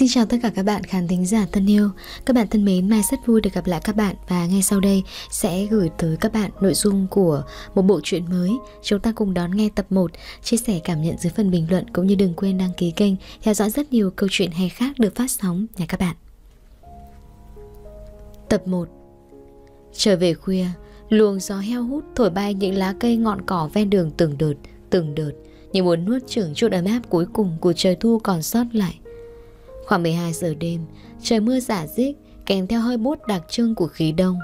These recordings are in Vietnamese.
Xin chào tất cả các bạn khán thính giả thân yêu Các bạn thân mến, Mai rất vui được gặp lại các bạn Và ngay sau đây sẽ gửi tới các bạn nội dung của một bộ truyện mới Chúng ta cùng đón nghe tập 1 Chia sẻ cảm nhận dưới phần bình luận Cũng như đừng quên đăng ký kênh Theo dõi rất nhiều câu chuyện hay khác được phát sóng nha các bạn Tập 1 Trở về khuya, luồng gió heo hút thổi bay những lá cây ngọn cỏ ven đường từng đợt, từng đợt Như muốn nuốt chửng chút ấm áp cuối cùng của trời thu còn sót lại Khoảng 12 giờ đêm, trời mưa giả rích kèm theo hơi bút đặc trưng của khí đông.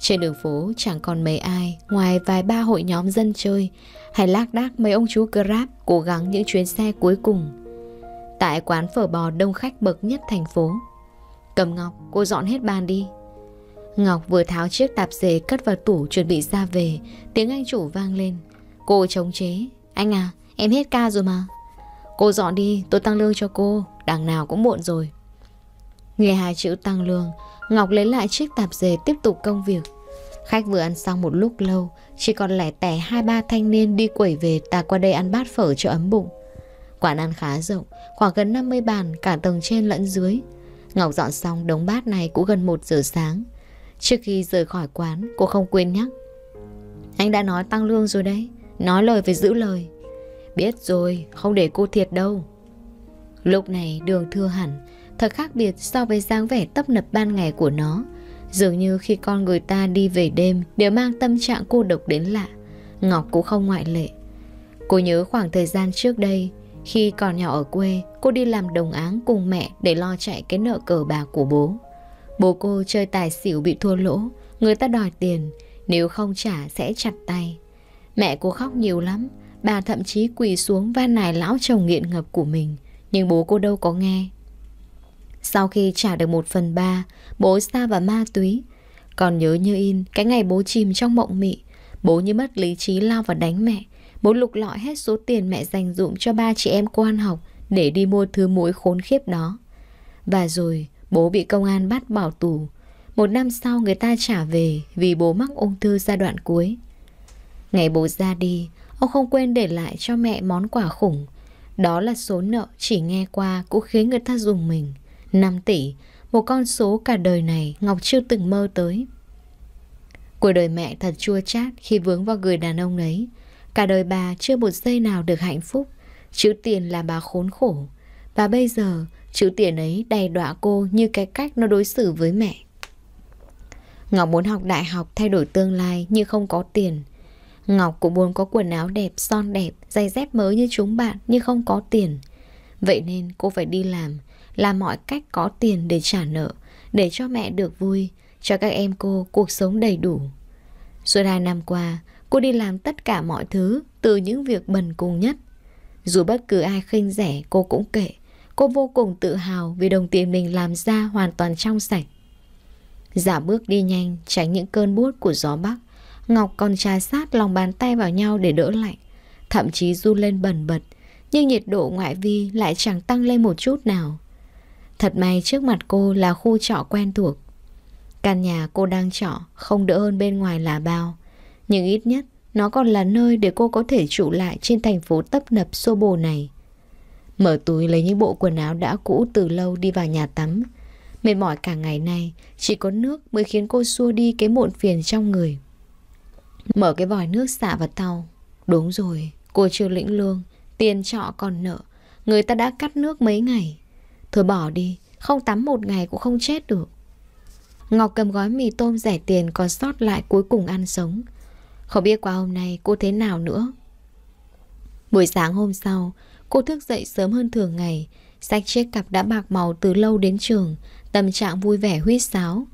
Trên đường phố chẳng còn mấy ai ngoài vài ba hội nhóm dân chơi hay lác đác mấy ông chú Grab cố gắng những chuyến xe cuối cùng. Tại quán phở bò đông khách bậc nhất thành phố. Cầm Ngọc, cô dọn hết bàn đi. Ngọc vừa tháo chiếc tạp dề cất vào tủ chuẩn bị ra về, tiếng anh chủ vang lên. Cô chống chế, anh à, em hết ca rồi mà. Cô dọn đi, tôi tăng lương cho cô đằng nào cũng muộn rồi Nghe hai chữ tăng lương Ngọc lấy lại chiếc tạp dề tiếp tục công việc Khách vừa ăn xong một lúc lâu Chỉ còn lẻ tẻ hai ba thanh niên đi quẩy về ta qua đây ăn bát phở cho ấm bụng Quán ăn khá rộng Khoảng gần 50 bàn cả tầng trên lẫn dưới Ngọc dọn xong đống bát này cũng gần 1 giờ sáng Trước khi rời khỏi quán Cô không quên nhắc Anh đã nói tăng lương rồi đấy Nói lời phải giữ lời Biết rồi không để cô thiệt đâu Lúc này đường thưa hẳn, thật khác biệt so với dáng vẻ tấp nập ban ngày của nó. Dường như khi con người ta đi về đêm đều mang tâm trạng cô độc đến lạ. Ngọc cũng không ngoại lệ. Cô nhớ khoảng thời gian trước đây, khi còn nhỏ ở quê, cô đi làm đồng áng cùng mẹ để lo chạy cái nợ cờ bạc của bố. Bố cô chơi tài xỉu bị thua lỗ, người ta đòi tiền, nếu không trả sẽ chặt tay. Mẹ cô khóc nhiều lắm, bà thậm chí quỳ xuống van nài lão chồng nghiện ngập của mình nhưng bố cô đâu có nghe. Sau khi trả được một phần ba, bố xa vào ma túy. Còn nhớ như in, cái ngày bố chìm trong mộng mị, bố như mất lý trí lao vào đánh mẹ. Bố lục lọi hết số tiền mẹ dành dụm cho ba chị em quan học để đi mua thứ muối khốn khiếp đó. Và rồi, bố bị công an bắt bảo tù. Một năm sau người ta trả về vì bố mắc ung thư giai đoạn cuối. Ngày bố ra đi, ông không quên để lại cho mẹ món quà khủng. Đó là số nợ chỉ nghe qua cũng khiến người ta dùng mình. 5 tỷ, một con số cả đời này Ngọc chưa từng mơ tới. Cuộc đời mẹ thật chua chát khi vướng vào người đàn ông ấy. Cả đời bà chưa một giây nào được hạnh phúc. Chữ tiền là bà khốn khổ. Và bây giờ, chữ tiền ấy đầy đọa cô như cái cách nó đối xử với mẹ. Ngọc muốn học đại học thay đổi tương lai nhưng không có tiền. Ngọc cũng muốn có quần áo đẹp, son đẹp, giày dép mới như chúng bạn nhưng không có tiền. Vậy nên cô phải đi làm, làm mọi cách có tiền để trả nợ, để cho mẹ được vui, cho các em cô cuộc sống đầy đủ. Suốt hai năm qua, cô đi làm tất cả mọi thứ, từ những việc bần cùng nhất. Dù bất cứ ai khinh rẻ cô cũng kệ, cô vô cùng tự hào vì đồng tiền mình làm ra hoàn toàn trong sạch. Giả bước đi nhanh, tránh những cơn buốt của gió bắc. Ngọc còn trà sát lòng bàn tay vào nhau để đỡ lạnh Thậm chí run lên bần bật Nhưng nhiệt độ ngoại vi lại chẳng tăng lên một chút nào Thật may trước mặt cô là khu trọ quen thuộc Căn nhà cô đang trọ không đỡ hơn bên ngoài là bao Nhưng ít nhất nó còn là nơi để cô có thể trụ lại trên thành phố tấp nập xô bồ này Mở túi lấy những bộ quần áo đã cũ từ lâu đi vào nhà tắm Mệt mỏi cả ngày nay, chỉ có nước mới khiến cô xua đi cái muộn phiền trong người. Mở cái vòi nước xả vào tàu Đúng rồi, cô chưa lĩnh lương Tiền trọ còn nợ Người ta đã cắt nước mấy ngày Thôi bỏ đi, không tắm một ngày cũng không chết được Ngọc cầm gói mì tôm rẻ tiền còn sót lại cuối cùng ăn sống Không biết qua hôm nay cô thế nào nữa Buổi sáng hôm sau, cô thức dậy sớm hơn thường ngày Sách chiếc cặp đã bạc màu từ lâu đến trường Tâm trạng vui vẻ huyết sáo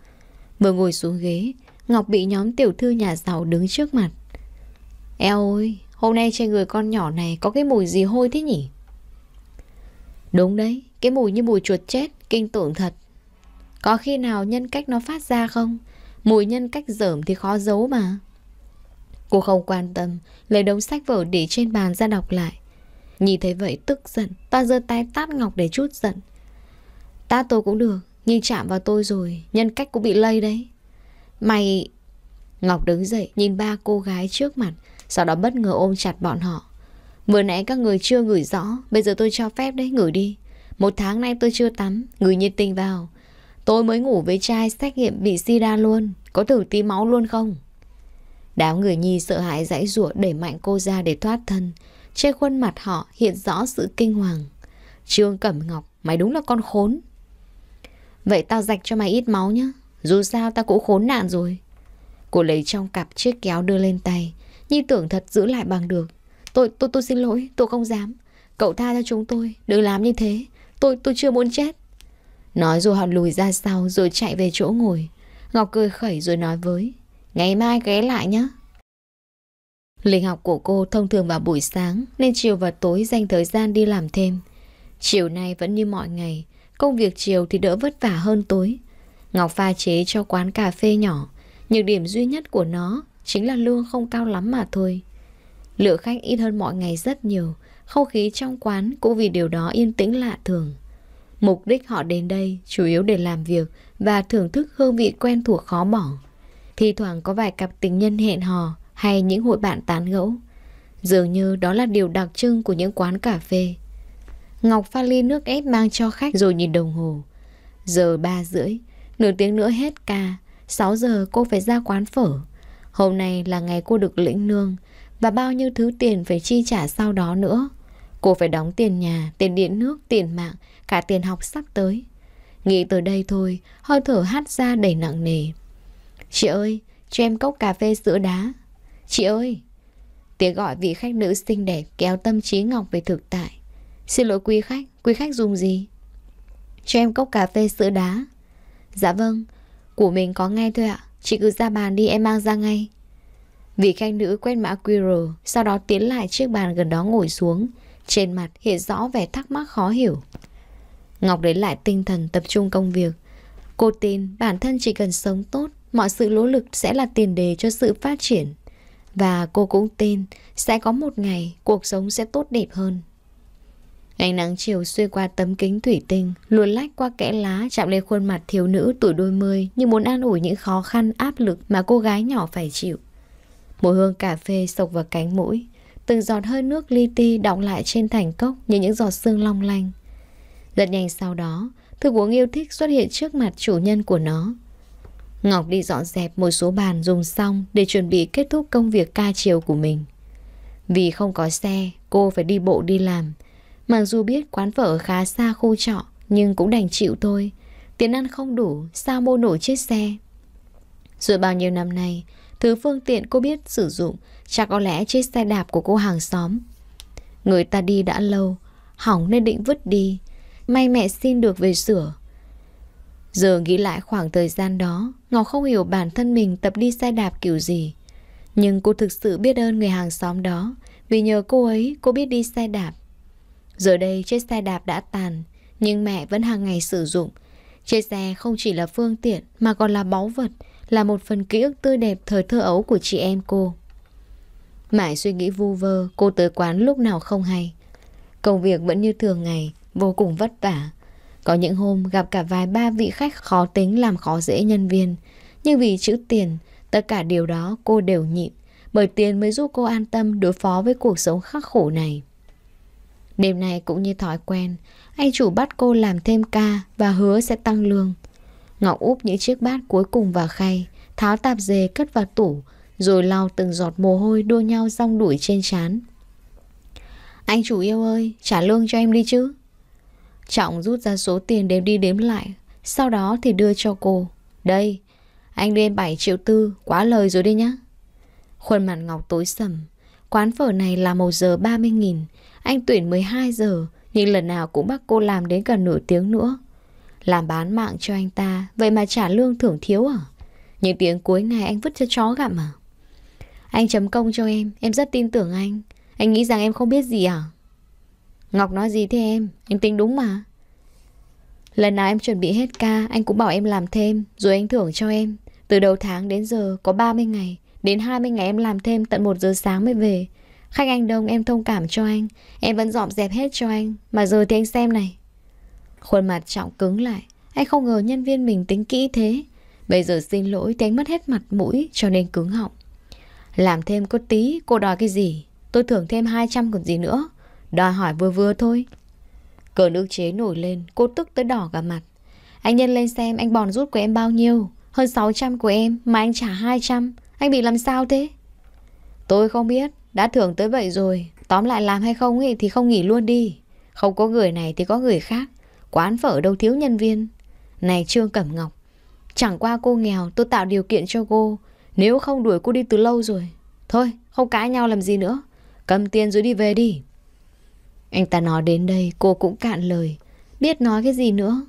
Vừa ngồi xuống ghế Ngọc bị nhóm tiểu thư nhà giàu đứng trước mặt Eo ơi, hôm nay trên người con nhỏ này có cái mùi gì hôi thế nhỉ? Đúng đấy, cái mùi như mùi chuột chết, kinh tởm thật Có khi nào nhân cách nó phát ra không? Mùi nhân cách dởm thì khó giấu mà Cô không quan tâm, lấy đống sách vở để trên bàn ra đọc lại Nhìn thấy vậy tức giận, ta giơ tay tát Ngọc để chút giận Ta tôi cũng được, nhưng chạm vào tôi rồi, nhân cách cũng bị lây đấy Mày... Ngọc đứng dậy nhìn ba cô gái trước mặt, sau đó bất ngờ ôm chặt bọn họ. Vừa nãy các người chưa ngửi rõ, bây giờ tôi cho phép đấy, ngửi đi. Một tháng nay tôi chưa tắm, ngửi nhiệt tình vào. Tôi mới ngủ với trai xét nghiệm bị sida luôn, có thử tí máu luôn không? Đáo người nhi sợ hãi dãy ruột đẩy mạnh cô ra để thoát thân. Trên khuôn mặt họ hiện rõ sự kinh hoàng. Trương Cẩm Ngọc, mày đúng là con khốn. Vậy tao rạch cho mày ít máu nhé. Dù sao ta cũng khốn nạn rồi Cô lấy trong cặp chiếc kéo đưa lên tay Nhi tưởng thật giữ lại bằng được Tôi, tôi, tôi xin lỗi, tôi không dám Cậu tha cho chúng tôi, đừng làm như thế Tôi, tôi chưa muốn chết Nói rồi họ lùi ra sau rồi chạy về chỗ ngồi Ngọc cười khẩy rồi nói với Ngày mai ghé lại nhé Lịch học của cô thông thường vào buổi sáng Nên chiều và tối dành thời gian đi làm thêm Chiều nay vẫn như mọi ngày Công việc chiều thì đỡ vất vả hơn tối Ngọc pha chế cho quán cà phê nhỏ Nhược điểm duy nhất của nó Chính là lương không cao lắm mà thôi Lượng khách ít hơn mọi ngày rất nhiều Không khí trong quán cũng vì điều đó yên tĩnh lạ thường Mục đích họ đến đây chủ yếu để làm việc Và thưởng thức hương vị quen thuộc khó bỏ Thì thoảng có vài cặp tình nhân hẹn hò Hay những hội bạn tán gẫu Dường như đó là điều đặc trưng của những quán cà phê Ngọc pha ly nước ép mang cho khách rồi nhìn đồng hồ Giờ ba rưỡi Nửa tiếng nữa hết ca 6 giờ cô phải ra quán phở Hôm nay là ngày cô được lĩnh lương Và bao nhiêu thứ tiền phải chi trả sau đó nữa Cô phải đóng tiền nhà, tiền điện nước, tiền mạng Cả tiền học sắp tới Nghĩ tới đây thôi Hơi thở hắt ra đầy nặng nề Chị ơi, cho em cốc cà phê sữa đá Chị ơi Tiếng gọi vị khách nữ xinh đẹp Kéo tâm trí Ngọc về thực tại Xin lỗi quý khách, quý khách dùng gì? Cho em cốc cà phê sữa đá Dạ vâng Của mình có ngay thôi ạ Chị cứ ra bàn đi em mang ra ngay Vị khách nữ quét mã QR Sau đó tiến lại chiếc bàn gần đó ngồi xuống Trên mặt hiện rõ vẻ thắc mắc khó hiểu Ngọc đến lại tinh thần tập trung công việc Cô tin bản thân chỉ cần sống tốt Mọi sự nỗ lực sẽ là tiền đề cho sự phát triển Và cô cũng tin sẽ có một ngày cuộc sống sẽ tốt đẹp hơn Ánh nắng chiều xuyên qua tấm kính thủy tinh, luồn lách qua kẽ lá chạm lên khuôn mặt thiếu nữ tuổi đôi mươi như muốn an ủi những khó khăn áp lực mà cô gái nhỏ phải chịu. Mùi hương cà phê sộc vào cánh mũi, từng giọt hơi nước li ti đọng lại trên thành cốc như những giọt sương long lanh. Rất nhanh sau đó, thức uống yêu thích xuất hiện trước mặt chủ nhân của nó. Ngọc đi dọn dẹp một số bàn dùng xong để chuẩn bị kết thúc công việc ca chiều của mình. Vì không có xe, cô phải đi bộ đi làm, Mặc dù biết quán phở khá xa khu trọ, nhưng cũng đành chịu thôi. Tiền ăn không đủ, sao mua nổi chiếc xe? Rồi bao nhiêu năm nay, thứ phương tiện cô biết sử dụng chắc có lẽ chiếc xe đạp của cô hàng xóm. Người ta đi đã lâu, hỏng nên định vứt đi. May mẹ xin được về sửa. Giờ nghĩ lại khoảng thời gian đó, Ngọc không hiểu bản thân mình tập đi xe đạp kiểu gì. Nhưng cô thực sự biết ơn người hàng xóm đó, vì nhờ cô ấy cô biết đi xe đạp. Giờ đây chiếc xe đạp đã tàn, nhưng mẹ vẫn hàng ngày sử dụng. Chiếc xe không chỉ là phương tiện mà còn là báu vật, là một phần ký ức tươi đẹp thời thơ ấu của chị em cô. Mãi suy nghĩ vu vơ, cô tới quán lúc nào không hay. Công việc vẫn như thường ngày, vô cùng vất vả. Có những hôm gặp cả vài ba vị khách khó tính làm khó dễ nhân viên. Nhưng vì chữ tiền, tất cả điều đó cô đều nhịn, bởi tiền mới giúp cô an tâm đối phó với cuộc sống khắc khổ này. Đêm nay cũng như thói quen, anh chủ bắt cô làm thêm ca và hứa sẽ tăng lương. Ngọc úp những chiếc bát cuối cùng vào khay, tháo tạp dề cất vào tủ, rồi lau từng giọt mồ hôi đua nhau rong đuổi trên chán Anh chủ yêu ơi, trả lương cho em đi chứ. Trọng rút ra số tiền đếm đi đếm lại, sau đó thì đưa cho cô. Đây, anh đưa em 7 triệu tư, quá lời rồi đi nhá. Khuôn mặt Ngọc tối sầm, quán phở này là một giờ 30 nghìn, anh tuyển 12 giờ, nhưng lần nào cũng bắt cô làm đến cả nửa tiếng nữa. Làm bán mạng cho anh ta, vậy mà trả lương thưởng thiếu à? Những tiếng cuối ngày anh vứt cho chó gặm à? Anh chấm công cho em, em rất tin tưởng anh. Anh nghĩ rằng em không biết gì à? Ngọc nói gì thế em? Em tính đúng mà. Lần nào em chuẩn bị hết ca, anh cũng bảo em làm thêm, rồi anh thưởng cho em. Từ đầu tháng đến giờ có 30 ngày, đến 20 ngày em làm thêm tận 1 giờ sáng mới về. Khách anh đông em thông cảm cho anh Em vẫn dọn dẹp hết cho anh Mà giờ thì anh xem này Khuôn mặt trọng cứng lại Anh không ngờ nhân viên mình tính kỹ thế Bây giờ xin lỗi thì anh mất hết mặt mũi Cho nên cứng họng Làm thêm có tí cô đòi cái gì Tôi thưởng thêm 200 còn gì nữa Đòi hỏi vừa vừa thôi Cơn nước chế nổi lên Cô tức tới đỏ cả mặt Anh nhân lên xem anh bòn rút của em bao nhiêu Hơn 600 của em mà anh trả 200 Anh bị làm sao thế Tôi không biết đã thưởng tới vậy rồi Tóm lại làm hay không ấy thì không nghỉ luôn đi Không có người này thì có người khác Quán phở đâu thiếu nhân viên Này Trương Cẩm Ngọc Chẳng qua cô nghèo tôi tạo điều kiện cho cô Nếu không đuổi cô đi từ lâu rồi Thôi không cãi nhau làm gì nữa Cầm tiền rồi đi về đi Anh ta nói đến đây cô cũng cạn lời Biết nói cái gì nữa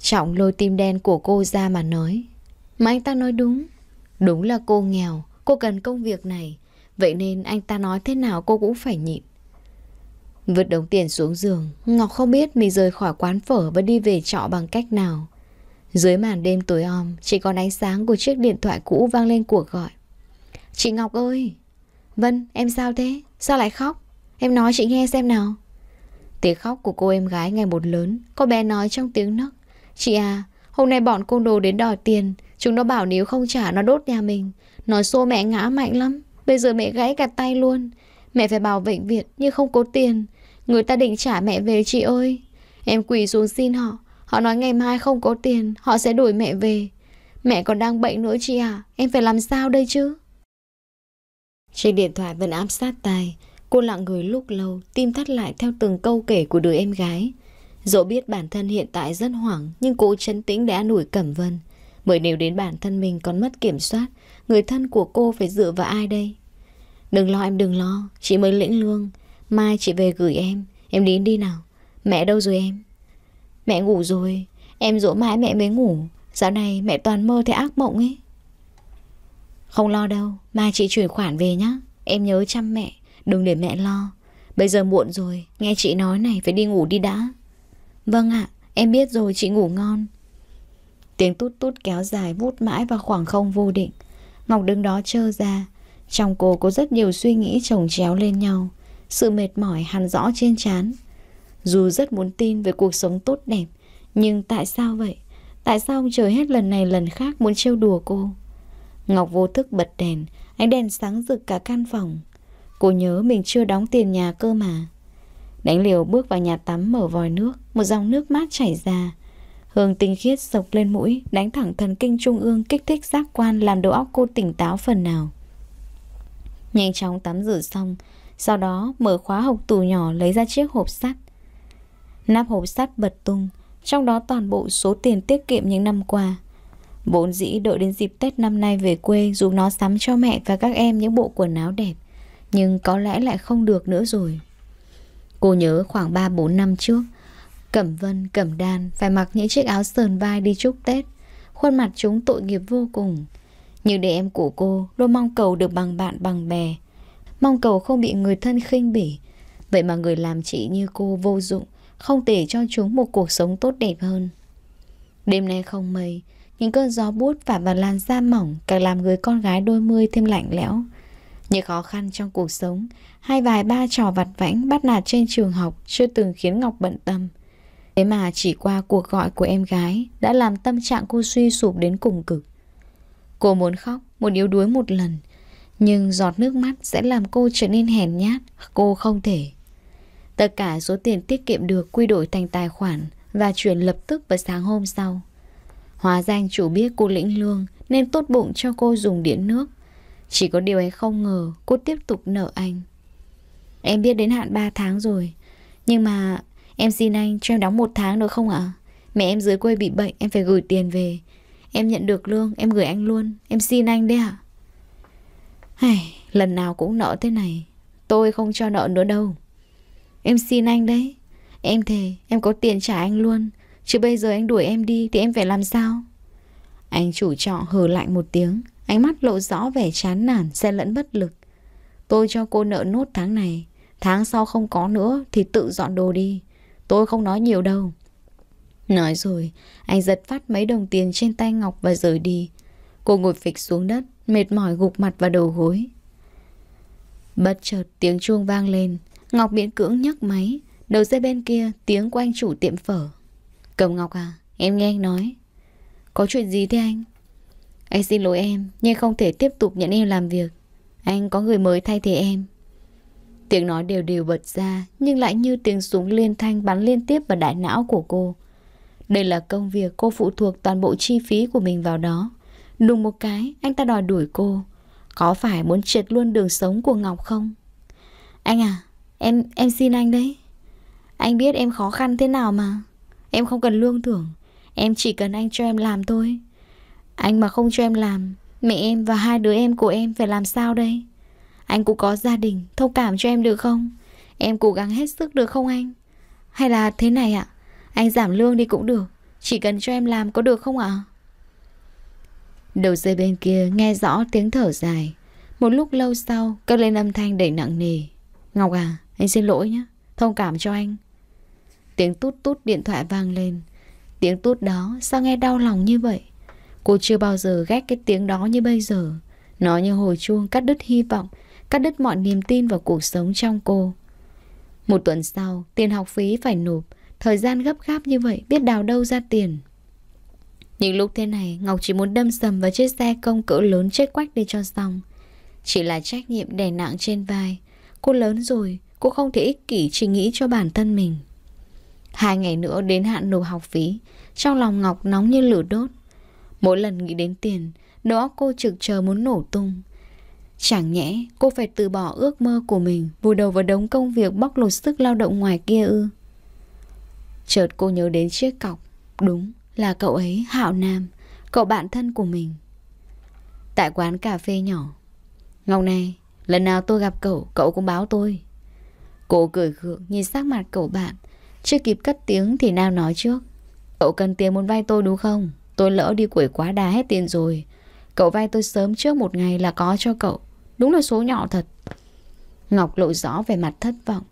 Trọng lôi tim đen của cô ra mà nói Mà anh ta nói đúng Đúng là cô nghèo Cô cần công việc này Vậy nên anh ta nói thế nào cô cũng phải nhịn vượt đống tiền xuống giường Ngọc không biết mình rời khỏi quán phở Và đi về trọ bằng cách nào Dưới màn đêm tối om Chỉ còn ánh sáng của chiếc điện thoại cũ vang lên cuộc gọi Chị Ngọc ơi Vân em sao thế Sao lại khóc Em nói chị nghe xem nào Tiếng khóc của cô em gái ngày một lớn Cô bé nói trong tiếng nấc Chị à Hôm nay bọn côn đồ đến đòi tiền Chúng nó bảo nếu không trả nó đốt nhà mình Nói xô mẹ ngã mạnh lắm Bây giờ mẹ gãy cả tay luôn Mẹ phải bảo bệnh viện nhưng không có tiền Người ta định trả mẹ về chị ơi Em quỳ xuống xin họ Họ nói ngày mai không có tiền Họ sẽ đuổi mẹ về Mẹ còn đang bệnh nữa chị à Em phải làm sao đây chứ Trên điện thoại vẫn áp sát tai Cô lặng người lúc lâu Tim thắt lại theo từng câu kể của đứa em gái Dẫu biết bản thân hiện tại rất hoảng Nhưng cô chấn tĩnh để an ủi Cẩm Vân Bởi nếu đến bản thân mình còn mất kiểm soát Người thân của cô phải dựa vào ai đây Đừng lo em đừng lo Chị mới lĩnh lương Mai chị về gửi em Em đến đi nào Mẹ đâu rồi em Mẹ ngủ rồi Em dỗ mãi mẹ mới ngủ Dạo này mẹ toàn mơ thấy ác mộng ấy Không lo đâu Mai chị chuyển khoản về nhá Em nhớ chăm mẹ Đừng để mẹ lo Bây giờ muộn rồi Nghe chị nói này phải đi ngủ đi đã Vâng ạ Em biết rồi chị ngủ ngon Tiếng tút tút kéo dài vút mãi vào khoảng không vô định Ngọc đứng đó trơ ra trong cô có rất nhiều suy nghĩ chồng chéo lên nhau Sự mệt mỏi hằn rõ trên trán Dù rất muốn tin về cuộc sống tốt đẹp Nhưng tại sao vậy? Tại sao ông trời hết lần này lần khác muốn trêu đùa cô? Ngọc vô thức bật đèn Ánh đèn sáng rực cả căn phòng Cô nhớ mình chưa đóng tiền nhà cơ mà Đánh liều bước vào nhà tắm mở vòi nước Một dòng nước mát chảy ra Hương tinh khiết sộc lên mũi Đánh thẳng thần kinh trung ương kích thích giác quan Làm đầu óc cô tỉnh táo phần nào Nhanh chóng tắm rửa xong Sau đó mở khóa hộp tủ nhỏ lấy ra chiếc hộp sắt Nắp hộp sắt bật tung Trong đó toàn bộ số tiền tiết kiệm những năm qua Vốn dĩ đợi đến dịp Tết năm nay về quê Dù nó sắm cho mẹ và các em những bộ quần áo đẹp Nhưng có lẽ lại không được nữa rồi Cô nhớ khoảng ba bốn năm trước Cẩm Vân, Cẩm Đan phải mặc những chiếc áo sờn vai đi chúc Tết Khuôn mặt chúng tội nghiệp vô cùng nhưng để em của cô luôn mong cầu được bằng bạn bằng bè Mong cầu không bị người thân khinh bỉ Vậy mà người làm chị như cô vô dụng Không thể cho chúng một cuộc sống tốt đẹp hơn Đêm nay không mây Những cơn gió buốt phả vào làn da mỏng Càng làm người con gái đôi mươi thêm lạnh lẽo Những khó khăn trong cuộc sống Hai vài ba trò vặt vãnh bắt nạt trên trường học Chưa từng khiến Ngọc bận tâm Thế mà chỉ qua cuộc gọi của em gái Đã làm tâm trạng cô suy sụp đến cùng cực Cô muốn khóc, muốn yếu đuối một lần Nhưng giọt nước mắt sẽ làm cô trở nên hèn nhát Cô không thể Tất cả số tiền tiết kiệm được quy đổi thành tài khoản Và chuyển lập tức vào sáng hôm sau Hóa ra anh chủ biết cô lĩnh lương Nên tốt bụng cho cô dùng điện nước Chỉ có điều ấy không ngờ Cô tiếp tục nợ anh Em biết đến hạn 3 tháng rồi Nhưng mà em xin anh cho em đóng một tháng được không ạ Mẹ em dưới quê bị bệnh Em phải gửi tiền về Em nhận được lương, em gửi anh luôn Em xin anh đấy ạ à? lần nào cũng nợ thế này Tôi không cho nợ nữa đâu Em xin anh đấy Em thề, em có tiền trả anh luôn Chứ bây giờ anh đuổi em đi thì em phải làm sao Anh chủ trọ hừ lạnh một tiếng Ánh mắt lộ rõ vẻ chán nản xen lẫn bất lực Tôi cho cô nợ nốt tháng này Tháng sau không có nữa thì tự dọn đồ đi Tôi không nói nhiều đâu Nói rồi, anh giật phát mấy đồng tiền trên tay Ngọc và rời đi. Cô ngồi phịch xuống đất, mệt mỏi gục mặt vào đầu gối. Bất chợt tiếng chuông vang lên, Ngọc miễn cưỡng nhấc máy, đầu dây bên kia tiếng của anh chủ tiệm phở. Cầm Ngọc à, em nghe anh nói. Có chuyện gì thế anh? Anh xin lỗi em, nhưng không thể tiếp tục nhận em làm việc. Anh có người mới thay thế em. Tiếng nói đều đều bật ra, nhưng lại như tiếng súng liên thanh bắn liên tiếp vào đại não của cô. Đây là công việc cô phụ thuộc toàn bộ chi phí của mình vào đó. Đùng một cái, anh ta đòi đuổi cô. Có phải muốn triệt luôn đường sống của Ngọc không? Anh à, em em xin anh đấy. Anh biết em khó khăn thế nào mà. Em không cần lương thưởng, em chỉ cần anh cho em làm thôi. Anh mà không cho em làm, mẹ em và hai đứa em của em phải làm sao đây? Anh cũng có gia đình, thông cảm cho em được không? Em cố gắng hết sức được không anh? Hay là thế này ạ? À? Anh giảm lương đi cũng được Chỉ cần cho em làm có được không ạ? Đầu dây bên kia nghe rõ tiếng thở dài Một lúc lâu sau Cất lên âm thanh đầy nặng nề Ngọc à, anh xin lỗi nhé Thông cảm cho anh Tiếng tút tút điện thoại vang lên Tiếng tút đó sao nghe đau lòng như vậy Cô chưa bao giờ ghét cái tiếng đó như bây giờ Nó như hồi chuông cắt đứt hy vọng Cắt đứt mọi niềm tin vào cuộc sống trong cô Một tuần sau Tiền học phí phải nộp Thời gian gấp gáp như vậy biết đào đâu ra tiền Những lúc thế này Ngọc chỉ muốn đâm sầm vào chiếc xe công cỡ lớn chết quách đi cho xong Chỉ là trách nhiệm đè nặng trên vai Cô lớn rồi Cô không thể ích kỷ chỉ nghĩ cho bản thân mình Hai ngày nữa đến hạn nộp học phí Trong lòng Ngọc nóng như lửa đốt Mỗi lần nghĩ đến tiền đó cô trực chờ muốn nổ tung Chẳng nhẽ cô phải từ bỏ ước mơ của mình Vùi đầu vào đống công việc bóc lột sức lao động ngoài kia ư Chợt cô nhớ đến chiếc cọc Đúng là cậu ấy Hạo Nam Cậu bạn thân của mình Tại quán cà phê nhỏ Ngọc này Lần nào tôi gặp cậu Cậu cũng báo tôi Cô cười gượng nhìn sắc mặt cậu bạn Chưa kịp cất tiếng thì Nam nói trước Cậu cần tiền muốn vay tôi đúng không Tôi lỡ đi quẩy quá đá hết tiền rồi Cậu vay tôi sớm trước một ngày là có cho cậu Đúng là số nhỏ thật Ngọc lộ rõ về mặt thất vọng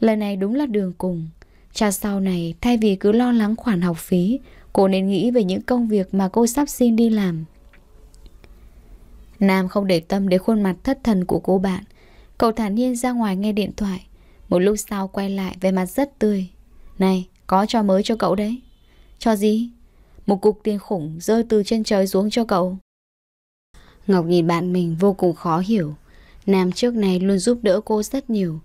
Lần này đúng là đường cùng Cha sau này thay vì cứ lo lắng khoản học phí Cô nên nghĩ về những công việc mà cô sắp xin đi làm Nam không để tâm đến khuôn mặt thất thần của cô bạn Cậu thản nhiên ra ngoài nghe điện thoại Một lúc sau quay lại về mặt rất tươi Này, có cho mới cho cậu đấy Cho gì? Một cục tiền khủng rơi từ trên trời xuống cho cậu Ngọc nhìn bạn mình vô cùng khó hiểu Nam trước này luôn giúp đỡ cô rất nhiều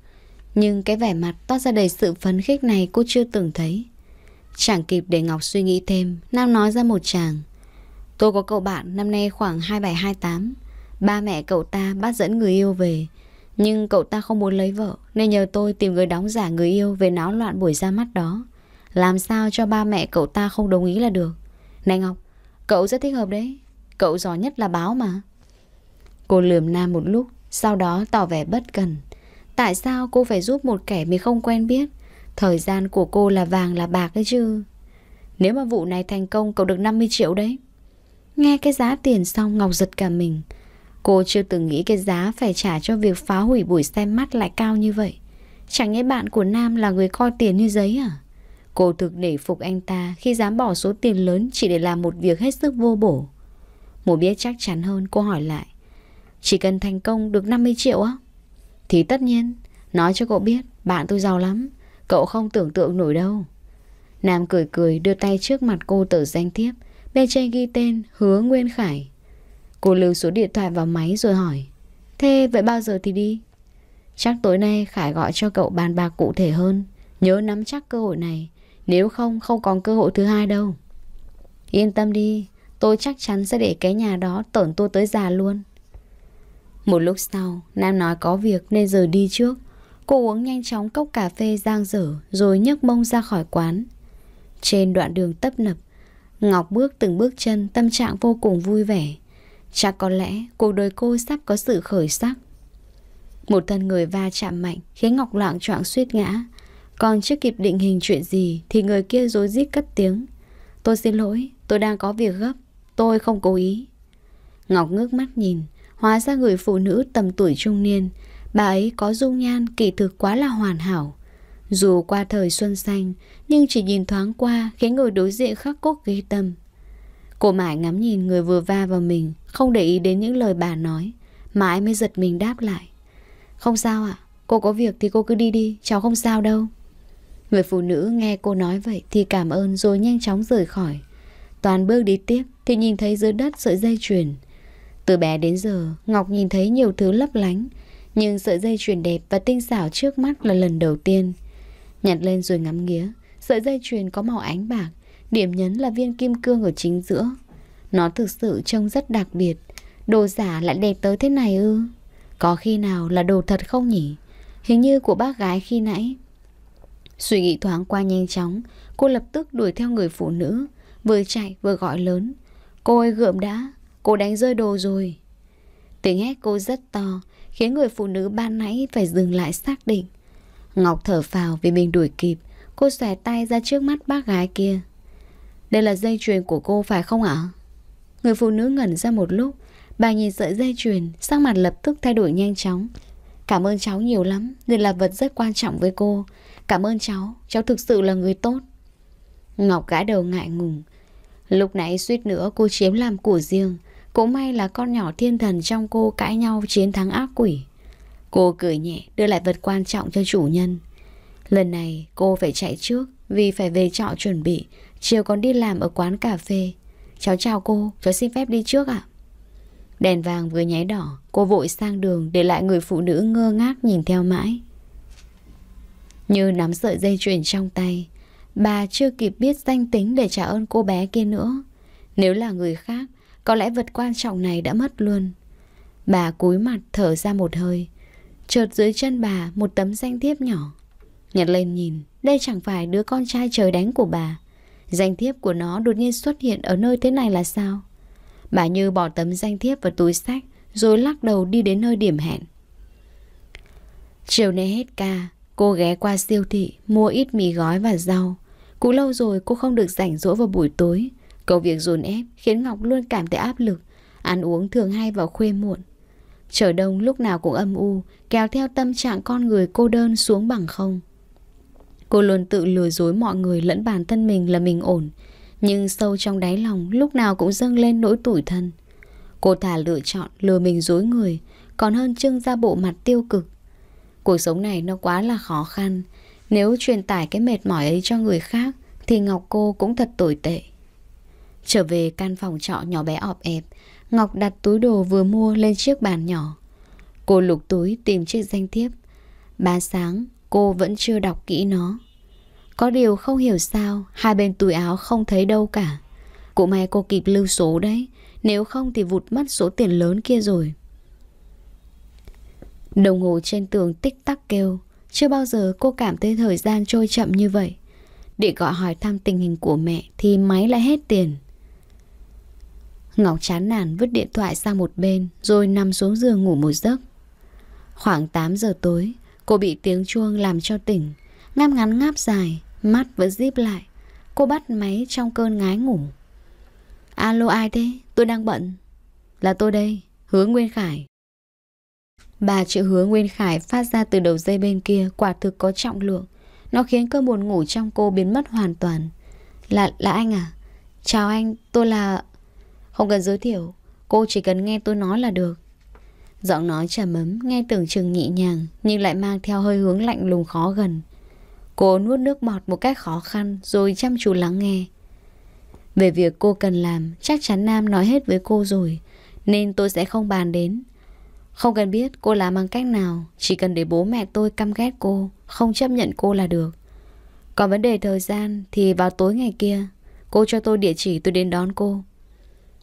nhưng cái vẻ mặt toát ra đầy sự phấn khích này cô chưa từng thấy Chẳng kịp để Ngọc suy nghĩ thêm Nam nói ra một chàng Tôi có cậu bạn năm nay khoảng 27-28 Ba mẹ cậu ta bắt dẫn người yêu về Nhưng cậu ta không muốn lấy vợ Nên nhờ tôi tìm người đóng giả người yêu Về náo loạn buổi ra mắt đó Làm sao cho ba mẹ cậu ta không đồng ý là được Này Ngọc Cậu rất thích hợp đấy Cậu giỏi nhất là báo mà Cô lườm Nam một lúc Sau đó tỏ vẻ bất cần Tại sao cô phải giúp một kẻ mình không quen biết Thời gian của cô là vàng là bạc ấy chứ Nếu mà vụ này thành công cậu được 50 triệu đấy Nghe cái giá tiền xong Ngọc giật cả mình Cô chưa từng nghĩ cái giá phải trả cho việc phá hủy buổi xem mắt lại cao như vậy Chẳng nhẽ bạn của Nam là người coi tiền như giấy à Cô thực để phục anh ta khi dám bỏ số tiền lớn chỉ để làm một việc hết sức vô bổ Muốn biết chắc chắn hơn cô hỏi lại Chỉ cần thành công được 50 triệu á thì tất nhiên Nói cho cậu biết Bạn tôi giàu lắm Cậu không tưởng tượng nổi đâu Nam cười cười đưa tay trước mặt cô tờ danh thiếp Bên trên ghi tên Hứa Nguyên Khải Cô lưu số điện thoại vào máy rồi hỏi Thế vậy bao giờ thì đi? Chắc tối nay Khải gọi cho cậu bàn bạc cụ thể hơn Nhớ nắm chắc cơ hội này Nếu không không còn cơ hội thứ hai đâu Yên tâm đi Tôi chắc chắn sẽ để cái nhà đó tổn tôi tới già luôn một lúc sau, Nam nói có việc nên giờ đi trước. Cô uống nhanh chóng cốc cà phê giang dở rồi nhấc mông ra khỏi quán. Trên đoạn đường tấp nập, Ngọc bước từng bước chân tâm trạng vô cùng vui vẻ. Chắc có lẽ cuộc đời cô sắp có sự khởi sắc. Một thân người va chạm mạnh khiến Ngọc loạn trọng suýt ngã. Còn chưa kịp định hình chuyện gì thì người kia rối rít cất tiếng. Tôi xin lỗi, tôi đang có việc gấp, tôi không cố ý. Ngọc ngước mắt nhìn, Hóa ra người phụ nữ tầm tuổi trung niên, bà ấy có dung nhan kỳ thực quá là hoàn hảo. Dù qua thời xuân xanh, nhưng chỉ nhìn thoáng qua khiến người đối diện khắc cốt ghê tâm. Cô mãi ngắm nhìn người vừa va vào mình, không để ý đến những lời bà nói. Mãi mới giật mình đáp lại. Không sao ạ, cô có việc thì cô cứ đi đi, cháu không sao đâu. Người phụ nữ nghe cô nói vậy thì cảm ơn rồi nhanh chóng rời khỏi. Toàn bước đi tiếp thì nhìn thấy dưới đất sợi dây chuyền. Từ bé đến giờ, Ngọc nhìn thấy nhiều thứ lấp lánh, nhưng sợi dây chuyền đẹp và tinh xảo trước mắt là lần đầu tiên. Nhặt lên rồi ngắm nghía, sợi dây chuyền có màu ánh bạc, điểm nhấn là viên kim cương ở chính giữa. Nó thực sự trông rất đặc biệt, đồ giả lại đẹp tới thế này ư? Có khi nào là đồ thật không nhỉ? Hình như của bác gái khi nãy. Suy nghĩ thoáng qua nhanh chóng, cô lập tức đuổi theo người phụ nữ, vừa chạy vừa gọi lớn. Cô ơi gượm đã, Cô đánh rơi đồ rồi Tiếng hét cô rất to Khiến người phụ nữ ban nãy phải dừng lại xác định Ngọc thở phào vì mình đuổi kịp Cô xòe tay ra trước mắt bác gái kia Đây là dây chuyền của cô phải không ạ? Người phụ nữ ngẩn ra một lúc Bà nhìn sợi dây chuyền Sắc mặt lập tức thay đổi nhanh chóng Cảm ơn cháu nhiều lắm người là vật rất quan trọng với cô Cảm ơn cháu, cháu thực sự là người tốt Ngọc gãi đầu ngại ngùng Lúc nãy suýt nữa cô chiếm làm của riêng cũng may là con nhỏ thiên thần trong cô cãi nhau chiến thắng ác quỷ Cô cười nhẹ đưa lại vật quan trọng cho chủ nhân Lần này cô phải chạy trước vì phải về trọ chuẩn bị Chiều còn đi làm ở quán cà phê Cháu chào cô, cháu xin phép đi trước ạ Đèn vàng vừa nháy đỏ Cô vội sang đường để lại người phụ nữ ngơ ngác nhìn theo mãi Như nắm sợi dây chuyền trong tay Bà chưa kịp biết danh tính để trả ơn cô bé kia nữa Nếu là người khác có lẽ vật quan trọng này đã mất luôn Bà cúi mặt thở ra một hơi Chợt dưới chân bà một tấm danh thiếp nhỏ Nhặt lên nhìn Đây chẳng phải đứa con trai trời đánh của bà Danh thiếp của nó đột nhiên xuất hiện ở nơi thế này là sao? Bà Như bỏ tấm danh thiếp vào túi sách Rồi lắc đầu đi đến nơi điểm hẹn Chiều nay hết ca Cô ghé qua siêu thị Mua ít mì gói và rau Cũng lâu rồi cô không được rảnh rỗi vào buổi tối Công việc dồn ép khiến Ngọc luôn cảm thấy áp lực, ăn uống thường hay vào khuya muộn. Trời đông lúc nào cũng âm u, kéo theo tâm trạng con người cô đơn xuống bằng không. Cô luôn tự lừa dối mọi người lẫn bản thân mình là mình ổn, nhưng sâu trong đáy lòng lúc nào cũng dâng lên nỗi tủi thân. Cô thà lựa chọn lừa mình dối người, còn hơn trưng ra bộ mặt tiêu cực. Cuộc sống này nó quá là khó khăn, nếu truyền tải cái mệt mỏi ấy cho người khác thì Ngọc cô cũng thật tồi tệ. Trở về căn phòng trọ nhỏ bé ọp ẹp, Ngọc đặt túi đồ vừa mua lên chiếc bàn nhỏ. Cô lục túi tìm chiếc danh thiếp. Ba sáng, cô vẫn chưa đọc kỹ nó. Có điều không hiểu sao, hai bên túi áo không thấy đâu cả. Cụ may cô kịp lưu số đấy, nếu không thì vụt mất số tiền lớn kia rồi. Đồng hồ trên tường tích tắc kêu, chưa bao giờ cô cảm thấy thời gian trôi chậm như vậy. Để gọi hỏi thăm tình hình của mẹ thì máy lại hết tiền. Ngọc chán nản vứt điện thoại sang một bên rồi nằm xuống giường ngủ một giấc. Khoảng 8 giờ tối, cô bị tiếng chuông làm cho tỉnh, ngáp ngắn ngáp dài, mắt vẫn díp lại. Cô bắt máy trong cơn ngái ngủ. Alo ai thế? Tôi đang bận. Là tôi đây, Hứa Nguyên Khải. Bà chữ Hứa Nguyên Khải phát ra từ đầu dây bên kia quả thực có trọng lượng. Nó khiến cơn buồn ngủ trong cô biến mất hoàn toàn. Là là anh à? Chào anh, tôi là không cần giới thiệu Cô chỉ cần nghe tôi nói là được Giọng nói trà mấm nghe tưởng chừng nhị nhàng Nhưng lại mang theo hơi hướng lạnh lùng khó gần Cô nuốt nước bọt một cách khó khăn Rồi chăm chú lắng nghe Về việc cô cần làm Chắc chắn Nam nói hết với cô rồi Nên tôi sẽ không bàn đến Không cần biết cô làm bằng cách nào Chỉ cần để bố mẹ tôi căm ghét cô Không chấp nhận cô là được Còn vấn đề thời gian Thì vào tối ngày kia Cô cho tôi địa chỉ tôi đến đón cô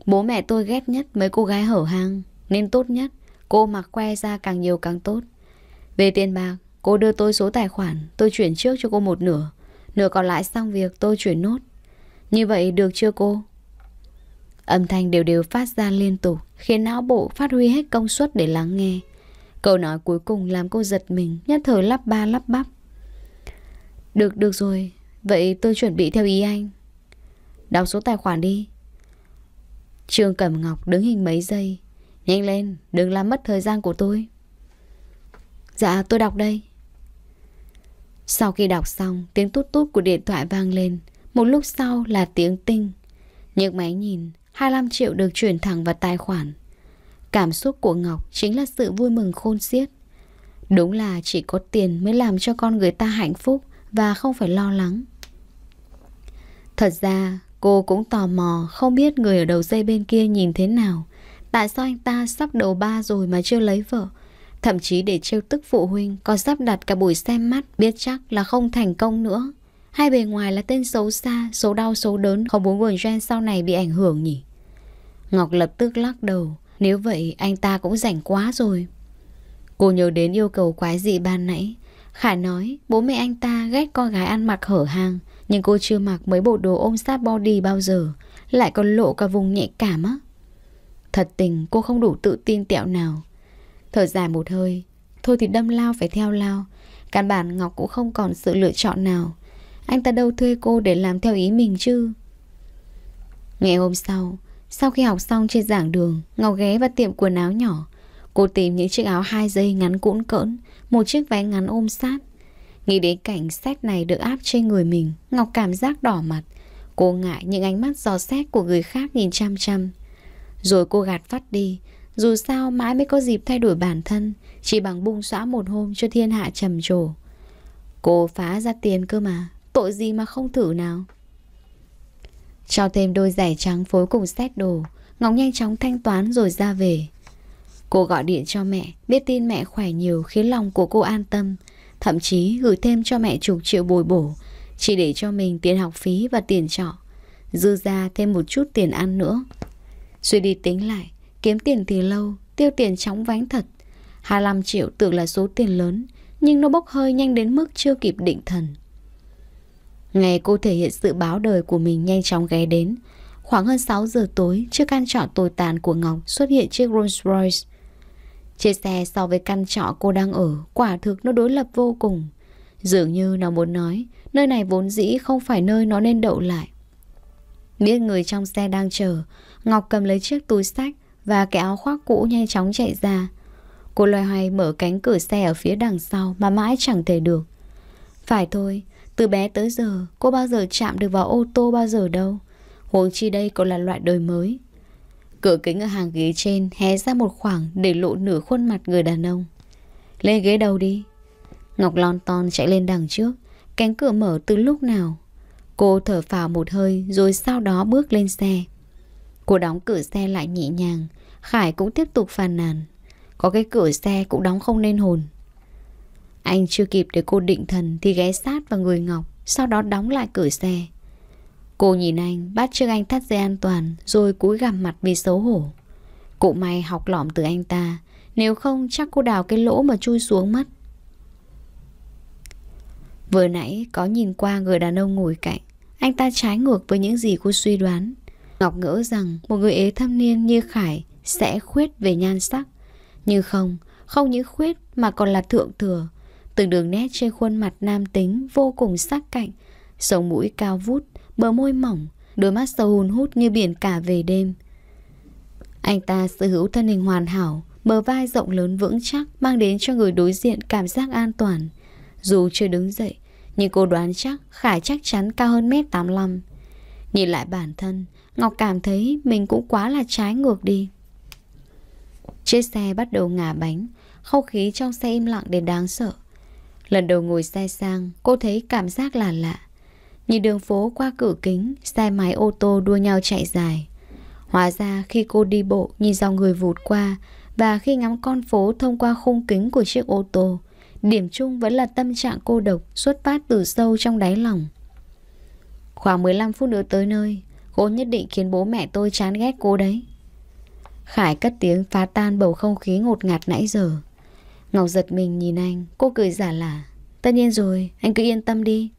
Bố mẹ tôi ghét nhất mấy cô gái hở hang Nên tốt nhất Cô mặc que ra càng nhiều càng tốt Về tiền bạc Cô đưa tôi số tài khoản Tôi chuyển trước cho cô một nửa Nửa còn lại xong việc tôi chuyển nốt Như vậy được chưa cô? Âm thanh đều đều phát ra liên tục Khiến não bộ phát huy hết công suất để lắng nghe Câu nói cuối cùng làm cô giật mình Nhất thời lắp ba lắp bắp Được được rồi Vậy tôi chuẩn bị theo ý anh Đọc số tài khoản đi Trương Cẩm Ngọc đứng hình mấy giây Nhanh lên, đừng làm mất thời gian của tôi Dạ tôi đọc đây Sau khi đọc xong Tiếng tút tút của điện thoại vang lên Một lúc sau là tiếng tinh Nhược máy nhìn 25 triệu được chuyển thẳng vào tài khoản Cảm xúc của Ngọc Chính là sự vui mừng khôn xiết Đúng là chỉ có tiền mới làm cho con người ta hạnh phúc Và không phải lo lắng Thật ra Cô cũng tò mò Không biết người ở đầu dây bên kia nhìn thế nào Tại sao anh ta sắp đầu ba rồi mà chưa lấy vợ Thậm chí để trêu tức phụ huynh Còn sắp đặt cả buổi xem mắt Biết chắc là không thành công nữa Hai bề ngoài là tên xấu xa Số đau số đớn Không muốn nguồn gen sau này bị ảnh hưởng nhỉ Ngọc lập tức lắc đầu Nếu vậy anh ta cũng rảnh quá rồi Cô nhớ đến yêu cầu quái dị ban nãy Khải nói bố mẹ anh ta ghét con gái ăn mặc hở hàng nhưng cô chưa mặc mấy bộ đồ ôm sát body bao giờ Lại còn lộ cả vùng nhạy cảm á Thật tình cô không đủ tự tin tẹo nào Thở dài một hơi Thôi thì đâm lao phải theo lao Căn bản Ngọc cũng không còn sự lựa chọn nào Anh ta đâu thuê cô để làm theo ý mình chứ Ngày hôm sau Sau khi học xong trên giảng đường Ngọc ghé vào tiệm quần áo nhỏ Cô tìm những chiếc áo hai dây ngắn cũn cỡn Một chiếc váy ngắn ôm sát Nghĩ đến cảnh xét này được áp trên người mình, Ngọc cảm giác đỏ mặt. Cô ngại những ánh mắt giò xét của người khác nhìn chăm chăm. Rồi cô gạt phát đi, dù sao mãi mới có dịp thay đổi bản thân, chỉ bằng bung xóa một hôm cho thiên hạ trầm trồ. Cô phá ra tiền cơ mà, tội gì mà không thử nào. Cho thêm đôi giày trắng phối cùng xét đồ, Ngọc nhanh chóng thanh toán rồi ra về. Cô gọi điện cho mẹ, biết tin mẹ khỏe nhiều khiến lòng của cô an tâm. Thậm chí gửi thêm cho mẹ chục triệu bồi bổ Chỉ để cho mình tiền học phí và tiền trọ Dư ra thêm một chút tiền ăn nữa Suy đi tính lại Kiếm tiền thì lâu Tiêu tiền chóng vánh thật 25 triệu tưởng là số tiền lớn Nhưng nó bốc hơi nhanh đến mức chưa kịp định thần Ngày cô thể hiện sự báo đời của mình nhanh chóng ghé đến Khoảng hơn 6 giờ tối chiếc căn trọ tồi tàn của Ngọc xuất hiện chiếc Rolls Royce Chia xe so với căn trọ cô đang ở, quả thực nó đối lập vô cùng. Dường như nó muốn nói, nơi này vốn dĩ không phải nơi nó nên đậu lại. Biết người trong xe đang chờ, Ngọc cầm lấy chiếc túi sách và cái áo khoác cũ nhanh chóng chạy ra. Cô loay hoay mở cánh cửa xe ở phía đằng sau mà mãi chẳng thể được. Phải thôi, từ bé tới giờ cô bao giờ chạm được vào ô tô bao giờ đâu. Huống chi đây còn là loại đời mới. Cửa kính ở hàng ghế trên hé ra một khoảng để lộ nửa khuôn mặt người đàn ông. Lên ghế đầu đi. Ngọc lon ton chạy lên đằng trước, cánh cửa mở từ lúc nào. Cô thở phào một hơi rồi sau đó bước lên xe. Cô đóng cửa xe lại nhẹ nhàng, Khải cũng tiếp tục phàn nàn. Có cái cửa xe cũng đóng không nên hồn. Anh chưa kịp để cô định thần thì ghé sát vào người Ngọc, sau đó đóng lại cửa xe. Cô nhìn anh, bắt trước anh thắt dây an toàn rồi cúi gằm mặt vì xấu hổ. Cụ may học lỏm từ anh ta, nếu không chắc cô đào cái lỗ mà chui xuống mất. Vừa nãy có nhìn qua người đàn ông ngồi cạnh, anh ta trái ngược với những gì cô suy đoán. Ngọc ngỡ rằng một người ế thâm niên như Khải sẽ khuyết về nhan sắc. Nhưng không, không những khuyết mà còn là thượng thừa. Từng đường nét trên khuôn mặt nam tính vô cùng sắc cạnh, sống mũi cao vút, bờ môi mỏng, đôi mắt sâu hùn hút như biển cả về đêm. Anh ta sở hữu thân hình hoàn hảo, bờ vai rộng lớn vững chắc mang đến cho người đối diện cảm giác an toàn. Dù chưa đứng dậy, nhưng cô đoán chắc Khải chắc chắn cao hơn mét 85. Nhìn lại bản thân, Ngọc cảm thấy mình cũng quá là trái ngược đi. Chiếc xe bắt đầu ngả bánh, không khí trong xe im lặng đến đáng sợ. Lần đầu ngồi xe sang, cô thấy cảm giác là lạ. Nhìn đường phố qua cửa kính, xe máy ô tô đua nhau chạy dài. Hóa ra khi cô đi bộ nhìn dòng người vụt qua và khi ngắm con phố thông qua khung kính của chiếc ô tô, điểm chung vẫn là tâm trạng cô độc xuất phát từ sâu trong đáy lòng. Khoảng 15 phút nữa tới nơi, cô nhất định khiến bố mẹ tôi chán ghét cô đấy. Khải cất tiếng phá tan bầu không khí ngột ngạt nãy giờ. Ngọc giật mình nhìn anh, cô cười giả lả. Tất nhiên rồi, anh cứ yên tâm đi.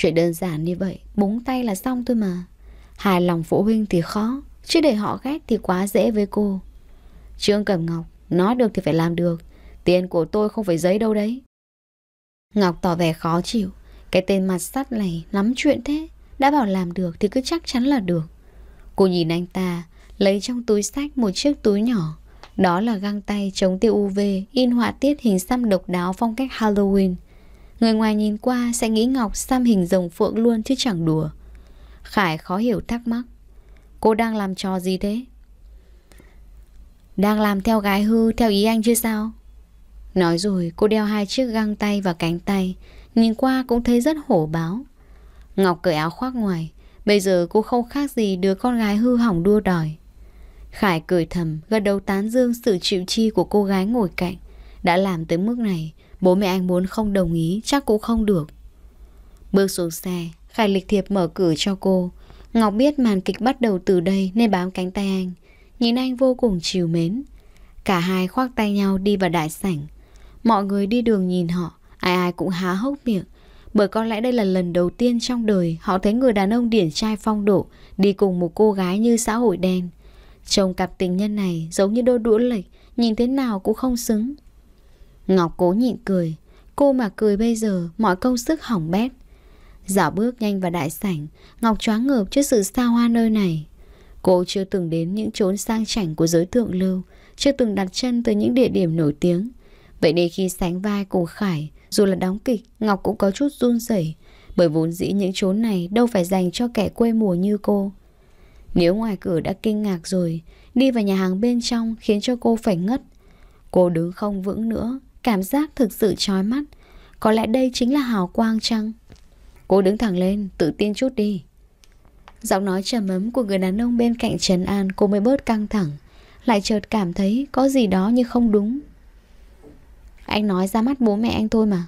Chuyện đơn giản như vậy, búng tay là xong thôi mà. Hài lòng phụ huynh thì khó, chứ để họ ghét thì quá dễ với cô. Trương Cẩm Ngọc, nói được thì phải làm được. Tiền của tôi không phải giấy đâu đấy. Ngọc tỏ vẻ khó chịu. Cái tên mặt sắt này lắm chuyện thế. Đã bảo làm được thì cứ chắc chắn là được. Cô nhìn anh ta, lấy trong túi sách một chiếc túi nhỏ. Đó là găng tay chống tiêu UV in họa tiết hình xăm độc đáo phong cách Halloween. Người ngoài nhìn qua sẽ nghĩ Ngọc xăm hình rồng phượng luôn chứ chẳng đùa. Khải khó hiểu thắc mắc. Cô đang làm trò gì thế? Đang làm theo gái hư, theo ý anh chứ sao? Nói rồi cô đeo hai chiếc găng tay và cánh tay, nhìn qua cũng thấy rất hổ báo. Ngọc cởi áo khoác ngoài, bây giờ cô không khác gì đứa con gái hư hỏng đua đòi. Khải cười thầm, gật đầu tán dương sự chịu chi của cô gái ngồi cạnh. Đã làm tới mức này, Bố mẹ anh muốn không đồng ý chắc cũng không được Bước xuống xe Khải lịch thiệp mở cửa cho cô Ngọc biết màn kịch bắt đầu từ đây Nên bám cánh tay anh Nhìn anh vô cùng chiều mến Cả hai khoác tay nhau đi vào đại sảnh Mọi người đi đường nhìn họ Ai ai cũng há hốc miệng Bởi có lẽ đây là lần đầu tiên trong đời Họ thấy người đàn ông điển trai phong độ Đi cùng một cô gái như xã hội đen Chồng cặp tình nhân này giống như đôi đũa lệch Nhìn thế nào cũng không xứng Ngọc cố nhịn cười Cô mà cười bây giờ mọi công sức hỏng bét Dạo bước nhanh vào đại sảnh Ngọc choáng ngợp trước sự xa hoa nơi này Cô chưa từng đến những chốn sang chảnh của giới thượng lưu Chưa từng đặt chân tới những địa điểm nổi tiếng Vậy nên khi sánh vai cùng Khải Dù là đóng kịch Ngọc cũng có chút run rẩy Bởi vốn dĩ những chốn này đâu phải dành cho kẻ quê mùa như cô Nếu ngoài cửa đã kinh ngạc rồi Đi vào nhà hàng bên trong khiến cho cô phải ngất Cô đứng không vững nữa Cảm giác thực sự chói mắt Có lẽ đây chính là hào quang chăng Cô đứng thẳng lên Tự tin chút đi Giọng nói trầm ấm của người đàn ông bên cạnh Trần An Cô mới bớt căng thẳng Lại chợt cảm thấy có gì đó như không đúng Anh nói ra mắt bố mẹ anh thôi mà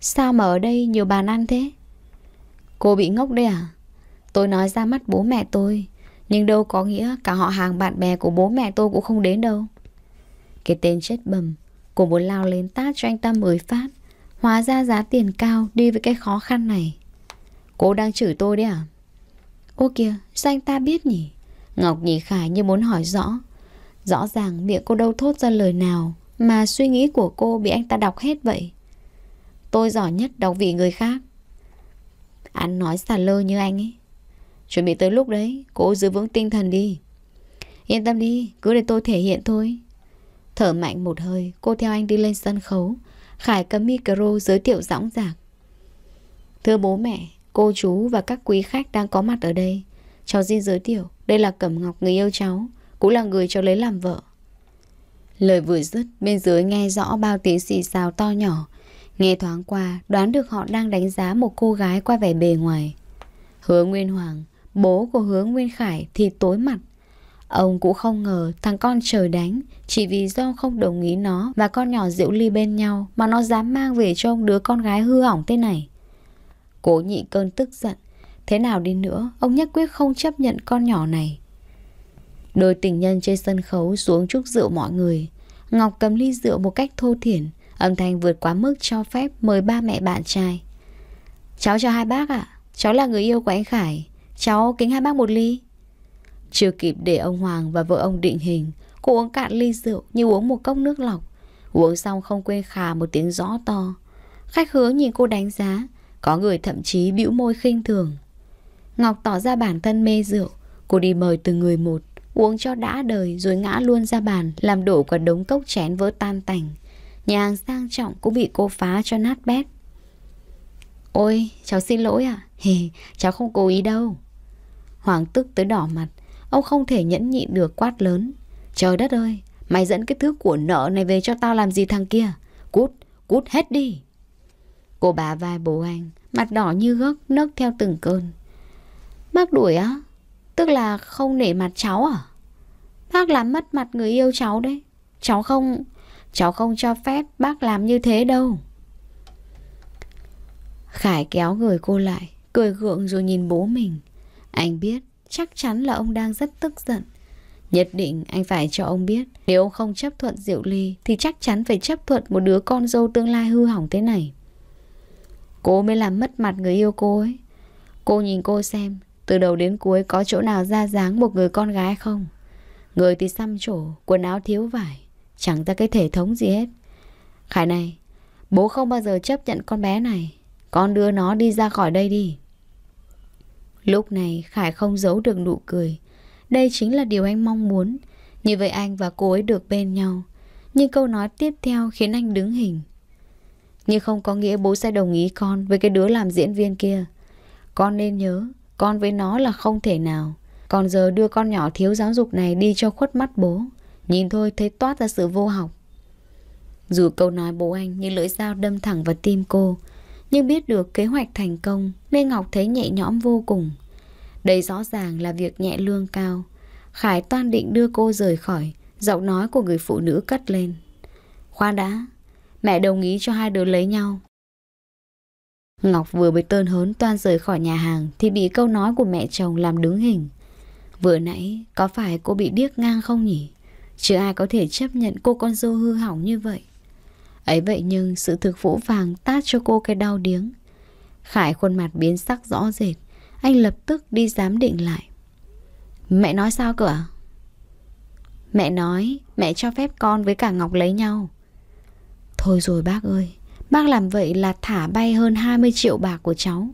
Sao mà ở đây nhiều bàn ăn thế Cô bị ngốc đấy à Tôi nói ra mắt bố mẹ tôi Nhưng đâu có nghĩa cả họ hàng bạn bè của bố mẹ tôi cũng không đến đâu Cái tên chết bầm Cô muốn lao lên tát cho anh ta mới phát Hóa ra giá tiền cao đi với cái khó khăn này Cô đang chửi tôi đấy à Ô kìa sao anh ta biết nhỉ Ngọc nhìn Khải như muốn hỏi rõ Rõ ràng miệng cô đâu thốt ra lời nào Mà suy nghĩ của cô bị anh ta đọc hết vậy Tôi giỏi nhất đọc vị người khác Anh nói xà lơ như anh ấy Chuẩn bị tới lúc đấy Cô giữ vững tinh thần đi Yên tâm đi Cứ để tôi thể hiện thôi Thở mạnh một hơi, cô theo anh đi lên sân khấu. Khải cầm micro giới thiệu dõng dạc. Thưa bố mẹ, cô chú và các quý khách đang có mặt ở đây. Cháu xin giới thiệu, đây là Cẩm Ngọc người yêu cháu, cũng là người cháu lấy làm vợ. Lời vừa dứt, bên dưới nghe rõ bao tiếng xì xào to nhỏ. Nghe thoáng qua, đoán được họ đang đánh giá một cô gái qua vẻ bề ngoài. Hứa Nguyên Hoàng, bố của Hứa Nguyên Khải thì tối mặt Ông cũng không ngờ thằng con trời đánh Chỉ vì do không đồng ý nó Và con nhỏ diễu ly bên nhau Mà nó dám mang về cho ông đứa con gái hư hỏng thế này Cố nhị cơn tức giận Thế nào đi nữa Ông nhất quyết không chấp nhận con nhỏ này Đôi tình nhân trên sân khấu xuống chúc rượu mọi người Ngọc cầm ly rượu một cách thô thiển Âm thanh vượt quá mức cho phép mời ba mẹ bạn trai Cháu chào hai bác ạ à. Cháu là người yêu của anh Khải Cháu kính hai bác một ly chưa kịp để ông Hoàng và vợ ông định hình, cô uống cạn ly rượu như uống một cốc nước lọc. Uống xong không quên khà một tiếng rõ to. Khách hứa nhìn cô đánh giá, có người thậm chí bĩu môi khinh thường. Ngọc tỏ ra bản thân mê rượu, cô đi mời từng người một, uống cho đã đời rồi ngã luôn ra bàn, làm đổ cả đống cốc chén vỡ tan tành. Nhà hàng sang trọng cũng bị cô phá cho nát bét. Ôi, cháu xin lỗi ạ. À? cháu không cố ý đâu. Hoàng tức tới đỏ mặt. Ông không thể nhẫn nhịn được quát lớn Trời đất ơi Mày dẫn cái thứ của nợ này về cho tao làm gì thằng kia Cút, cút hết đi Cô bà vai bố anh Mặt đỏ như gấc nấc theo từng cơn Bác đuổi á Tức là không nể mặt cháu à Bác làm mất mặt người yêu cháu đấy Cháu không Cháu không cho phép bác làm như thế đâu Khải kéo người cô lại Cười gượng rồi nhìn bố mình Anh biết Chắc chắn là ông đang rất tức giận Nhất định anh phải cho ông biết Nếu ông không chấp thuận Diệu Ly Thì chắc chắn phải chấp thuận một đứa con dâu tương lai hư hỏng thế này Cô mới làm mất mặt người yêu cô ấy Cô nhìn cô xem Từ đầu đến cuối có chỗ nào ra dáng một người con gái không Người thì xăm trổ Quần áo thiếu vải Chẳng ra cái thể thống gì hết Khải này Bố không bao giờ chấp nhận con bé này Con đưa nó đi ra khỏi đây đi Lúc này Khải không giấu được nụ cười Đây chính là điều anh mong muốn Như vậy anh và cô ấy được bên nhau Nhưng câu nói tiếp theo khiến anh đứng hình Nhưng không có nghĩa bố sẽ đồng ý con Với cái đứa làm diễn viên kia Con nên nhớ Con với nó là không thể nào Còn giờ đưa con nhỏ thiếu giáo dục này đi cho khuất mắt bố Nhìn thôi thấy toát ra sự vô học Dù câu nói bố anh như lưỡi dao đâm thẳng vào tim cô nhưng biết được kế hoạch thành công Nên Ngọc thấy nhẹ nhõm vô cùng Đây rõ ràng là việc nhẹ lương cao Khải toan định đưa cô rời khỏi Giọng nói của người phụ nữ cất lên Khoan đã Mẹ đồng ý cho hai đứa lấy nhau Ngọc vừa bị tơn hớn toan rời khỏi nhà hàng Thì bị câu nói của mẹ chồng làm đứng hình Vừa nãy có phải cô bị điếc ngang không nhỉ Chứ ai có thể chấp nhận cô con dâu hư hỏng như vậy Ấy vậy nhưng sự thực vũ vàng tát cho cô cái đau điếng. Khải khuôn mặt biến sắc rõ rệt. Anh lập tức đi giám định lại. Mẹ nói sao cơ à? Mẹ nói mẹ cho phép con với cả Ngọc lấy nhau. Thôi rồi bác ơi, bác làm vậy là thả bay hơn 20 triệu bạc của cháu.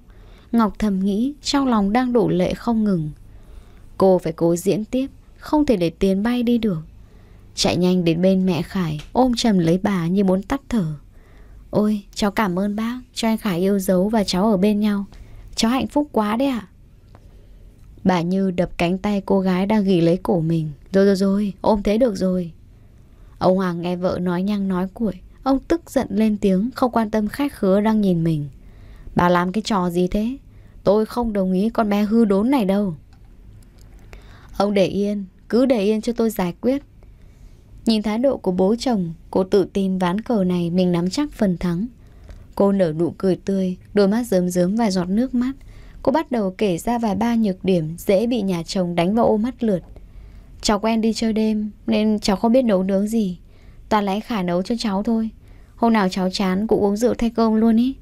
Ngọc thầm nghĩ trong lòng đang đổ lệ không ngừng. Cô phải cố diễn tiếp, không thể để tiền bay đi được. Chạy nhanh đến bên mẹ Khải Ôm chầm lấy bà như muốn tắt thở Ôi cháu cảm ơn bác Cho anh Khải yêu dấu và cháu ở bên nhau Cháu hạnh phúc quá đấy ạ Bà Như đập cánh tay cô gái đang ghi lấy cổ mình Rồi rồi rồi ôm thế được rồi Ông Hoàng nghe vợ nói nhăng nói cuội Ông tức giận lên tiếng Không quan tâm khách khứa đang nhìn mình Bà làm cái trò gì thế Tôi không đồng ý con bé hư đốn này đâu Ông để yên Cứ để yên cho tôi giải quyết Nhìn thái độ của bố chồng, cô tự tin ván cờ này mình nắm chắc phần thắng. Cô nở nụ cười tươi, đôi mắt rớm rớm vài giọt nước mắt. Cô bắt đầu kể ra vài ba nhược điểm dễ bị nhà chồng đánh vào ô mắt lượt. Cháu quen đi chơi đêm nên cháu không biết nấu nướng gì. Toàn lẽ khả nấu cho cháu thôi. Hôm nào cháu chán cũng uống rượu thay cơm luôn ý.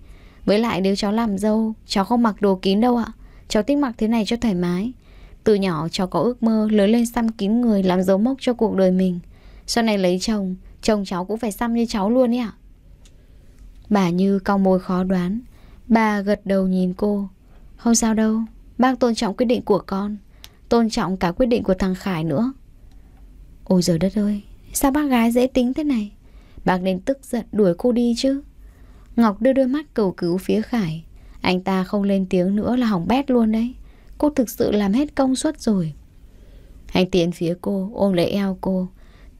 Với lại nếu cháu làm dâu, cháu không mặc đồ kín đâu ạ. Cháu thích mặc thế này cho thoải mái. Từ nhỏ cháu có ước mơ lớn lên xăm kín người làm dấu mốc cho cuộc đời mình. Sau này lấy chồng Chồng cháu cũng phải xăm như cháu luôn ấy ạ Bà Như cong môi khó đoán Bà gật đầu nhìn cô Không sao đâu Bác tôn trọng quyết định của con Tôn trọng cả quyết định của thằng Khải nữa Ôi giời đất ơi Sao bác gái dễ tính thế này Bác nên tức giận đuổi cô đi chứ Ngọc đưa đôi mắt cầu cứu phía Khải Anh ta không lên tiếng nữa là hỏng bét luôn đấy Cô thực sự làm hết công suất rồi Anh tiến phía cô Ôm lấy eo cô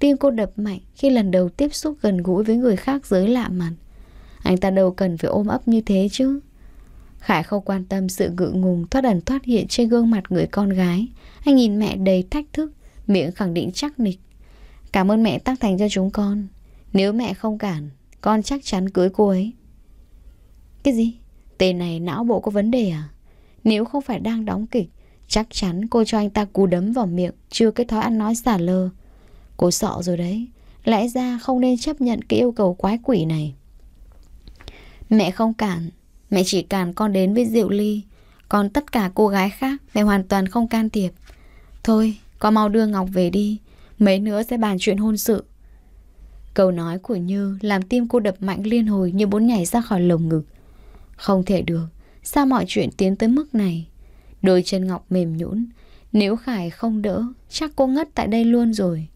Tim cô đập mạnh khi lần đầu tiếp xúc gần gũi với người khác giới lạ mặt. Anh ta đâu cần phải ôm ấp như thế chứ. Khải không quan tâm sự ngự ngùng thoát ẩn thoát hiện trên gương mặt người con gái. Anh nhìn mẹ đầy thách thức, miệng khẳng định chắc nịch. Cảm ơn mẹ tác thành cho chúng con. Nếu mẹ không cản, con chắc chắn cưới cô ấy. Cái gì? Tên này não bộ có vấn đề à? Nếu không phải đang đóng kịch, chắc chắn cô cho anh ta cú đấm vào miệng, chưa cái thói ăn nói xả lơ. Cô sợ rồi đấy Lẽ ra không nên chấp nhận cái yêu cầu quái quỷ này Mẹ không cản Mẹ chỉ cản con đến với Diệu Ly Còn tất cả cô gái khác Mẹ hoàn toàn không can thiệp Thôi con mau đưa Ngọc về đi Mấy nữa sẽ bàn chuyện hôn sự Câu nói của Như Làm tim cô đập mạnh liên hồi Như muốn nhảy ra khỏi lồng ngực Không thể được Sao mọi chuyện tiến tới mức này Đôi chân Ngọc mềm nhũn Nếu Khải không đỡ Chắc cô ngất tại đây luôn rồi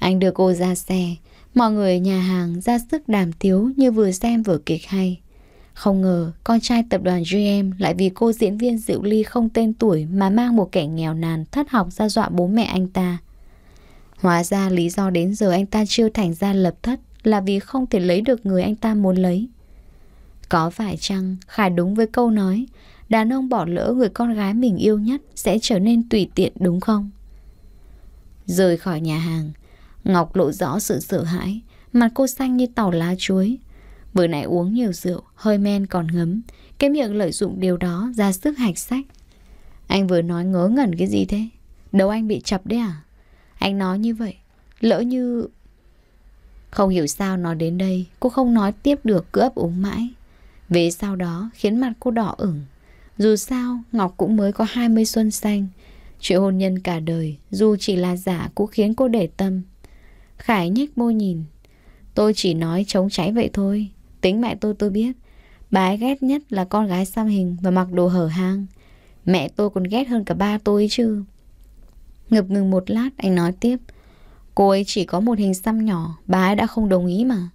anh đưa cô ra xe, mọi người nhà hàng ra sức đàm tiếu như vừa xem vừa kịch hay. Không ngờ, con trai tập đoàn GM lại vì cô diễn viên Diệu Ly không tên tuổi mà mang một kẻ nghèo nàn thất học ra dọa bố mẹ anh ta. Hóa ra lý do đến giờ anh ta chưa thành ra lập thất là vì không thể lấy được người anh ta muốn lấy. Có phải chăng Khải đúng với câu nói đàn ông bỏ lỡ người con gái mình yêu nhất sẽ trở nên tùy tiện đúng không? Rời khỏi nhà hàng, Ngọc lộ rõ sự sợ hãi, mặt cô xanh như tàu lá chuối. Bữa nãy uống nhiều rượu, hơi men còn ngấm, cái miệng lợi dụng điều đó ra sức hạch sách. Anh vừa nói ngớ ngẩn cái gì thế? Đầu anh bị chập đấy à? Anh nói như vậy, lỡ như... Không hiểu sao nói đến đây, cô không nói tiếp được cứ ấp úng mãi. Về sau đó khiến mặt cô đỏ ửng. Dù sao, Ngọc cũng mới có 20 xuân xanh. Chuyện hôn nhân cả đời, dù chỉ là giả cũng khiến cô để tâm. Khải nhếch môi nhìn Tôi chỉ nói chống cháy vậy thôi Tính mẹ tôi tôi biết Bà ấy ghét nhất là con gái xăm hình Và mặc đồ hở hang Mẹ tôi còn ghét hơn cả ba tôi chứ Ngập ngừng một lát anh nói tiếp Cô ấy chỉ có một hình xăm nhỏ Bà ấy đã không đồng ý mà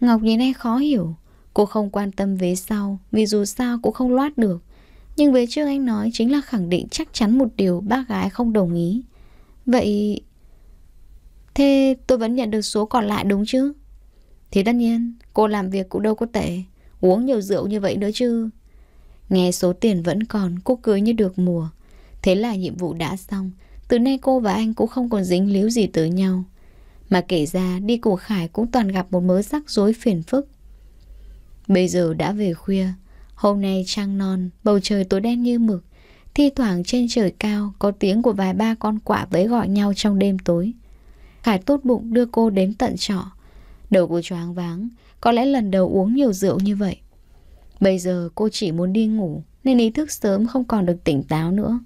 Ngọc nhìn anh khó hiểu Cô không quan tâm về sau Vì dù sao cũng không loát được Nhưng vế trước anh nói chính là khẳng định chắc chắn một điều bác gái không đồng ý Vậy Thế tôi vẫn nhận được số còn lại đúng chứ? Thì tất nhiên, cô làm việc cũng đâu có tệ. Uống nhiều rượu như vậy nữa chứ. Nghe số tiền vẫn còn, cô cười như được mùa. Thế là nhiệm vụ đã xong. Từ nay cô và anh cũng không còn dính líu gì tới nhau. Mà kể ra đi cùng Khải cũng toàn gặp một mớ rắc rối phiền phức. Bây giờ đã về khuya. Hôm nay trăng non, bầu trời tối đen như mực. Thi thoảng trên trời cao có tiếng của vài ba con quạ vẫy gọi nhau trong đêm tối. Khải tốt bụng đưa cô đến tận trọ. Đầu cô choáng váng, có lẽ lần đầu uống nhiều rượu như vậy. Bây giờ cô chỉ muốn đi ngủ, nên ý thức sớm không còn được tỉnh táo nữa.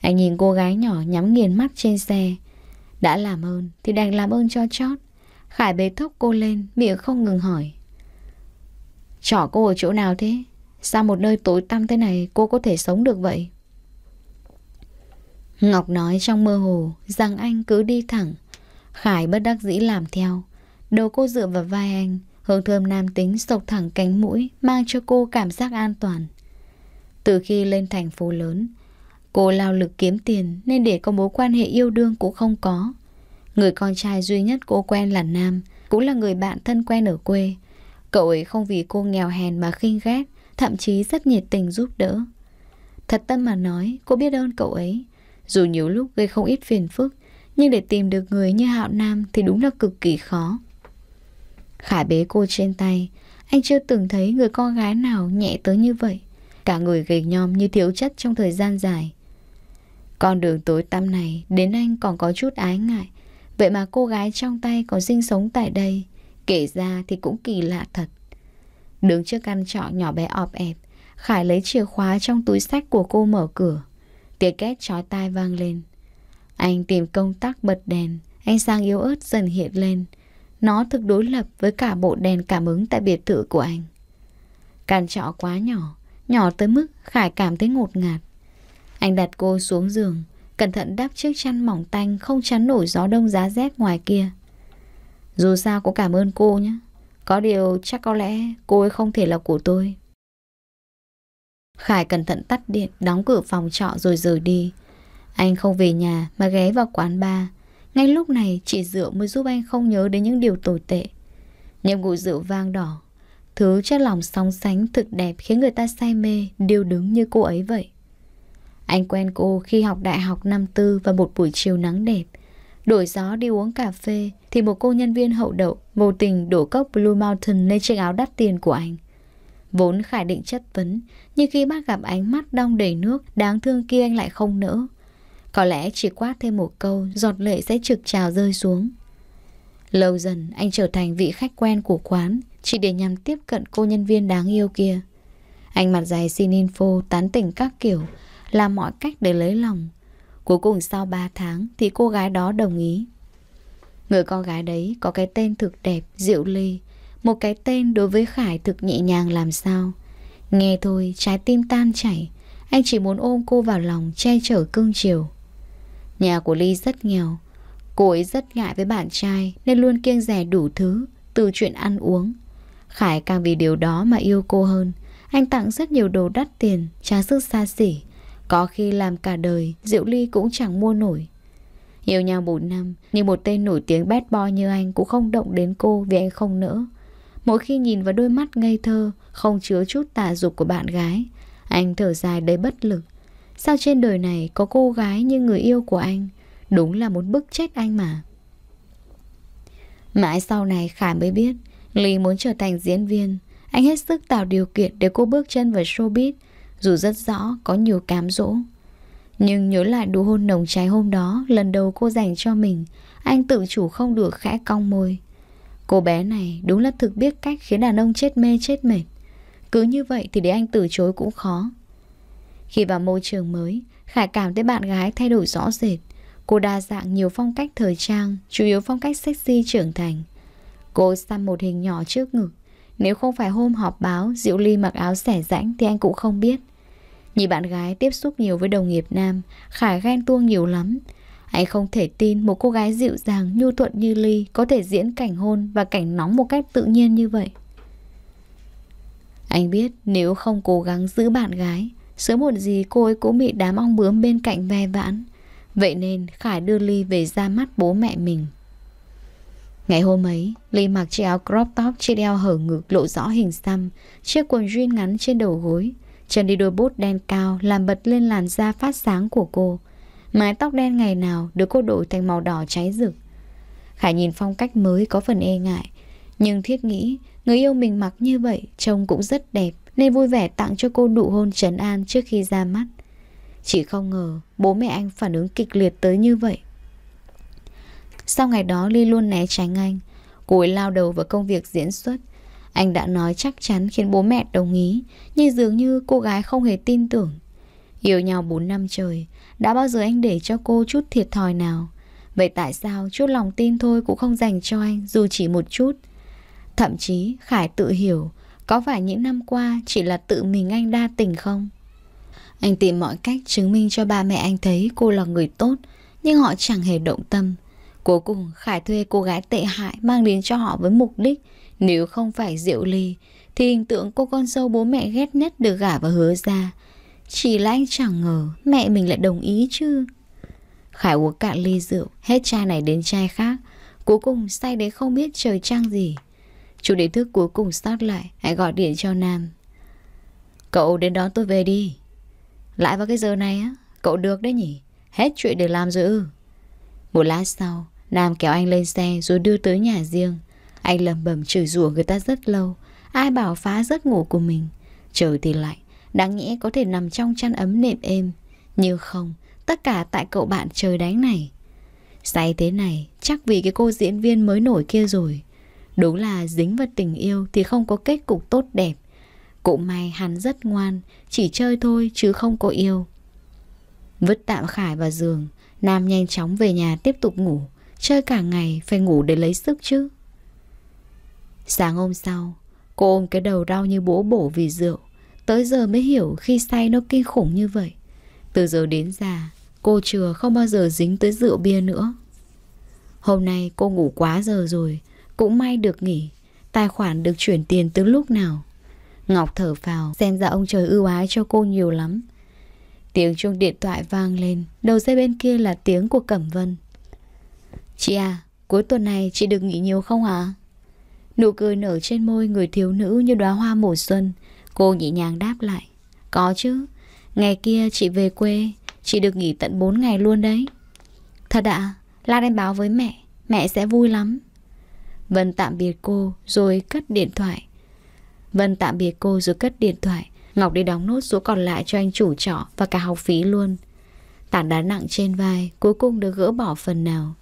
Anh nhìn cô gái nhỏ nhắm nghiền mắt trên xe. Đã làm ơn thì đành làm ơn cho chót. Khải bế thốc cô lên, miệng không ngừng hỏi. Trỏ cô ở chỗ nào thế? Sao một nơi tối tăm thế này cô có thể sống được vậy? Ngọc nói trong mơ hồ rằng anh cứ đi thẳng. Khải bất đắc dĩ làm theo. Đầu cô dựa vào vai anh, hương thơm nam tính sộc thẳng cánh mũi, mang cho cô cảm giác an toàn. Từ khi lên thành phố lớn, cô lao lực kiếm tiền nên để có mối quan hệ yêu đương cũng không có. Người con trai duy nhất cô quen là Nam, cũng là người bạn thân quen ở quê. Cậu ấy không vì cô nghèo hèn mà khinh ghét, thậm chí rất nhiệt tình giúp đỡ. Thật tâm mà nói, cô biết ơn cậu ấy. Dù nhiều lúc gây không ít phiền phức, nhưng để tìm được người như Hạo Nam thì đúng là cực kỳ khó. Khải bế cô trên tay, anh chưa từng thấy người con gái nào nhẹ tới như vậy. Cả người gầy nhom như thiếu chất trong thời gian dài. Con đường tối tăm này đến anh còn có chút ái ngại. Vậy mà cô gái trong tay còn sinh sống tại đây, kể ra thì cũng kỳ lạ thật. Đứng trước căn trọ nhỏ bé ọp ẹp, Khải lấy chìa khóa trong túi sách của cô mở cửa. Tiếng két chói tai vang lên. Anh tìm công tắc bật đèn, ánh sáng yếu ớt dần hiện lên. Nó thực đối lập với cả bộ đèn cảm ứng tại biệt thự của anh. Căn trọ quá nhỏ, nhỏ tới mức Khải cảm thấy ngột ngạt. Anh đặt cô xuống giường, cẩn thận đắp chiếc chăn mỏng tanh không chắn nổi gió đông giá rét ngoài kia. Dù sao cũng cảm ơn cô nhé. Có điều chắc có lẽ cô ấy không thể là của tôi. Khải cẩn thận tắt điện, đóng cửa phòng trọ rồi rời đi. Anh không về nhà mà ghé vào quán bar. Ngay lúc này chỉ rượu mới giúp anh không nhớ đến những điều tồi tệ. Nhâm ngụ rượu vang đỏ, thứ chất lòng sóng sánh thực đẹp khiến người ta say mê, điêu đứng như cô ấy vậy. Anh quen cô khi học đại học năm tư và một buổi chiều nắng đẹp. Đổi gió đi uống cà phê thì một cô nhân viên hậu đậu vô tình đổ cốc Blue Mountain lên chiếc áo đắt tiền của anh. Vốn Khải định chất vấn, nhưng khi bác gặp ánh mắt đong đầy nước, đáng thương kia anh lại không nỡ. Có lẽ chỉ quát thêm một câu Giọt lệ sẽ trực trào rơi xuống Lâu dần anh trở thành vị khách quen của quán Chỉ để nhằm tiếp cận cô nhân viên đáng yêu kia Anh mặt dày xin info Tán tỉnh các kiểu Làm mọi cách để lấy lòng Cuối cùng sau 3 tháng Thì cô gái đó đồng ý Người con gái đấy có cái tên thực đẹp Diệu ly Một cái tên đối với Khải thực nhẹ nhàng làm sao Nghe thôi trái tim tan chảy Anh chỉ muốn ôm cô vào lòng Che chở cưng chiều Nhà của Ly rất nghèo Cô ấy rất ngại với bạn trai Nên luôn kiêng rẻ đủ thứ Từ chuyện ăn uống Khải càng vì điều đó mà yêu cô hơn Anh tặng rất nhiều đồ đắt tiền trang sức xa xỉ Có khi làm cả đời Diệu Ly cũng chẳng mua nổi Yêu nhau 4 năm Nhưng một tên nổi tiếng bad boy như anh Cũng không động đến cô vì anh không nỡ Mỗi khi nhìn vào đôi mắt ngây thơ Không chứa chút tà dục của bạn gái Anh thở dài đầy bất lực Sao trên đời này có cô gái như người yêu của anh Đúng là muốn bức chết anh mà Mãi sau này Khải mới biết Lý muốn trở thành diễn viên Anh hết sức tạo điều kiện để cô bước chân vào showbiz Dù rất rõ có nhiều cám dỗ Nhưng nhớ lại đủ hôn nồng cháy hôm đó Lần đầu cô dành cho mình Anh tự chủ không được khẽ cong môi Cô bé này đúng là thực biết cách khiến đàn ông chết mê chết mệt Cứ như vậy thì để anh từ chối cũng khó khi vào môi trường mới, Khải cảm thấy bạn gái thay đổi rõ rệt. Cô đa dạng nhiều phong cách thời trang, chủ yếu phong cách sexy trưởng thành. Cô xăm một hình nhỏ trước ngực. Nếu không phải hôm họp báo, Diệu Ly mặc áo xẻ rãnh thì anh cũng không biết. Nhìn bạn gái tiếp xúc nhiều với đồng nghiệp nam, Khải ghen tuông nhiều lắm. Anh không thể tin một cô gái dịu dàng, nhu thuận như Ly có thể diễn cảnh hôn và cảnh nóng một cách tự nhiên như vậy. Anh biết nếu không cố gắng giữ bạn gái, Sớm muộn gì cô ấy cũng bị đám ong bướm bên cạnh ve vãn Vậy nên Khải đưa Ly về ra mắt bố mẹ mình Ngày hôm ấy, Ly mặc chiếc áo crop top trên đeo hở ngực lộ rõ hình xăm, chiếc quần jean ngắn trên đầu gối, chân đi đôi bốt đen cao làm bật lên làn da phát sáng của cô. Mái tóc đen ngày nào được cô đổi thành màu đỏ cháy rực. Khải nhìn phong cách mới có phần e ngại, nhưng thiết nghĩ người yêu mình mặc như vậy trông cũng rất đẹp nên vui vẻ tặng cho cô nụ hôn trấn an trước khi ra mắt. Chỉ không ngờ bố mẹ anh phản ứng kịch liệt tới như vậy. Sau ngày đó Ly luôn né tránh anh, cô ấy lao đầu vào công việc diễn xuất. Anh đã nói chắc chắn khiến bố mẹ đồng ý, nhưng dường như cô gái không hề tin tưởng. Yêu nhau 4 năm trời, đã bao giờ anh để cho cô chút thiệt thòi nào? Vậy tại sao chút lòng tin thôi cũng không dành cho anh dù chỉ một chút? Thậm chí Khải tự hiểu có phải những năm qua chỉ là tự mình anh đa tình không? Anh tìm mọi cách chứng minh cho ba mẹ anh thấy cô là người tốt Nhưng họ chẳng hề động tâm Cuối cùng Khải thuê cô gái tệ hại mang đến cho họ với mục đích Nếu không phải rượu ly Thì hình tượng cô con dâu bố mẹ ghét nhất được gả và hứa ra Chỉ là anh chẳng ngờ mẹ mình lại đồng ý chứ Khải uống cạn ly rượu Hết chai này đến chai khác Cuối cùng say đến không biết trời trăng gì chủ đề thức cuối cùng sót lại Hãy gọi điện cho Nam Cậu đến đón tôi về đi Lại vào cái giờ này á Cậu được đấy nhỉ Hết chuyện để làm rồi ư Một lát sau Nam kéo anh lên xe rồi đưa tới nhà riêng Anh lầm bầm chửi rủa người ta rất lâu Ai bảo phá giấc ngủ của mình Trời thì lạnh Đáng nhẽ có thể nằm trong chăn ấm nệm êm Nhưng không Tất cả tại cậu bạn trời đánh này Say thế này Chắc vì cái cô diễn viên mới nổi kia rồi Đúng là dính vào tình yêu thì không có kết cục tốt đẹp. Cụ may hắn rất ngoan, chỉ chơi thôi chứ không có yêu. Vứt tạm Khải vào giường, Nam nhanh chóng về nhà tiếp tục ngủ. Chơi cả ngày phải ngủ để lấy sức chứ. Sáng hôm sau, cô ôm cái đầu đau như bố bổ vì rượu. Tới giờ mới hiểu khi say nó kinh khủng như vậy. Từ giờ đến già, cô chừa không bao giờ dính tới rượu bia nữa. Hôm nay cô ngủ quá giờ rồi, cũng may được nghỉ Tài khoản được chuyển tiền từ lúc nào Ngọc thở phào Xem ra ông trời ưu ái cho cô nhiều lắm Tiếng chuông điện thoại vang lên Đầu dây bên kia là tiếng của Cẩm Vân Chị à Cuối tuần này chị được nghỉ nhiều không ạ Nụ cười nở trên môi người thiếu nữ như đóa hoa mùa xuân Cô nhẹ nhàng đáp lại Có chứ Ngày kia chị về quê Chị được nghỉ tận 4 ngày luôn đấy Thật ạ à, Lan em báo với mẹ Mẹ sẽ vui lắm Vân tạm biệt cô rồi cất điện thoại. Vân tạm biệt cô rồi cất điện thoại. Ngọc đi đóng nốt số còn lại cho anh chủ trọ và cả học phí luôn. Tảng đá nặng trên vai cuối cùng được gỡ bỏ phần nào.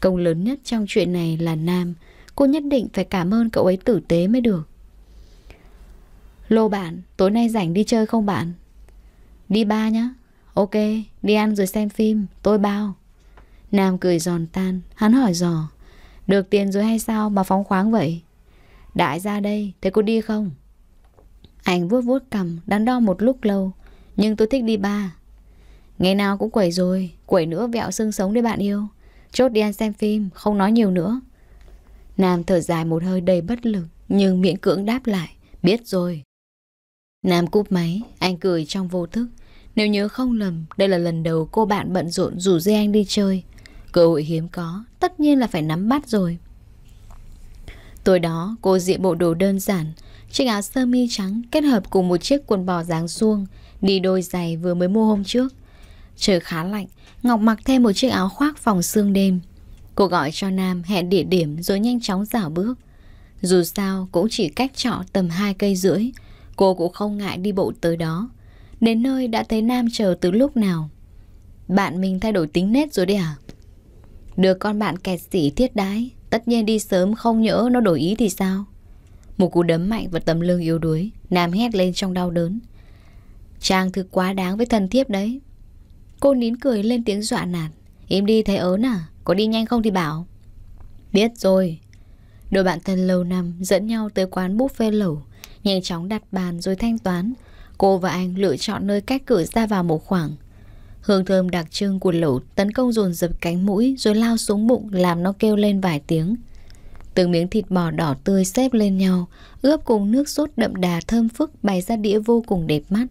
Công lớn nhất trong chuyện này là Nam. Cô nhất định phải cảm ơn cậu ấy tử tế mới được. Lô bạn, tối nay rảnh đi chơi không bạn? Đi ba nhá. Ok, đi ăn rồi xem phim, tôi bao. Nam cười giòn tan, hắn hỏi giò. Được tiền rồi hay sao mà phóng khoáng vậy? Đại ra đây, thế cô đi không? Anh vuốt vuốt cầm, đắn đo một lúc lâu. Nhưng tôi thích đi ba. Ngày nào cũng quẩy rồi, quẩy nữa vẹo xương sống đấy bạn yêu. Chốt đi ăn xem phim, không nói nhiều nữa. Nam thở dài một hơi đầy bất lực, nhưng miễn cưỡng đáp lại, biết rồi. Nam cúp máy, anh cười trong vô thức. Nếu nhớ không lầm, đây là lần đầu cô bạn bận rộn rủ dê anh đi chơi. Cơ hội hiếm có, tất nhiên là phải nắm bắt rồi. Tối đó, cô diện bộ đồ đơn giản, chiếc áo sơ mi trắng kết hợp cùng một chiếc quần bò dáng suông, đi đôi giày vừa mới mua hôm trước. Trời khá lạnh, Ngọc mặc thêm một chiếc áo khoác phòng sương đêm. Cô gọi cho Nam hẹn địa điểm rồi nhanh chóng dảo bước. Dù sao cũng chỉ cách trọ tầm hai cây rưỡi, cô cũng không ngại đi bộ tới đó. Đến nơi đã thấy Nam chờ từ lúc nào. Bạn mình thay đổi tính nết rồi đấy à? Đưa con bạn kẹt xỉ thiết đái Tất nhiên đi sớm không nhỡ nó đổi ý thì sao Một cú đấm mạnh vào tấm lưng yếu đuối Nam hét lên trong đau đớn chàng thực quá đáng với thần thiếp đấy Cô nín cười lên tiếng dọa nạt Im đi thấy ớn à Có đi nhanh không thì bảo Biết rồi Đôi bạn thân lâu năm dẫn nhau tới quán buffet lẩu Nhanh chóng đặt bàn rồi thanh toán Cô và anh lựa chọn nơi cách cửa ra vào một khoảng Hương thơm đặc trưng của lẩu tấn công dồn dập cánh mũi rồi lao xuống bụng làm nó kêu lên vài tiếng. Từng miếng thịt bò đỏ tươi xếp lên nhau, ướp cùng nước sốt đậm đà thơm phức bày ra đĩa vô cùng đẹp mắt.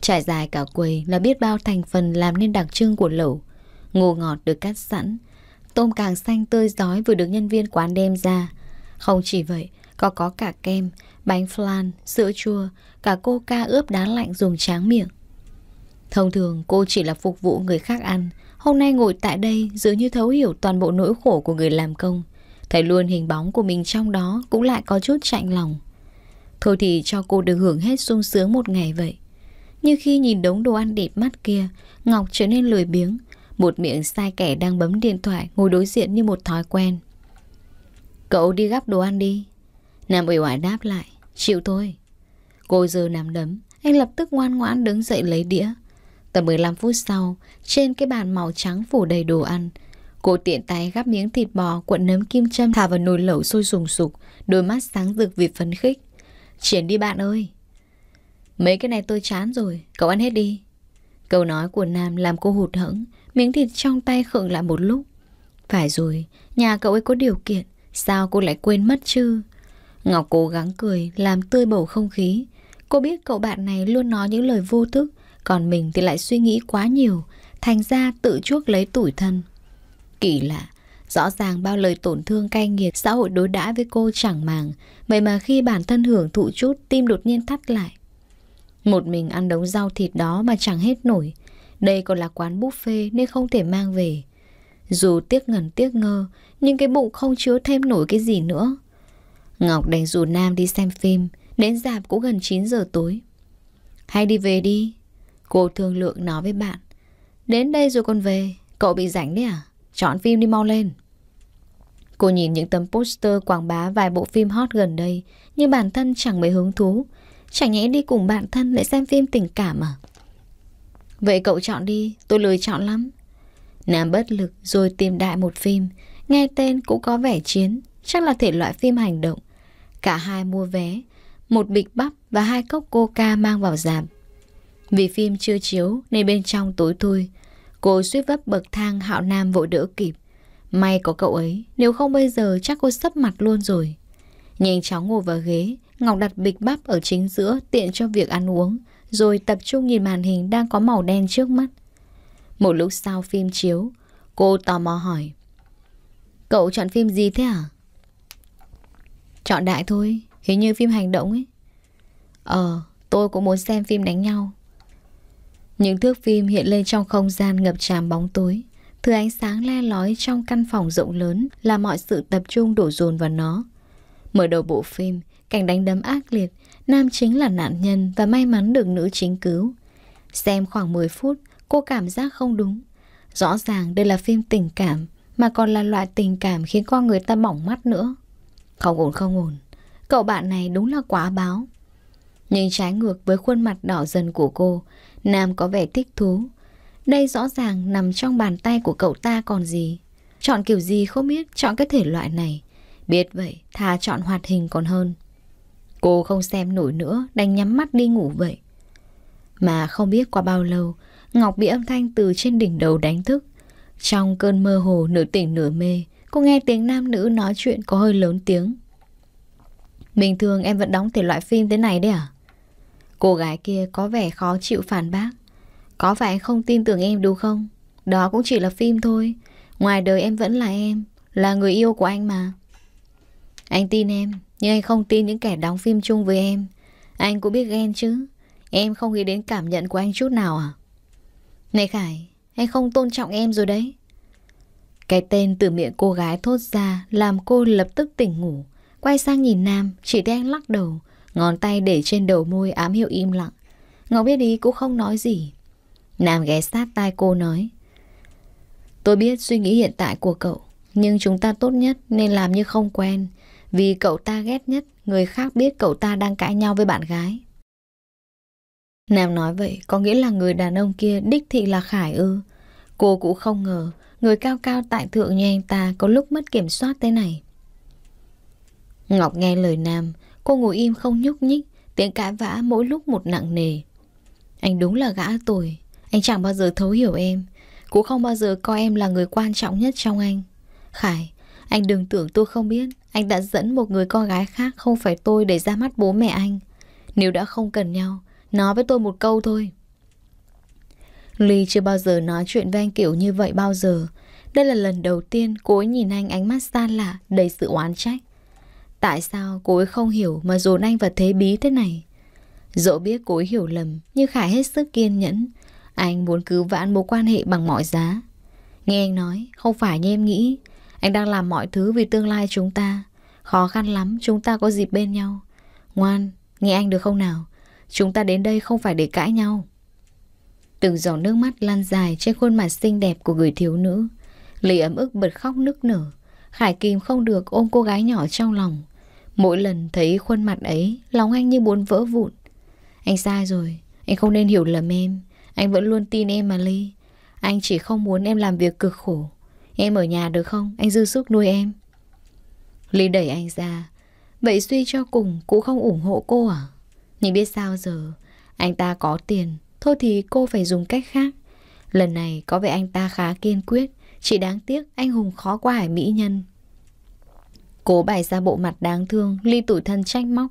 Trải dài cả quầy là biết bao thành phần làm nên đặc trưng của lẩu. Ngô ngọt được cắt sẵn, tôm càng xanh tươi giói vừa được nhân viên quán đem ra. Không chỉ vậy, có có cả kem, bánh flan, sữa chua, cả coca ướp đá lạnh dùng tráng miệng. Thông thường cô chỉ là phục vụ người khác ăn Hôm nay ngồi tại đây dường như thấu hiểu toàn bộ nỗi khổ của người làm công Thấy luôn hình bóng của mình trong đó cũng lại có chút chạnh lòng Thôi thì cho cô được hưởng hết sung sướng một ngày vậy Như khi nhìn đống đồ ăn đẹp mắt kia Ngọc trở nên lười biếng Một miệng sai kẻ đang bấm điện thoại ngồi đối diện như một thói quen Cậu đi gắp đồ ăn đi Nam ủy oải đáp lại Chịu thôi Cô giờ nằm đấm Anh lập tức ngoan ngoãn đứng dậy lấy đĩa Tầm 15 phút sau, trên cái bàn màu trắng phủ đầy đồ ăn, cô tiện tay gắp miếng thịt bò cuộn nấm kim châm thả vào nồi lẩu sôi sùng sục, đôi mắt sáng rực vì phấn khích. chuyển đi bạn ơi! Mấy cái này tôi chán rồi, cậu ăn hết đi. Câu nói của Nam làm cô hụt hẫng, miếng thịt trong tay khựng lại một lúc. Phải rồi, nhà cậu ấy có điều kiện, sao cô lại quên mất chứ? Ngọc cố gắng cười, làm tươi bầu không khí. Cô biết cậu bạn này luôn nói những lời vô thức, còn mình thì lại suy nghĩ quá nhiều Thành ra tự chuốc lấy tủi thân Kỳ lạ Rõ ràng bao lời tổn thương cay nghiệt Xã hội đối đãi với cô chẳng màng Vậy mà khi bản thân hưởng thụ chút Tim đột nhiên thắt lại Một mình ăn đống rau thịt đó mà chẳng hết nổi Đây còn là quán buffet Nên không thể mang về Dù tiếc ngần tiếc ngơ Nhưng cái bụng không chứa thêm nổi cái gì nữa Ngọc đành rủ Nam đi xem phim Đến dạp cũng gần 9 giờ tối Hay đi về đi Cô thương lượng nói với bạn Đến đây rồi con về Cậu bị rảnh đấy à Chọn phim đi mau lên Cô nhìn những tấm poster quảng bá vài bộ phim hot gần đây Nhưng bản thân chẳng mấy hứng thú Chẳng nhẽ đi cùng bạn thân lại xem phim tình cảm à Vậy cậu chọn đi Tôi lười chọn lắm Nam bất lực rồi tìm đại một phim Nghe tên cũng có vẻ chiến Chắc là thể loại phim hành động Cả hai mua vé Một bịch bắp và hai cốc coca mang vào giảm vì phim chưa chiếu nên bên trong tối thui Cô suýt vấp bậc thang Hạo Nam vội đỡ kịp May có cậu ấy Nếu không bây giờ chắc cô sấp mặt luôn rồi Nhanh chóng ngồi vào ghế Ngọc đặt bịch bắp ở chính giữa Tiện cho việc ăn uống Rồi tập trung nhìn màn hình đang có màu đen trước mắt Một lúc sau phim chiếu Cô tò mò hỏi Cậu chọn phim gì thế à? Chọn đại thôi Hình như phim hành động ấy Ờ tôi cũng muốn xem phim đánh nhau những thước phim hiện lên trong không gian ngập tràn bóng tối. Thứ ánh sáng le lói trong căn phòng rộng lớn là mọi sự tập trung đổ dồn vào nó. Mở đầu bộ phim, cảnh đánh đấm ác liệt, nam chính là nạn nhân và may mắn được nữ chính cứu. Xem khoảng 10 phút, cô cảm giác không đúng. Rõ ràng đây là phim tình cảm, mà còn là loại tình cảm khiến con người ta bỏng mắt nữa. Không ổn không ổn, cậu bạn này đúng là quá báo. Nhưng trái ngược với khuôn mặt đỏ dần của cô, Nam có vẻ thích thú. Đây rõ ràng nằm trong bàn tay của cậu ta còn gì. Chọn kiểu gì không biết, chọn cái thể loại này. Biết vậy, thà chọn hoạt hình còn hơn. Cô không xem nổi nữa, đành nhắm mắt đi ngủ vậy. Mà không biết qua bao lâu, Ngọc bị âm thanh từ trên đỉnh đầu đánh thức. Trong cơn mơ hồ nửa tỉnh nửa mê, cô nghe tiếng nam nữ nói chuyện có hơi lớn tiếng. Bình thường em vẫn đóng thể loại phim thế này đấy à? Cô gái kia có vẻ khó chịu phản bác Có phải anh không tin tưởng em đúng không? Đó cũng chỉ là phim thôi Ngoài đời em vẫn là em Là người yêu của anh mà Anh tin em Nhưng anh không tin những kẻ đóng phim chung với em Anh cũng biết ghen chứ Em không nghĩ đến cảm nhận của anh chút nào à? Này Khải Anh không tôn trọng em rồi đấy Cái tên từ miệng cô gái thốt ra Làm cô lập tức tỉnh ngủ Quay sang nhìn Nam Chỉ thấy anh lắc đầu Ngón tay để trên đầu môi ám hiệu im lặng Ngọc biết ý cũng không nói gì Nam ghé sát tai cô nói Tôi biết suy nghĩ hiện tại của cậu Nhưng chúng ta tốt nhất nên làm như không quen Vì cậu ta ghét nhất Người khác biết cậu ta đang cãi nhau với bạn gái Nam nói vậy có nghĩa là người đàn ông kia đích thị là Khải ư Cô cũng không ngờ Người cao cao tại thượng như anh ta có lúc mất kiểm soát thế này Ngọc nghe lời Nam Cô ngồi im không nhúc nhích Tiếng cãi vã mỗi lúc một nặng nề Anh đúng là gã tuổi Anh chẳng bao giờ thấu hiểu em Cũng không bao giờ coi em là người quan trọng nhất trong anh Khải Anh đừng tưởng tôi không biết Anh đã dẫn một người con gái khác Không phải tôi để ra mắt bố mẹ anh Nếu đã không cần nhau Nói với tôi một câu thôi Ly chưa bao giờ nói chuyện với anh kiểu như vậy bao giờ Đây là lần đầu tiên cô ấy nhìn anh ánh mắt xa lạ Đầy sự oán trách Tại sao cô ấy không hiểu mà dồn anh vào thế bí thế này? Dẫu biết cô ấy hiểu lầm, nhưng Khải hết sức kiên nhẫn. Anh muốn cứu vãn mối quan hệ bằng mọi giá. Nghe anh nói, không phải như em nghĩ. Anh đang làm mọi thứ vì tương lai chúng ta. Khó khăn lắm chúng ta có dịp bên nhau. Ngoan, nghe anh được không nào? Chúng ta đến đây không phải để cãi nhau. Từng giọt nước mắt lan dài trên khuôn mặt xinh đẹp của người thiếu nữ. Lý ấm ức bật khóc nức nở. Khải kìm không được ôm cô gái nhỏ trong lòng. Mỗi lần thấy khuôn mặt ấy Lòng anh như muốn vỡ vụn Anh sai rồi Anh không nên hiểu lầm em Anh vẫn luôn tin em mà Ly Anh chỉ không muốn em làm việc cực khổ Em ở nhà được không? Anh dư sức nuôi em Ly đẩy anh ra Vậy suy cho cùng cũng không ủng hộ cô à? Nhưng biết sao giờ Anh ta có tiền Thôi thì cô phải dùng cách khác Lần này có vẻ anh ta khá kiên quyết Chỉ đáng tiếc anh hùng khó qua hải mỹ nhân Cố bày ra bộ mặt đáng thương, ly tủi thân trách móc.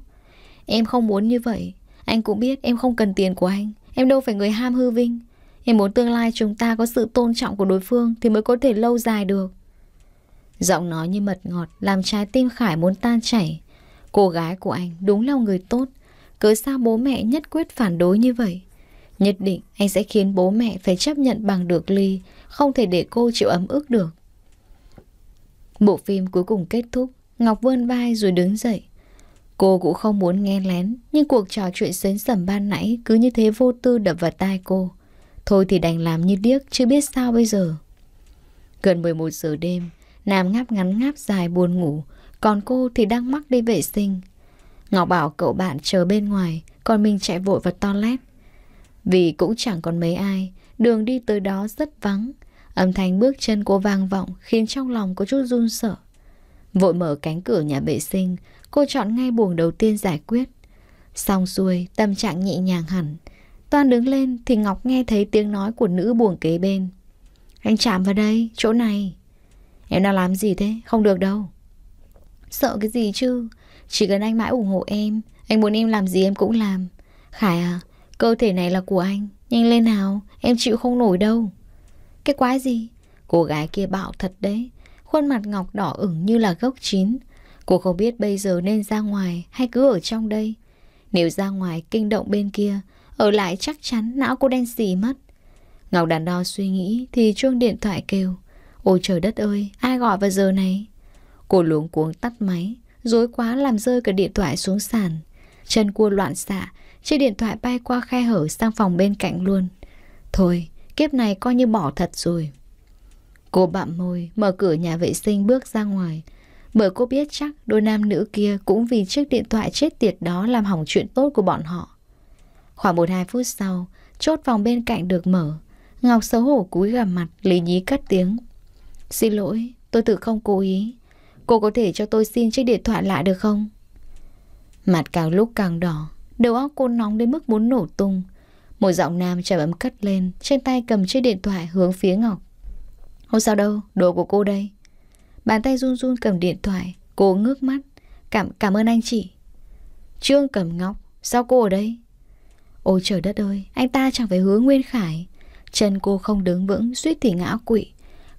Em không muốn như vậy. Anh cũng biết em không cần tiền của anh. Em đâu phải người ham hư vinh. Em muốn tương lai chúng ta có sự tôn trọng của đối phương thì mới có thể lâu dài được. Giọng nói như mật ngọt, làm trái tim Khải muốn tan chảy. Cô gái của anh đúng là người tốt. Cứ sao bố mẹ nhất quyết phản đối như vậy? Nhất định anh sẽ khiến bố mẹ phải chấp nhận bằng được ly, không thể để cô chịu ấm ức được. Bộ phim cuối cùng kết thúc Ngọc vươn vai rồi đứng dậy Cô cũng không muốn nghe lén Nhưng cuộc trò chuyện sến sẩm ban nãy Cứ như thế vô tư đập vào tai cô Thôi thì đành làm như điếc chưa biết sao bây giờ Gần 11 giờ đêm Nam ngáp ngắn ngáp dài buồn ngủ Còn cô thì đang mắc đi vệ sinh Ngọc bảo cậu bạn chờ bên ngoài Còn mình chạy vội vào toilet Vì cũng chẳng còn mấy ai Đường đi tới đó rất vắng Âm thanh bước chân cô vang vọng Khiến trong lòng có chút run sợ Vội mở cánh cửa nhà vệ sinh, cô chọn ngay buồng đầu tiên giải quyết. Xong xuôi, tâm trạng nhẹ nhàng hẳn. Toan đứng lên thì Ngọc nghe thấy tiếng nói của nữ buồng kế bên. Anh chạm vào đây, chỗ này. Em đang làm gì thế? Không được đâu. Sợ cái gì chứ? Chỉ cần anh mãi ủng hộ em, anh muốn em làm gì em cũng làm. Khải à, cơ thể này là của anh, nhanh lên nào, em chịu không nổi đâu. Cái quái gì? Cô gái kia bạo thật đấy, khuôn mặt Ngọc đỏ ửng như là gốc chín. Cô không biết bây giờ nên ra ngoài hay cứ ở trong đây. Nếu ra ngoài kinh động bên kia, ở lại chắc chắn não cô đen xì mất. Ngọc đàn đo suy nghĩ thì chuông điện thoại kêu. Ôi trời đất ơi, ai gọi vào giờ này? Cô luống cuống tắt máy, rối quá làm rơi cả điện thoại xuống sàn. Chân cua loạn xạ, chiếc điện thoại bay qua khe hở sang phòng bên cạnh luôn. Thôi, kiếp này coi như bỏ thật rồi. Cô bặm môi, mở cửa nhà vệ sinh bước ra ngoài. Bởi cô biết chắc đôi nam nữ kia cũng vì chiếc điện thoại chết tiệt đó làm hỏng chuyện tốt của bọn họ. Khoảng 1-2 phút sau, chốt vòng bên cạnh được mở. Ngọc xấu hổ cúi gằm mặt, lý nhí cất tiếng. Xin lỗi, tôi tự không cố ý. Cô có thể cho tôi xin chiếc điện thoại lại được không? Mặt càng lúc càng đỏ, đầu óc cô nóng đến mức muốn nổ tung. Một giọng nam trầm ấm cất lên, trên tay cầm chiếc điện thoại hướng phía Ngọc. Không sao đâu, đồ của cô đây Bàn tay run run cầm điện thoại Cô ngước mắt Cảm cảm ơn anh chị Trương cầm ngọc, sao cô ở đây? Ôi trời đất ơi, anh ta chẳng phải hứa Nguyên Khải Chân cô không đứng vững, suýt thì ngã quỵ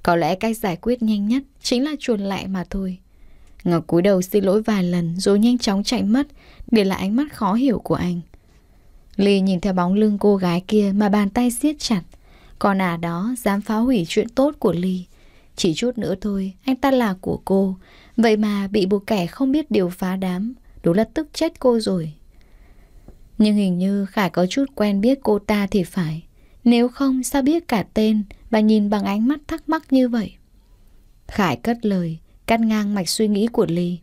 Có lẽ cách giải quyết nhanh nhất Chính là chuồn lại mà thôi Ngọc cúi đầu xin lỗi vài lần Rồi nhanh chóng chạy mất Để lại ánh mắt khó hiểu của anh Ly nhìn theo bóng lưng cô gái kia Mà bàn tay siết chặt con à đó dám phá hủy chuyện tốt của Ly Chỉ chút nữa thôi Anh ta là của cô Vậy mà bị một kẻ không biết điều phá đám Đúng là tức chết cô rồi Nhưng hình như Khải có chút quen biết cô ta thì phải Nếu không sao biết cả tên Và nhìn bằng ánh mắt thắc mắc như vậy Khải cất lời Cắt ngang mạch suy nghĩ của Ly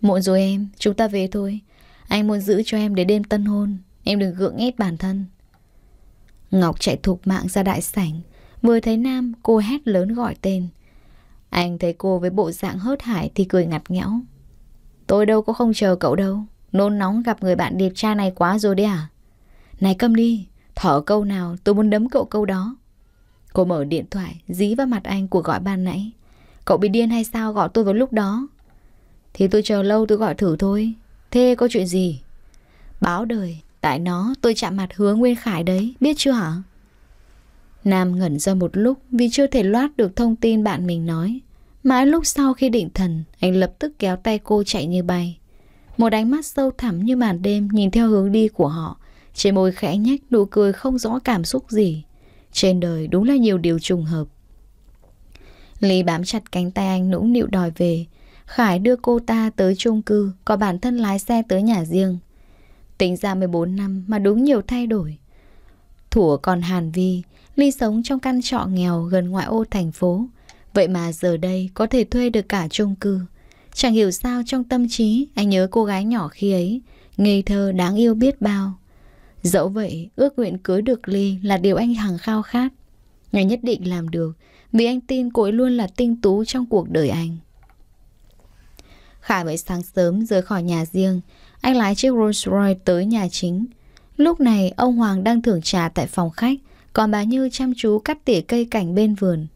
Muộn rồi em Chúng ta về thôi Anh muốn giữ cho em để đêm tân hôn Em đừng gượng ép bản thân Ngọc chạy thục mạng ra đại sảnh Vừa thấy Nam cô hét lớn gọi tên Anh thấy cô với bộ dạng hớt hải Thì cười ngặt nghẽo Tôi đâu có không chờ cậu đâu Nôn nóng gặp người bạn điệp trai này quá rồi đấy à Này câm đi Thở câu nào tôi muốn đấm cậu câu đó Cô mở điện thoại Dí vào mặt anh cuộc gọi ban nãy Cậu bị điên hay sao gọi tôi vào lúc đó Thì tôi chờ lâu tôi gọi thử thôi Thế có chuyện gì Báo đời Tại nó tôi chạm mặt hứa Nguyên Khải đấy Biết chưa hả Nam ngẩn ra một lúc Vì chưa thể loát được thông tin bạn mình nói Mãi lúc sau khi định thần Anh lập tức kéo tay cô chạy như bay Một ánh mắt sâu thẳm như màn đêm Nhìn theo hướng đi của họ Trên môi khẽ nhách nụ cười không rõ cảm xúc gì Trên đời đúng là nhiều điều trùng hợp Lý bám chặt cánh tay anh nũng nịu đòi về Khải đưa cô ta tới chung cư có bản thân lái xe tới nhà riêng Tính ra 14 năm mà đúng nhiều thay đổi. Thủa còn Hàn Vi, Ly sống trong căn trọ nghèo gần ngoại ô thành phố. Vậy mà giờ đây có thể thuê được cả chung cư. Chẳng hiểu sao trong tâm trí anh nhớ cô gái nhỏ khi ấy, ngây thơ đáng yêu biết bao. Dẫu vậy, ước nguyện cưới được Ly là điều anh hằng khao khát. ngày nhất định làm được, vì anh tin cô ấy luôn là tinh tú trong cuộc đời anh. Khải mới sáng sớm rời khỏi nhà riêng, anh lái chiếc Rolls Royce tới nhà chính. Lúc này ông Hoàng đang thưởng trà tại phòng khách, còn bà Như chăm chú cắt tỉa cây cảnh bên vườn.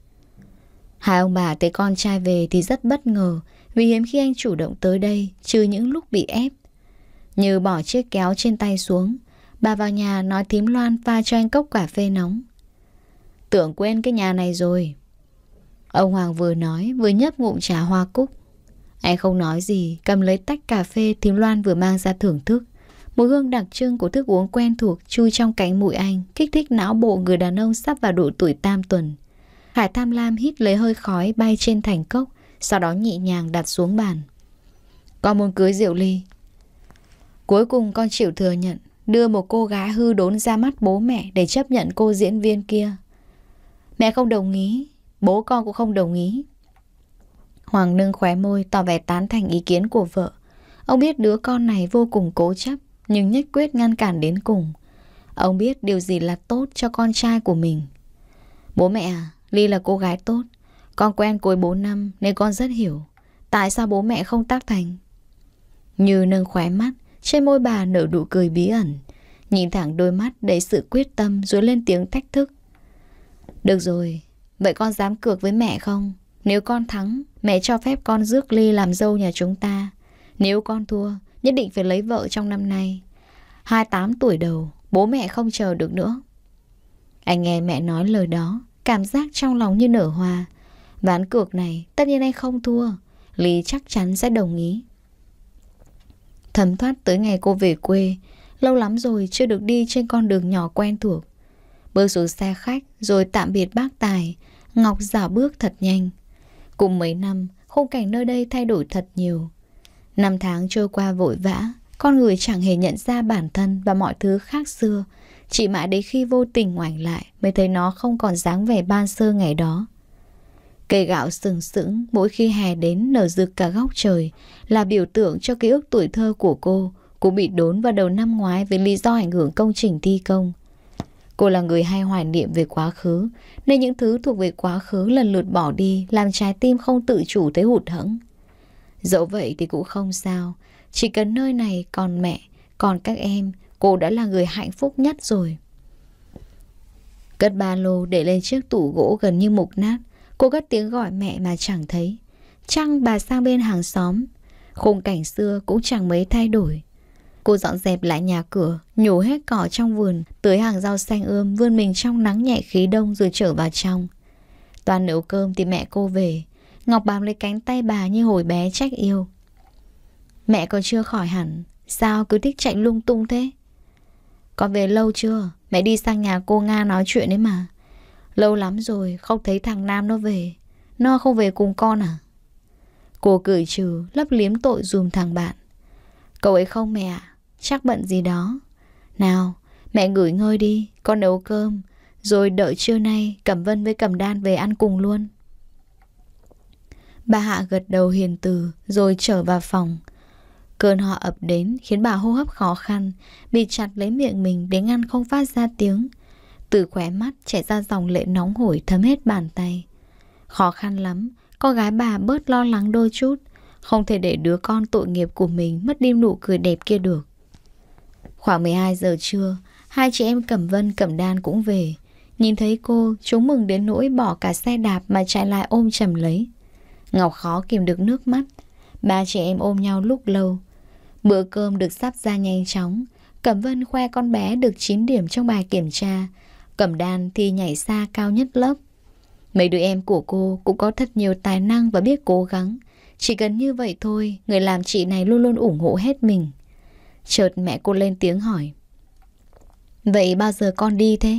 Hai ông bà thấy con trai về thì rất bất ngờ vì hiếm khi anh chủ động tới đây trừ những lúc bị ép. Như bỏ chiếc kéo trên tay xuống, bà vào nhà nói thím loan pha cho anh cốc cà phê nóng. Tưởng quên cái nhà này rồi. Ông Hoàng vừa nói vừa nhấp ngụm trà hoa cúc. Anh không nói gì, cầm lấy tách cà phê thím Loan vừa mang ra thưởng thức. Mùi hương đặc trưng của thức uống quen thuộc chui trong cánh mũi anh, kích thích não bộ người đàn ông sắp vào độ tuổi tam tuần. Hải tham lam hít lấy hơi khói bay trên thành cốc, sau đó nhẹ nhàng đặt xuống bàn. Con muốn cưới Diệu Ly. Cuối cùng con chịu thừa nhận, đưa một cô gái hư đốn ra mắt bố mẹ để chấp nhận cô diễn viên kia. Mẹ không đồng ý, bố con cũng không đồng ý, Hoàng nâng khóe môi tỏ vẻ tán thành ý kiến của vợ. Ông biết đứa con này vô cùng cố chấp, nhưng nhất quyết ngăn cản đến cùng. Ông biết điều gì là tốt cho con trai của mình. Bố mẹ à, Ly là cô gái tốt. Con quen cuối 4 năm nên con rất hiểu. Tại sao bố mẹ không tác thành? Như nâng khóe mắt, trên môi bà nở nụ cười bí ẩn. Nhìn thẳng đôi mắt đầy sự quyết tâm rồi lên tiếng thách thức. Được rồi, vậy con dám cược với mẹ không? Nếu con thắng, Mẹ cho phép con rước ly làm dâu nhà chúng ta. Nếu con thua, nhất định phải lấy vợ trong năm nay. 28 tuổi đầu, bố mẹ không chờ được nữa. Anh nghe mẹ nói lời đó, cảm giác trong lòng như nở hoa. Ván cược này, tất nhiên anh không thua. Lý chắc chắn sẽ đồng ý. Thấm thoát tới ngày cô về quê, lâu lắm rồi chưa được đi trên con đường nhỏ quen thuộc. Bước xuống xe khách rồi tạm biệt bác Tài, Ngọc giả bước thật nhanh, Cùng mấy năm, khung cảnh nơi đây thay đổi thật nhiều. Năm tháng trôi qua vội vã, con người chẳng hề nhận ra bản thân và mọi thứ khác xưa. Chỉ mãi đến khi vô tình ngoảnh lại mới thấy nó không còn dáng vẻ ban sơ ngày đó. Cây gạo sừng sững mỗi khi hè đến nở rực cả góc trời là biểu tượng cho ký ức tuổi thơ của cô. cũng bị đốn vào đầu năm ngoái với lý do ảnh hưởng công trình thi công. Cô là người hay hoài niệm về quá khứ, nên những thứ thuộc về quá khứ lần lượt bỏ đi làm trái tim không tự chủ thấy hụt hẫng. Dẫu vậy thì cũng không sao, chỉ cần nơi này còn mẹ, còn các em, cô đã là người hạnh phúc nhất rồi. Cất ba lô để lên chiếc tủ gỗ gần như mục nát, cô cất tiếng gọi mẹ mà chẳng thấy. Chăng bà sang bên hàng xóm, khung cảnh xưa cũng chẳng mấy thay đổi. Cô dọn dẹp lại nhà cửa, nhổ hết cỏ trong vườn, tưới hàng rau xanh ươm, vươn mình trong nắng nhẹ khí đông rồi trở vào trong. Toàn nấu cơm thì mẹ cô về. Ngọc bám lấy cánh tay bà như hồi bé trách yêu. Mẹ còn chưa khỏi hẳn, sao cứ thích chạy lung tung thế? Con về lâu chưa? Mẹ đi sang nhà cô Nga nói chuyện đấy mà. Lâu lắm rồi, không thấy thằng Nam nó về. Nó không về cùng con à? Cô cười trừ, lấp liếm tội dùm thằng bạn. Cậu ấy không mẹ ạ. Chắc bận gì đó Nào mẹ gửi ngơi đi Con nấu cơm Rồi đợi trưa nay Cẩm Vân với Cẩm Đan về ăn cùng luôn Bà Hạ gật đầu hiền từ Rồi trở vào phòng Cơn họ ập đến khiến bà hô hấp khó khăn Bị chặt lấy miệng mình để ngăn không phát ra tiếng Từ khóe mắt chảy ra dòng lệ nóng hổi thấm hết bàn tay Khó khăn lắm Con gái bà bớt lo lắng đôi chút Không thể để đứa con tội nghiệp của mình mất đi nụ cười đẹp kia được Khoảng 12 giờ trưa, hai chị em Cẩm Vân Cẩm Đan cũng về. Nhìn thấy cô, chúng mừng đến nỗi bỏ cả xe đạp mà chạy lại ôm chầm lấy. Ngọc khó kìm được nước mắt. Ba chị em ôm nhau lúc lâu. Bữa cơm được sắp ra nhanh chóng. Cẩm Vân khoe con bé được 9 điểm trong bài kiểm tra. Cẩm Đan thì nhảy xa cao nhất lớp. Mấy đứa em của cô cũng có thật nhiều tài năng và biết cố gắng. Chỉ cần như vậy thôi, người làm chị này luôn luôn ủng hộ hết mình. Chợt mẹ cô lên tiếng hỏi Vậy bao giờ con đi thế?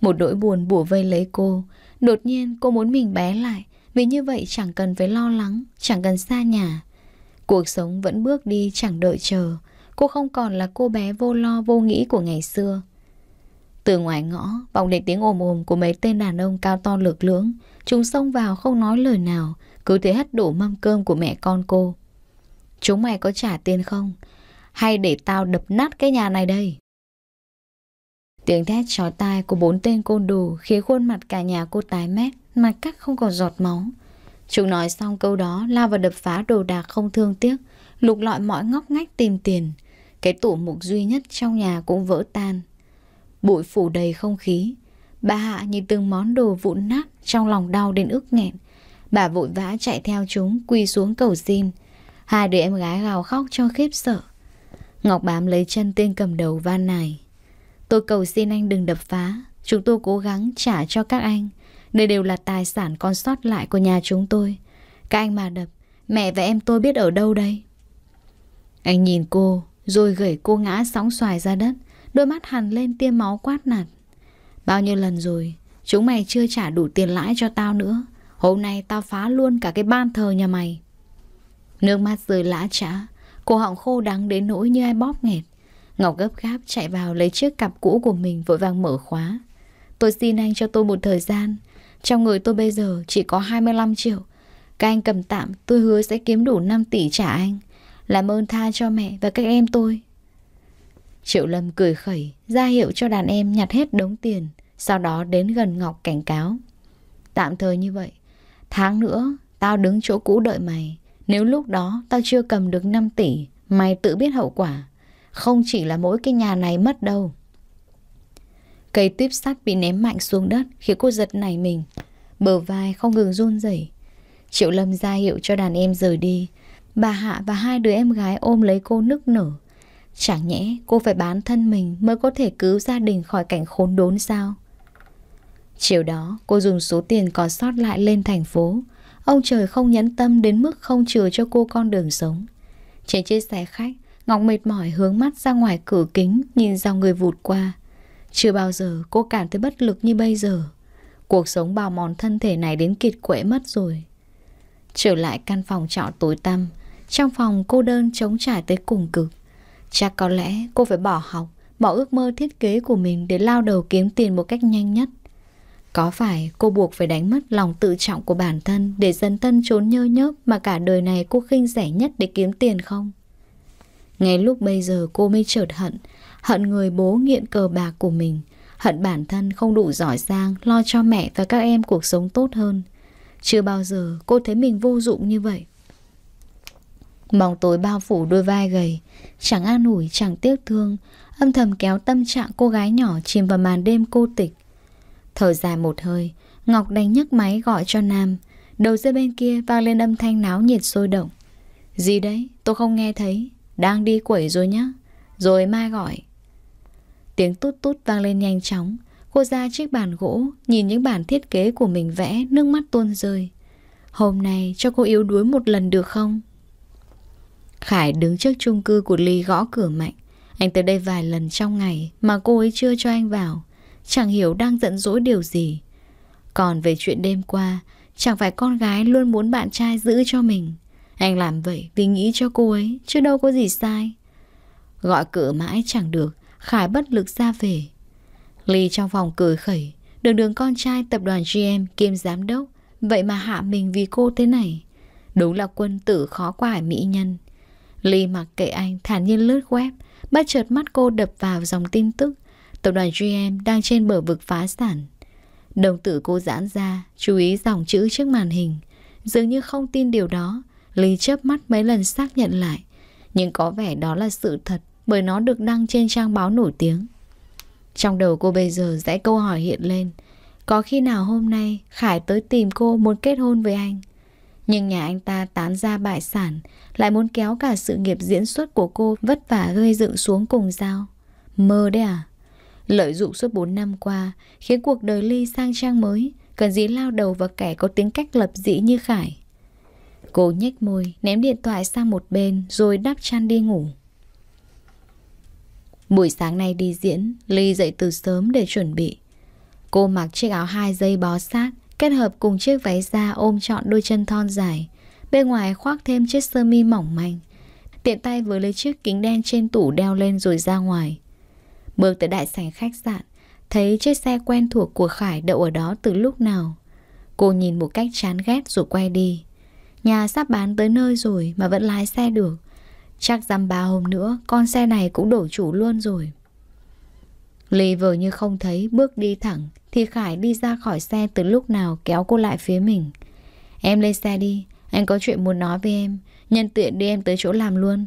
Một nỗi buồn bủa vây lấy cô Đột nhiên cô muốn mình bé lại Vì như vậy chẳng cần phải lo lắng Chẳng cần xa nhà Cuộc sống vẫn bước đi chẳng đợi chờ Cô không còn là cô bé vô lo vô nghĩ của ngày xưa Từ ngoài ngõ Vọng đến tiếng ồm ồm của mấy tên đàn ông cao to lực lưỡng Chúng xông vào không nói lời nào Cứ thế hất đổ mâm cơm của mẹ con cô Chúng mày có trả tiền không? Hay để tao đập nát cái nhà này đây Tiếng thét chói tai của bốn tên côn đồ Khiến khuôn mặt cả nhà cô tái mét Mà cắt không còn giọt máu Chúng nói xong câu đó lao vào đập phá đồ đạc không thương tiếc Lục lọi mọi ngóc ngách tìm tiền Cái tủ mục duy nhất trong nhà cũng vỡ tan Bụi phủ đầy không khí Bà Hạ nhìn từng món đồ vụn nát Trong lòng đau đến ức nghẹn Bà vội vã chạy theo chúng Quỳ xuống cầu xin Hai đứa em gái gào khóc cho khiếp sợ Ngọc bám lấy chân tên cầm đầu van nài, Tôi cầu xin anh đừng đập phá. Chúng tôi cố gắng trả cho các anh. Đây đều là tài sản còn sót lại của nhà chúng tôi. Các anh mà đập, mẹ và em tôi biết ở đâu đây. Anh nhìn cô, rồi gửi cô ngã sóng xoài ra đất. Đôi mắt hằn lên tia máu quát nạt. Bao nhiêu lần rồi, chúng mày chưa trả đủ tiền lãi cho tao nữa. Hôm nay tao phá luôn cả cái ban thờ nhà mày. Nước mắt rơi lã trã Cổ họng khô đắng đến nỗi như ai bóp nghẹt Ngọc gấp gáp chạy vào lấy chiếc cặp cũ của mình vội vàng mở khóa Tôi xin anh cho tôi một thời gian Trong người tôi bây giờ chỉ có 25 triệu Các anh cầm tạm tôi hứa sẽ kiếm đủ 5 tỷ trả anh Làm ơn tha cho mẹ và các em tôi Triệu Lâm cười khẩy ra hiệu cho đàn em nhặt hết đống tiền Sau đó đến gần Ngọc cảnh cáo Tạm thời như vậy Tháng nữa tao đứng chỗ cũ đợi mày nếu lúc đó tao chưa cầm được 5 tỷ, mày tự biết hậu quả. Không chỉ là mỗi cái nhà này mất đâu. Cây tuyếp sắt bị ném mạnh xuống đất khiến cô giật nảy mình. Bờ vai không ngừng run rẩy. Triệu Lâm ra hiệu cho đàn em rời đi. Bà Hạ và hai đứa em gái ôm lấy cô nức nở. Chẳng nhẽ cô phải bán thân mình mới có thể cứu gia đình khỏi cảnh khốn đốn sao? Chiều đó, cô dùng số tiền còn sót lại lên thành phố, Ông trời không nhẫn tâm đến mức không chừa cho cô con đường sống. Trên chiếc xe khách, Ngọc mệt mỏi hướng mắt ra ngoài cửa kính nhìn dòng người vụt qua. Chưa bao giờ cô cảm thấy bất lực như bây giờ. Cuộc sống bào mòn thân thể này đến kiệt quệ mất rồi. Trở lại căn phòng trọ tối tăm, trong phòng cô đơn chống trải tới cùng cực. Chắc có lẽ cô phải bỏ học, bỏ ước mơ thiết kế của mình để lao đầu kiếm tiền một cách nhanh nhất. Có phải cô buộc phải đánh mất lòng tự trọng của bản thân để dần thân trốn nhơ nhớp mà cả đời này cô khinh rẻ nhất để kiếm tiền không? Ngay lúc bây giờ cô mới chợt hận, hận người bố nghiện cờ bạc của mình, hận bản thân không đủ giỏi giang lo cho mẹ và các em cuộc sống tốt hơn. Chưa bao giờ cô thấy mình vô dụng như vậy. Bóng tối bao phủ đôi vai gầy, chẳng an ủi, chẳng tiếc thương, âm thầm kéo tâm trạng cô gái nhỏ chìm vào màn đêm cô tịch, Thở dài một hơi, Ngọc đánh nhấc máy gọi cho Nam. Đầu dây bên kia vang lên âm thanh náo nhiệt sôi động. Gì đấy, tôi không nghe thấy. Đang đi quẩy rồi nhá. Rồi mai gọi. Tiếng tút tút vang lên nhanh chóng. Cô ra chiếc bàn gỗ, nhìn những bản thiết kế của mình vẽ, nước mắt tuôn rơi. Hôm nay cho cô yếu đuối một lần được không? Khải đứng trước chung cư của Ly gõ cửa mạnh. Anh tới đây vài lần trong ngày mà cô ấy chưa cho anh vào chẳng hiểu đang giận dỗi điều gì. Còn về chuyện đêm qua, chẳng phải con gái luôn muốn bạn trai giữ cho mình. Anh làm vậy vì nghĩ cho cô ấy, chứ đâu có gì sai. Gọi cửa mãi chẳng được, Khải bất lực ra về. Ly trong phòng cười khẩy, đường đường con trai tập đoàn GM kiêm giám đốc, vậy mà hạ mình vì cô thế này. Đúng là quân tử khó quải mỹ nhân. Ly mặc kệ anh thản nhiên lướt web, bất chợt mắt cô đập vào dòng tin tức Tập đoàn GM đang trên bờ vực phá sản. Đồng tử cô giãn ra, chú ý dòng chữ trước màn hình. Dường như không tin điều đó, Lý chớp mắt mấy lần xác nhận lại. Nhưng có vẻ đó là sự thật bởi nó được đăng trên trang báo nổi tiếng. Trong đầu cô bây giờ dãy câu hỏi hiện lên. Có khi nào hôm nay Khải tới tìm cô muốn kết hôn với anh? Nhưng nhà anh ta tán ra bại sản, lại muốn kéo cả sự nghiệp diễn xuất của cô vất vả gây dựng xuống cùng dao. Mơ đấy à? Lợi dụng suốt 4 năm qua Khiến cuộc đời Ly sang trang mới Cần gì lao đầu vào kẻ có tính cách lập dị như Khải Cô nhếch môi Ném điện thoại sang một bên Rồi đắp chăn đi ngủ Buổi sáng nay đi diễn Ly dậy từ sớm để chuẩn bị Cô mặc chiếc áo hai dây bó sát Kết hợp cùng chiếc váy da ôm trọn đôi chân thon dài Bên ngoài khoác thêm chiếc sơ mi mỏng manh Tiện tay với lấy chiếc kính đen trên tủ đeo lên rồi ra ngoài Bước tới đại sảnh khách sạn, thấy chiếc xe quen thuộc của Khải đậu ở đó từ lúc nào. Cô nhìn một cách chán ghét rồi quay đi. Nhà sắp bán tới nơi rồi mà vẫn lái xe được. Chắc dăm ba hôm nữa con xe này cũng đổi chủ luôn rồi. Lý vờ như không thấy bước đi thẳng thì Khải đi ra khỏi xe từ lúc nào kéo cô lại phía mình. Em lên xe đi, anh có chuyện muốn nói với em, nhân tiện đi em tới chỗ làm luôn.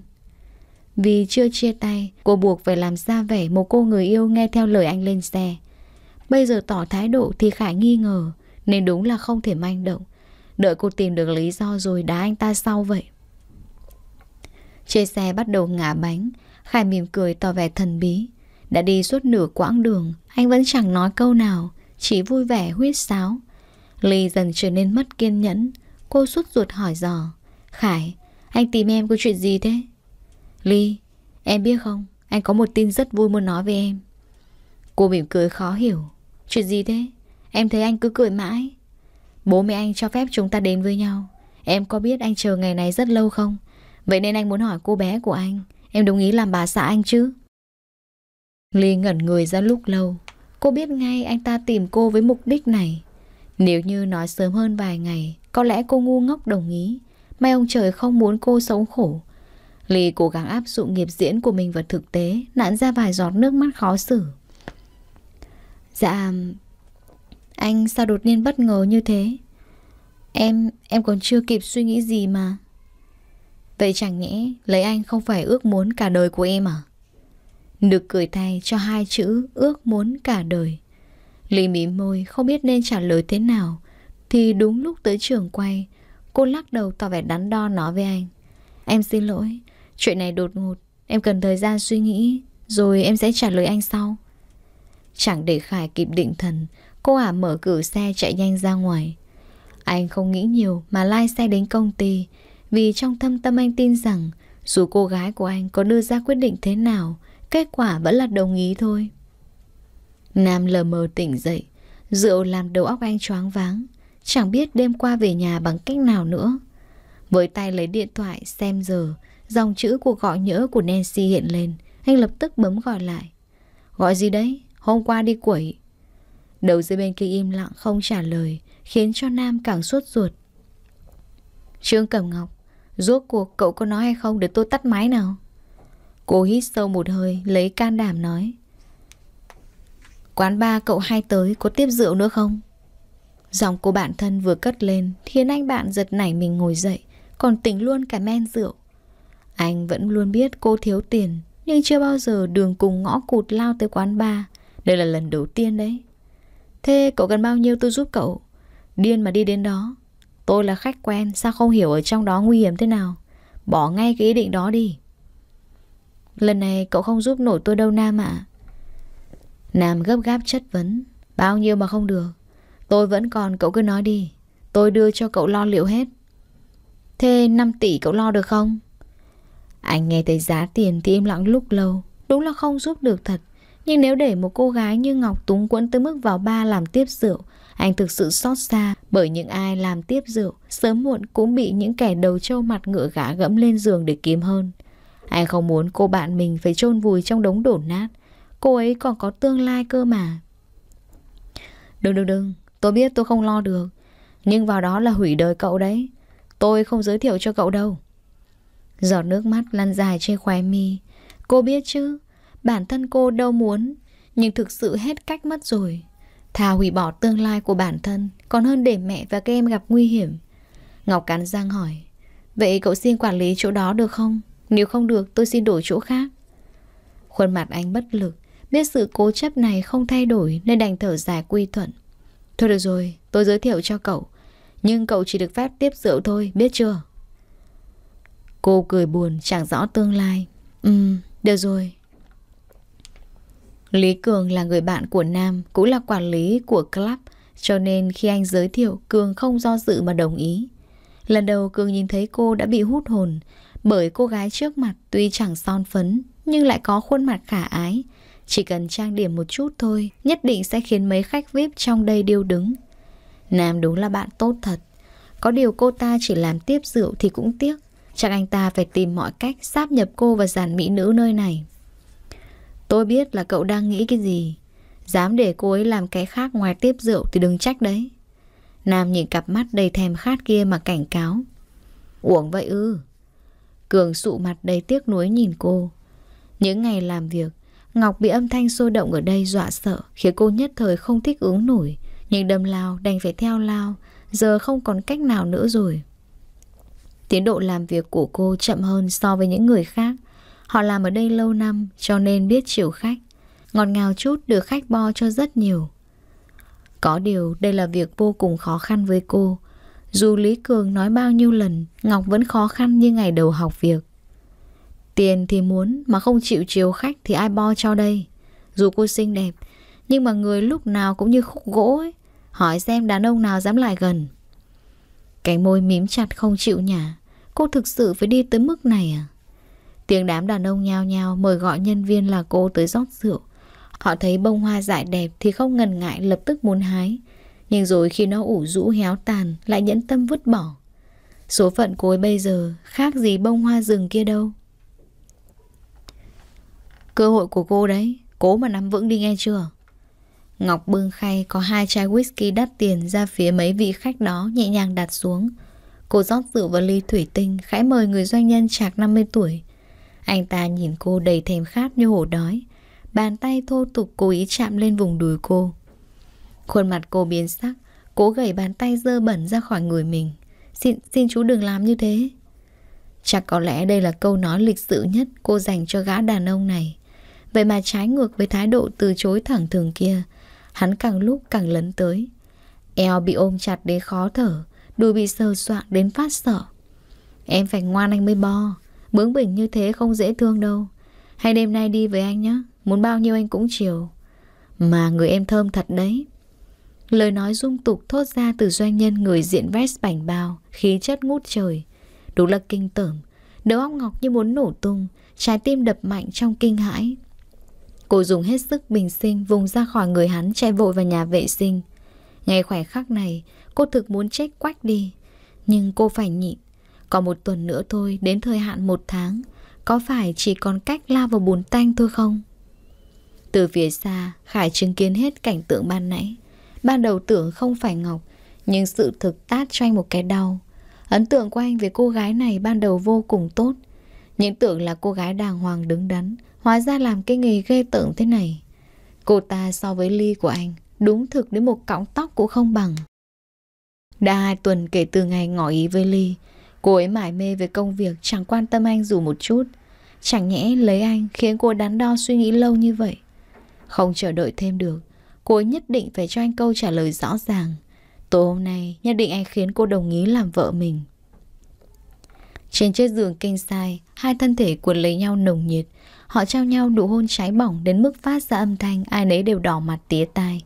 Vì chưa chia tay, cô buộc phải làm ra vẻ một cô người yêu nghe theo lời anh lên xe. Bây giờ tỏ thái độ thì Khải nghi ngờ, nên đúng là không thể manh động. Đợi cô tìm được lý do rồi đá anh ta sau vậy. Trên xe bắt đầu ngả bánh, Khải mỉm cười tỏ vẻ thần bí. Đã đi suốt nửa quãng đường, anh vẫn chẳng nói câu nào, chỉ vui vẻ huyết sáo. Ly dần trở nên mất kiên nhẫn, cô suốt ruột hỏi dò. Khải, anh tìm em có chuyện gì thế? Ly, em biết không, anh có một tin rất vui muốn nói với em. Cô mỉm cười khó hiểu. Chuyện gì thế? Em thấy anh cứ cười mãi. Bố mẹ anh cho phép chúng ta đến với nhau. Em có biết anh chờ ngày này rất lâu không? Vậy nên anh muốn hỏi cô bé của anh. Em đồng ý làm bà xã anh chứ? Ly ngẩn người ra lúc lâu. Cô biết ngay anh ta tìm cô với mục đích này. Nếu như nói sớm hơn vài ngày, có lẽ cô ngu ngốc đồng ý. May ông trời không muốn cô sống khổ. Ly cố gắng áp dụng nghiệp diễn của mình vào thực tế, nặn ra vài giọt nước mắt khó xử. Dạ, anh sao đột nhiên bất ngờ như thế? Em, em còn chưa kịp suy nghĩ gì mà. Vậy chẳng nhẽ lấy anh không phải ước muốn cả đời của em à? Được cười thay cho hai chữ ước muốn cả đời. Ly mím môi không biết nên trả lời thế nào. Thì đúng lúc tới trường quay, cô lắc đầu tỏ vẻ đắn đo nói với anh. Em xin lỗi, Chuyện này đột ngột Em cần thời gian suy nghĩ Rồi em sẽ trả lời anh sau Chẳng để Khải kịp định thần Cô ả mở cửa xe chạy nhanh ra ngoài Anh không nghĩ nhiều Mà lai xe đến công ty Vì trong thâm tâm anh tin rằng Dù cô gái của anh có đưa ra quyết định thế nào Kết quả vẫn là đồng ý thôi Nam lờ mờ tỉnh dậy Rượu làm đầu óc anh choáng váng Chẳng biết đêm qua về nhà bằng cách nào nữa Với tay lấy điện thoại xem giờ Dòng chữ cuộc gọi nhỡ của Nancy hiện lên Anh lập tức bấm gọi lại Gọi gì đấy? Hôm qua đi quẩy Đầu dây bên kia im lặng không trả lời Khiến cho Nam càng suốt ruột Trương Cẩm Ngọc Rốt cuộc cậu có nói hay không để tôi tắt máy nào Cô hít sâu một hơi Lấy can đảm nói Quán ba cậu hay tới Có tiếp rượu nữa không Giọng cô bạn thân vừa cất lên Khiến anh bạn giật nảy mình ngồi dậy Còn tỉnh luôn cả men rượu anh vẫn luôn biết cô thiếu tiền Nhưng chưa bao giờ đường cùng ngõ cụt lao tới quán bar Đây là lần đầu tiên đấy Thế cậu cần bao nhiêu tôi giúp cậu Điên mà đi đến đó Tôi là khách quen Sao không hiểu ở trong đó nguy hiểm thế nào Bỏ ngay cái ý định đó đi Lần này cậu không giúp nổi tôi đâu Nam ạ Nam gấp gáp chất vấn Bao nhiêu mà không được Tôi vẫn còn cậu cứ nói đi Tôi đưa cho cậu lo liệu hết Thế 5 tỷ cậu lo được không anh nghe thấy giá tiền thì im lặng lúc lâu Đúng là không giúp được thật Nhưng nếu để một cô gái như Ngọc túng quẫn tới mức vào ba làm tiếp rượu Anh thực sự xót xa Bởi những ai làm tiếp rượu Sớm muộn cũng bị những kẻ đầu trâu mặt ngựa gã gẫm lên giường để kiếm hơn Anh không muốn cô bạn mình phải chôn vùi trong đống đổ nát Cô ấy còn có tương lai cơ mà Đừng đừng đừng Tôi biết tôi không lo được Nhưng vào đó là hủy đời cậu đấy Tôi không giới thiệu cho cậu đâu Giọt nước mắt lăn dài trên khóe mi Cô biết chứ Bản thân cô đâu muốn Nhưng thực sự hết cách mất rồi Thà hủy bỏ tương lai của bản thân Còn hơn để mẹ và các em gặp nguy hiểm Ngọc cắn răng hỏi Vậy cậu xin quản lý chỗ đó được không? Nếu không được tôi xin đổi chỗ khác Khuôn mặt anh bất lực Biết sự cố chấp này không thay đổi Nên đành thở dài quy thuận Thôi được rồi tôi giới thiệu cho cậu Nhưng cậu chỉ được phép tiếp rượu thôi biết chưa Cô cười buồn chẳng rõ tương lai Ừm, được rồi Lý Cường là người bạn của Nam Cũng là quản lý của club Cho nên khi anh giới thiệu Cường không do dự mà đồng ý Lần đầu Cường nhìn thấy cô đã bị hút hồn Bởi cô gái trước mặt tuy chẳng son phấn Nhưng lại có khuôn mặt khả ái Chỉ cần trang điểm một chút thôi Nhất định sẽ khiến mấy khách VIP trong đây điêu đứng Nam đúng là bạn tốt thật Có điều cô ta chỉ làm tiếp rượu thì cũng tiếc Chắc anh ta phải tìm mọi cách sáp nhập cô và dàn mỹ nữ nơi này. Tôi biết là cậu đang nghĩ cái gì. Dám để cô ấy làm cái khác ngoài tiếp rượu thì đừng trách đấy. Nam nhìn cặp mắt đầy thèm khát kia mà cảnh cáo. Uổng vậy ư. Cường sụ mặt đầy tiếc nuối nhìn cô. Những ngày làm việc, Ngọc bị âm thanh sôi động ở đây dọa sợ, khiến cô nhất thời không thích ứng nổi. Nhưng đâm lao đành phải theo lao, giờ không còn cách nào nữa rồi. Tiến độ làm việc của cô chậm hơn so với những người khác. Họ làm ở đây lâu năm cho nên biết chịu khách. Ngọt ngào chút được khách bo cho rất nhiều. Có điều đây là việc vô cùng khó khăn với cô. Dù Lý Cường nói bao nhiêu lần, Ngọc vẫn khó khăn như ngày đầu học việc. Tiền thì muốn mà không chịu chiều khách thì ai bo cho đây. Dù cô xinh đẹp, nhưng mà người lúc nào cũng như khúc gỗ ấy. Hỏi xem đàn ông nào dám lại gần. Cánh môi mím chặt không chịu nhả Cô thực sự phải đi tới mức này à Tiếng đám đàn ông nhao nhao Mời gọi nhân viên là cô tới rót rượu Họ thấy bông hoa dại đẹp Thì không ngần ngại lập tức muốn hái Nhưng rồi khi nó ủ rũ héo tàn Lại nhẫn tâm vứt bỏ Số phận cô ấy bây giờ Khác gì bông hoa rừng kia đâu Cơ hội của cô đấy Cố mà nắm vững đi nghe chưa Ngọc bưng khay có hai chai whisky đắt tiền ra phía mấy vị khách đó nhẹ nhàng đặt xuống. Cô rót rượu vào ly thủy tinh, khẽ mời người doanh nhân chạc 50 tuổi. Anh ta nhìn cô đầy thèm khát như hổ đói. Bàn tay thô tục cố ý chạm lên vùng đùi cô. Khuôn mặt cô biến sắc, cố gẩy bàn tay dơ bẩn ra khỏi người mình. Xin, xin chú đừng làm như thế. Chắc có lẽ đây là câu nói lịch sự nhất cô dành cho gã đàn ông này. Vậy mà trái ngược với thái độ từ chối thẳng thường kia, Hắn càng lúc càng lấn tới Eo bị ôm chặt đến khó thở Đùi bị sờ soạn đến phát sợ Em phải ngoan anh mới bo Bướng bỉnh như thế không dễ thương đâu Hay đêm nay đi với anh nhé Muốn bao nhiêu anh cũng chiều Mà người em thơm thật đấy Lời nói dung tục thốt ra từ doanh nhân người diện vest bảnh bao Khí chất ngút trời đủ là kinh tởm Đầu óc ngọc như muốn nổ tung Trái tim đập mạnh trong kinh hãi Cô dùng hết sức bình sinh vùng ra khỏi người hắn chạy vội vào nhà vệ sinh. ngày khỏe khắc này, cô thực muốn chết quách đi. Nhưng cô phải nhịn. Còn một tuần nữa thôi, đến thời hạn một tháng. Có phải chỉ còn cách la vào bùn tanh thôi không? Từ phía xa, Khải chứng kiến hết cảnh tượng ban nãy. Ban đầu tưởng không phải Ngọc, nhưng sự thực tát cho anh một cái đau. Ấn tượng của anh về cô gái này ban đầu vô cùng tốt. Những tưởng là cô gái đàng hoàng đứng đắn, Hóa ra làm cái nghề ghê tởm thế này Cô ta so với ly của anh Đúng thực đến một cọng tóc cũng không bằng Đã hai tuần kể từ ngày ngỏ ý với Ly Cô ấy mải mê về công việc Chẳng quan tâm anh dù một chút Chẳng nhẽ lấy anh khiến cô đắn đo suy nghĩ lâu như vậy Không chờ đợi thêm được Cô ấy nhất định phải cho anh câu trả lời rõ ràng Tối hôm nay nhất định anh khiến cô đồng ý làm vợ mình Trên chiếc giường kinh sai Hai thân thể cuộn lấy nhau nồng nhiệt Họ trao nhau nụ hôn cháy bỏng đến mức phát ra âm thanh ai nấy đều đỏ mặt tía tai.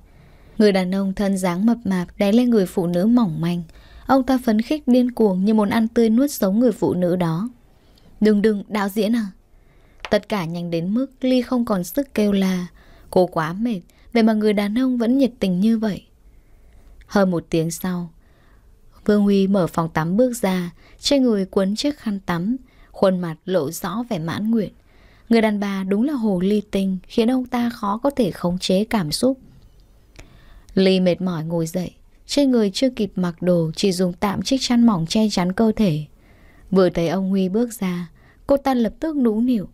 Người đàn ông thân dáng mập mạp đè lên người phụ nữ mỏng manh. Ông ta phấn khích điên cuồng như muốn ăn tươi nuốt sống người phụ nữ đó. Đừng đừng, đạo diễn à? Tất cả nhanh đến mức Ly không còn sức kêu la Cô quá mệt, vậy mà người đàn ông vẫn nhiệt tình như vậy. Hơn một tiếng sau, Vương Huy mở phòng tắm bước ra, trên người quấn chiếc khăn tắm, khuôn mặt lộ rõ vẻ mãn nguyện. Người đàn bà đúng là hồ ly tinh khiến ông ta khó có thể khống chế cảm xúc. Ly mệt mỏi ngồi dậy, trên người chưa kịp mặc đồ chỉ dùng tạm chiếc chăn mỏng che chắn cơ thể. Vừa thấy ông Huy bước ra, cô ta lập tức nũng nịu.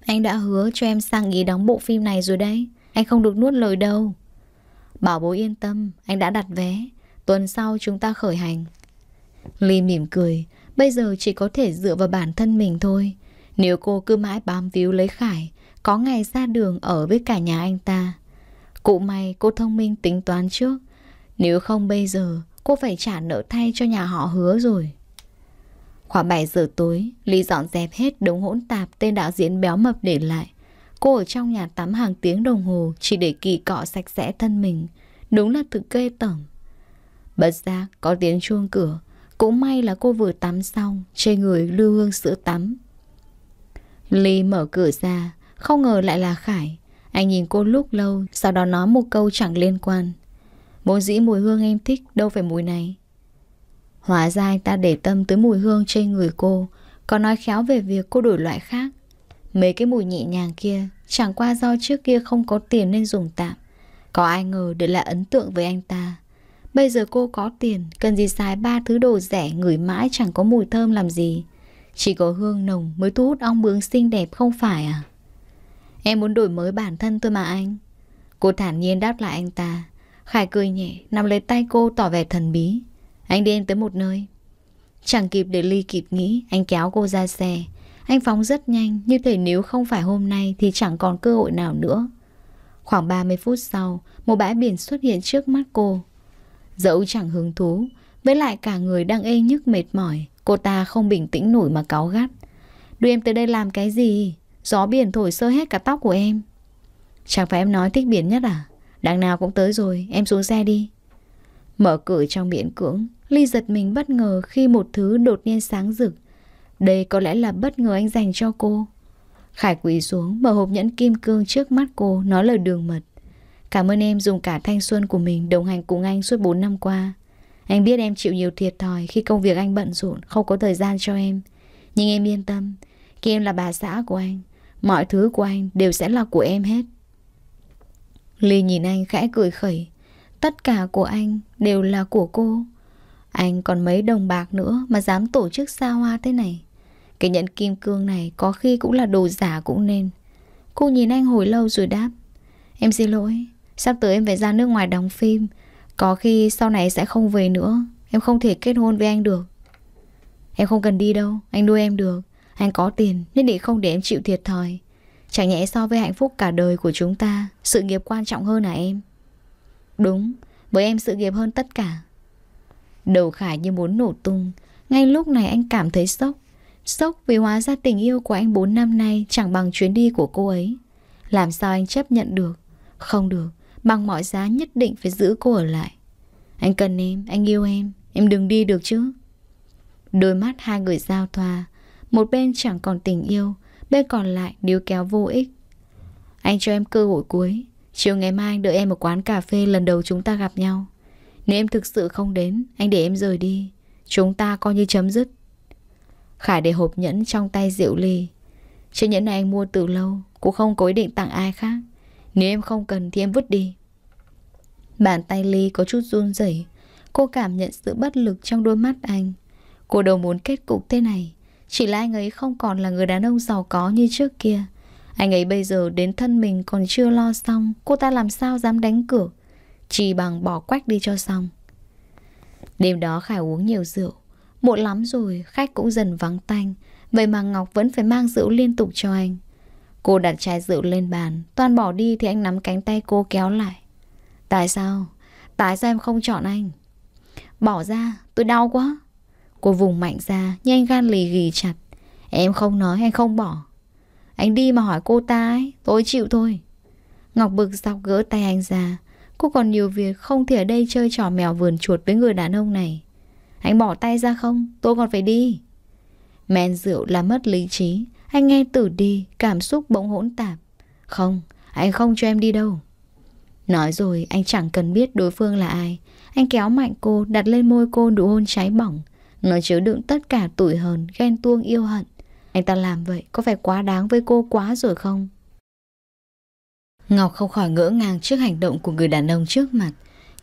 Anh đã hứa cho em sang ý đóng bộ phim này rồi đấy, anh không được nuốt lời đâu. Bảo bố yên tâm, anh đã đặt vé, tuần sau chúng ta khởi hành. Ly mỉm cười, bây giờ chỉ có thể dựa vào bản thân mình thôi. Nếu cô cứ mãi bám víu lấy Khải, có ngày ra đường ở với cả nhà anh ta. Cụ may cô thông minh tính toán trước. Nếu không bây giờ, cô phải trả nợ thay cho nhà họ hứa rồi. Khoảng 7 giờ tối, Ly dọn dẹp hết đống hỗn tạp tên đạo diễn béo mập để lại. Cô ở trong nhà tắm hàng tiếng đồng hồ chỉ để kỳ cọ sạch sẽ thân mình. Đúng là thực kê tẩm. Bất ra có tiếng chuông cửa. Cũng may là cô vừa tắm xong, trên người lưu hương sữa tắm Ly mở cửa ra, không ngờ lại là Khải. Anh nhìn cô lúc lâu, sau đó nói một câu chẳng liên quan. Vốn dĩ mùi hương em thích, đâu phải mùi này. Hóa ra anh ta để tâm tới mùi hương trên người cô, còn nói khéo về việc cô đổi loại khác. Mấy cái mùi nhẹ nhàng kia, chẳng qua do trước kia không có tiền nên dùng tạm. Có ai ngờ để lại ấn tượng với anh ta. Bây giờ cô có tiền, cần gì xài ba thứ đồ rẻ ngửi mãi chẳng có mùi thơm làm gì. Chỉ có hương nồng mới thu hút ong bướm xinh đẹp không phải à? Em muốn đổi mới bản thân tôi mà anh. Cô thản nhiên đáp lại anh ta. Khải cười nhẹ, nằm lấy tay cô tỏ vẻ thần bí. Anh đi em tới một nơi. Chẳng kịp để Ly kịp nghĩ, anh kéo cô ra xe. Anh phóng rất nhanh, như thể nếu không phải hôm nay thì chẳng còn cơ hội nào nữa. Khoảng 30 phút sau, một bãi biển xuất hiện trước mắt cô. Dẫu chẳng hứng thú, với lại cả người đang ê nhức mệt mỏi, Cô ta không bình tĩnh nổi mà cáu gắt. Đưa em tới đây làm cái gì? Gió biển thổi sơ hết cả tóc của em. Chẳng phải em nói thích biển nhất à? Đằng nào cũng tới rồi, em xuống xe đi. Mở cửa trong biển cưỡng, Ly giật mình bất ngờ khi một thứ đột nhiên sáng rực. Đây có lẽ là bất ngờ anh dành cho cô. Khải quỳ xuống, mở hộp nhẫn kim cương trước mắt cô, nói lời đường mật. Cảm ơn em dùng cả thanh xuân của mình đồng hành cùng anh suốt 4 năm qua. Anh biết em chịu nhiều thiệt thòi khi công việc anh bận rộn, không có thời gian cho em. Nhưng em yên tâm, khi em là bà xã của anh, mọi thứ của anh đều sẽ là của em hết. Ly nhìn anh khẽ cười khẩy. Tất cả của anh đều là của cô. Anh còn mấy đồng bạc nữa mà dám tổ chức xa hoa thế này. Cái nhận kim cương này có khi cũng là đồ giả cũng nên. Cô nhìn anh hồi lâu rồi đáp. Em xin lỗi, sắp tới em phải ra nước ngoài đóng phim. Có khi sau này sẽ không về nữa Em không thể kết hôn với anh được Em không cần đi đâu Anh nuôi em được Anh có tiền Nhất định không để em chịu thiệt thòi Chẳng nhẽ so với hạnh phúc cả đời của chúng ta Sự nghiệp quan trọng hơn à em Đúng Với em sự nghiệp hơn tất cả Đầu Khải như muốn nổ tung Ngay lúc này anh cảm thấy sốc Sốc vì hóa ra tình yêu của anh 4 năm nay Chẳng bằng chuyến đi của cô ấy Làm sao anh chấp nhận được Không được Bằng mọi giá nhất định phải giữ cô ở lại Anh cần em, anh yêu em Em đừng đi được chứ Đôi mắt hai người giao thoa Một bên chẳng còn tình yêu Bên còn lại níu kéo vô ích Anh cho em cơ hội cuối Chiều ngày mai anh đợi em ở quán cà phê lần đầu chúng ta gặp nhau Nếu em thực sự không đến Anh để em rời đi Chúng ta coi như chấm dứt Khải để hộp nhẫn trong tay Diệu Ly Chiếc nhẫn này anh mua từ lâu Cũng không có ý định tặng ai khác nếu em không cần thì em vứt đi Bàn tay Ly có chút run rẩy Cô cảm nhận sự bất lực trong đôi mắt anh Cô đâu muốn kết cục thế này Chỉ là anh ấy không còn là người đàn ông giàu có như trước kia Anh ấy bây giờ đến thân mình còn chưa lo xong Cô ta làm sao dám đánh cửa, Chỉ bằng bỏ quách đi cho xong Đêm đó Khải uống nhiều rượu Muộn lắm rồi khách cũng dần vắng tanh Vậy mà Ngọc vẫn phải mang rượu liên tục cho anh Cô đặt chai rượu lên bàn Toàn bỏ đi thì anh nắm cánh tay cô kéo lại Tại sao? Tại sao em không chọn anh? Bỏ ra, tôi đau quá Cô vùng mạnh ra Nhưng anh gan lì ghì chặt Em không nói, anh không bỏ Anh đi mà hỏi cô ta ấy Tôi chịu thôi Ngọc bực dọc gỡ tay anh ra Cô còn nhiều việc không thể ở đây chơi trò mèo vườn chuột với người đàn ông này Anh bỏ tay ra không? Tôi còn phải đi Men rượu làm mất lý trí anh nghe tử đi Cảm xúc bỗng hỗn tạp Không, anh không cho em đi đâu Nói rồi anh chẳng cần biết đối phương là ai Anh kéo mạnh cô đặt lên môi cô nụ hôn cháy bỏng Nó chứa đựng tất cả tuổi hờn, ghen tuông yêu hận Anh ta làm vậy có phải quá đáng với cô quá rồi không? Ngọc không khỏi ngỡ ngàng trước hành động của người đàn ông trước mặt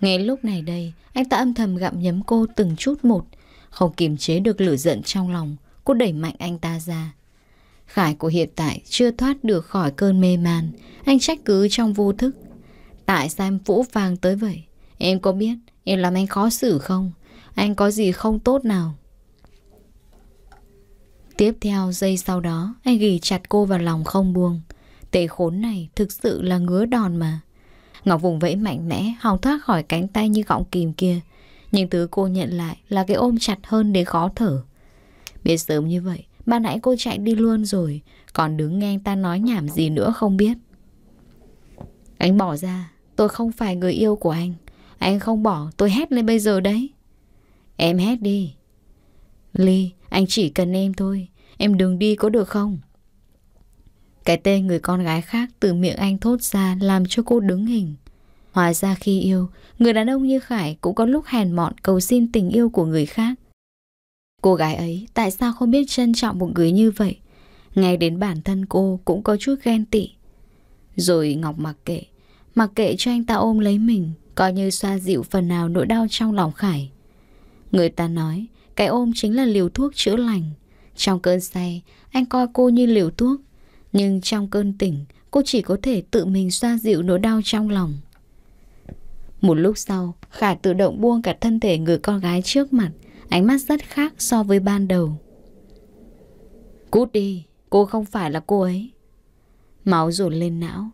Ngay lúc này đây anh ta âm thầm gặm nhấm cô từng chút một Không kiềm chế được lửa giận trong lòng Cô đẩy mạnh anh ta ra Khải của hiện tại chưa thoát được khỏi cơn mê man Anh trách cứ trong vô thức Tại sao em vũ vàng tới vậy Em có biết em làm anh khó xử không Anh có gì không tốt nào Tiếp theo giây sau đó Anh ghi chặt cô vào lòng không buông Tệ khốn này thực sự là ngứa đòn mà Ngọc vùng vẫy mạnh mẽ Hòng thoát khỏi cánh tay như gọng kìm kia Nhưng thứ cô nhận lại Là cái ôm chặt hơn để khó thở Biết sớm như vậy Ban nãy cô chạy đi luôn rồi Còn đứng nghe anh ta nói nhảm gì nữa không biết Anh bỏ ra Tôi không phải người yêu của anh Anh không bỏ tôi hét lên bây giờ đấy Em hét đi Ly anh chỉ cần em thôi Em đừng đi có được không Cái tên người con gái khác từ miệng anh thốt ra làm cho cô đứng hình. Hóa ra khi yêu, người đàn ông như Khải cũng có lúc hèn mọn cầu xin tình yêu của người khác. Cô gái ấy tại sao không biết trân trọng một người như vậy Ngay đến bản thân cô cũng có chút ghen tị Rồi Ngọc mặc kệ Mặc kệ cho anh ta ôm lấy mình Coi như xoa dịu phần nào nỗi đau trong lòng Khải Người ta nói Cái ôm chính là liều thuốc chữa lành Trong cơn say Anh coi cô như liều thuốc Nhưng trong cơn tỉnh Cô chỉ có thể tự mình xoa dịu nỗi đau trong lòng Một lúc sau Khải tự động buông cả thân thể người con gái trước mặt Ánh mắt rất khác so với ban đầu Cút đi Cô không phải là cô ấy Máu dồn lên não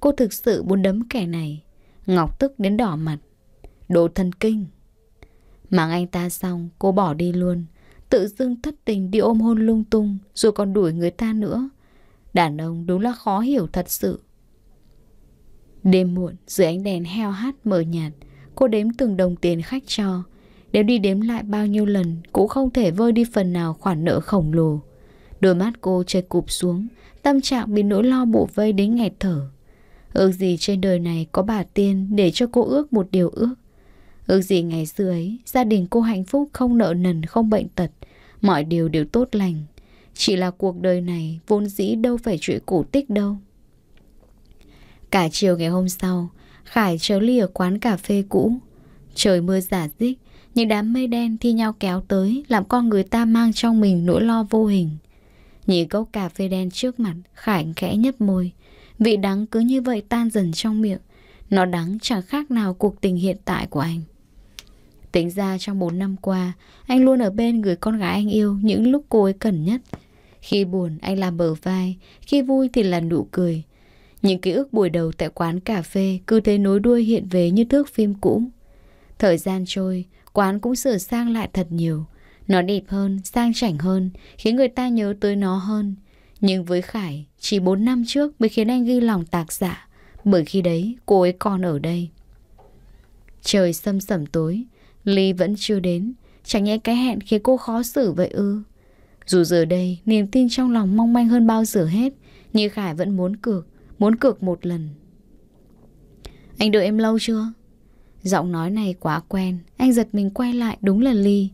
Cô thực sự muốn đấm kẻ này Ngọc tức đến đỏ mặt Đồ thần kinh Mang anh ta xong cô bỏ đi luôn Tự dưng thất tình đi ôm hôn lung tung Rồi còn đuổi người ta nữa Đàn ông đúng là khó hiểu thật sự Đêm muộn dưới ánh đèn heo hắt mờ nhạt Cô đếm từng đồng tiền khách cho nếu đi đếm lại bao nhiêu lần Cũng không thể vơi đi phần nào khoản nợ khổng lồ Đôi mắt cô chợt cụp xuống Tâm trạng bị nỗi lo bổ vây đến nghẹt thở Ước gì trên đời này có bà tiên Để cho cô ước một điều ước Ước gì ngày xưa ấy Gia đình cô hạnh phúc không nợ nần không bệnh tật Mọi điều đều tốt lành Chỉ là cuộc đời này Vốn dĩ đâu phải chuyện cổ tích đâu Cả chiều ngày hôm sau Khải trở ly ở quán cà phê cũ Trời mưa giả dích những đám mây đen thi nhau kéo tới Làm con người ta mang trong mình nỗi lo vô hình Nhìn cốc cà phê đen trước mặt Khải khẽ nhấp môi Vị đắng cứ như vậy tan dần trong miệng Nó đắng chẳng khác nào cuộc tình hiện tại của anh Tính ra trong 4 năm qua Anh luôn ở bên người con gái anh yêu Những lúc cô ấy cần nhất Khi buồn anh làm bờ vai Khi vui thì là nụ cười Những ký ức buổi đầu tại quán cà phê Cứ thế nối đuôi hiện về như thước phim cũ Thời gian trôi Quán cũng sửa sang lại thật nhiều. Nó đẹp hơn, sang chảnh hơn, khiến người ta nhớ tới nó hơn. Nhưng với Khải, chỉ 4 năm trước mới khiến anh ghi lòng tạc dạ. Bởi khi đấy, cô ấy còn ở đây. Trời sâm sẩm tối, Ly vẫn chưa đến. Chẳng nhẽ cái hẹn khiến cô khó xử vậy ư. Dù giờ đây, niềm tin trong lòng mong manh hơn bao giờ hết. Nhưng Khải vẫn muốn cược, muốn cược một lần. Anh đợi em lâu chưa? Giọng nói này quá quen Anh giật mình quay lại đúng là Ly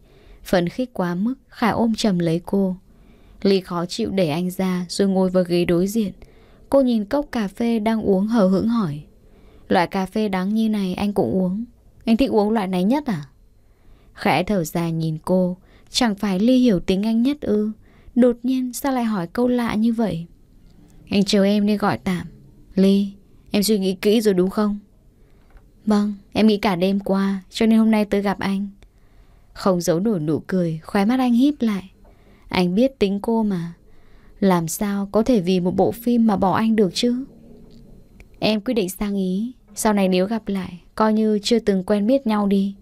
phần khích quá mức Khải ôm chầm lấy cô Ly khó chịu để anh ra Rồi ngồi vào ghế đối diện Cô nhìn cốc cà phê đang uống hờ hững hỏi Loại cà phê đắng như này anh cũng uống Anh thích uống loại này nhất à? Khẽ thở dài nhìn cô Chẳng phải Ly hiểu tính anh nhất ư Đột nhiên sao lại hỏi câu lạ như vậy Anh chờ em đi gọi tạm Ly Em suy nghĩ kỹ rồi đúng không Vâng, em nghĩ cả đêm qua Cho nên hôm nay tôi gặp anh Không giấu nổi nụ cười Khóe mắt anh híp lại Anh biết tính cô mà Làm sao có thể vì một bộ phim mà bỏ anh được chứ Em quyết định sang Ý Sau này nếu gặp lại Coi như chưa từng quen biết nhau đi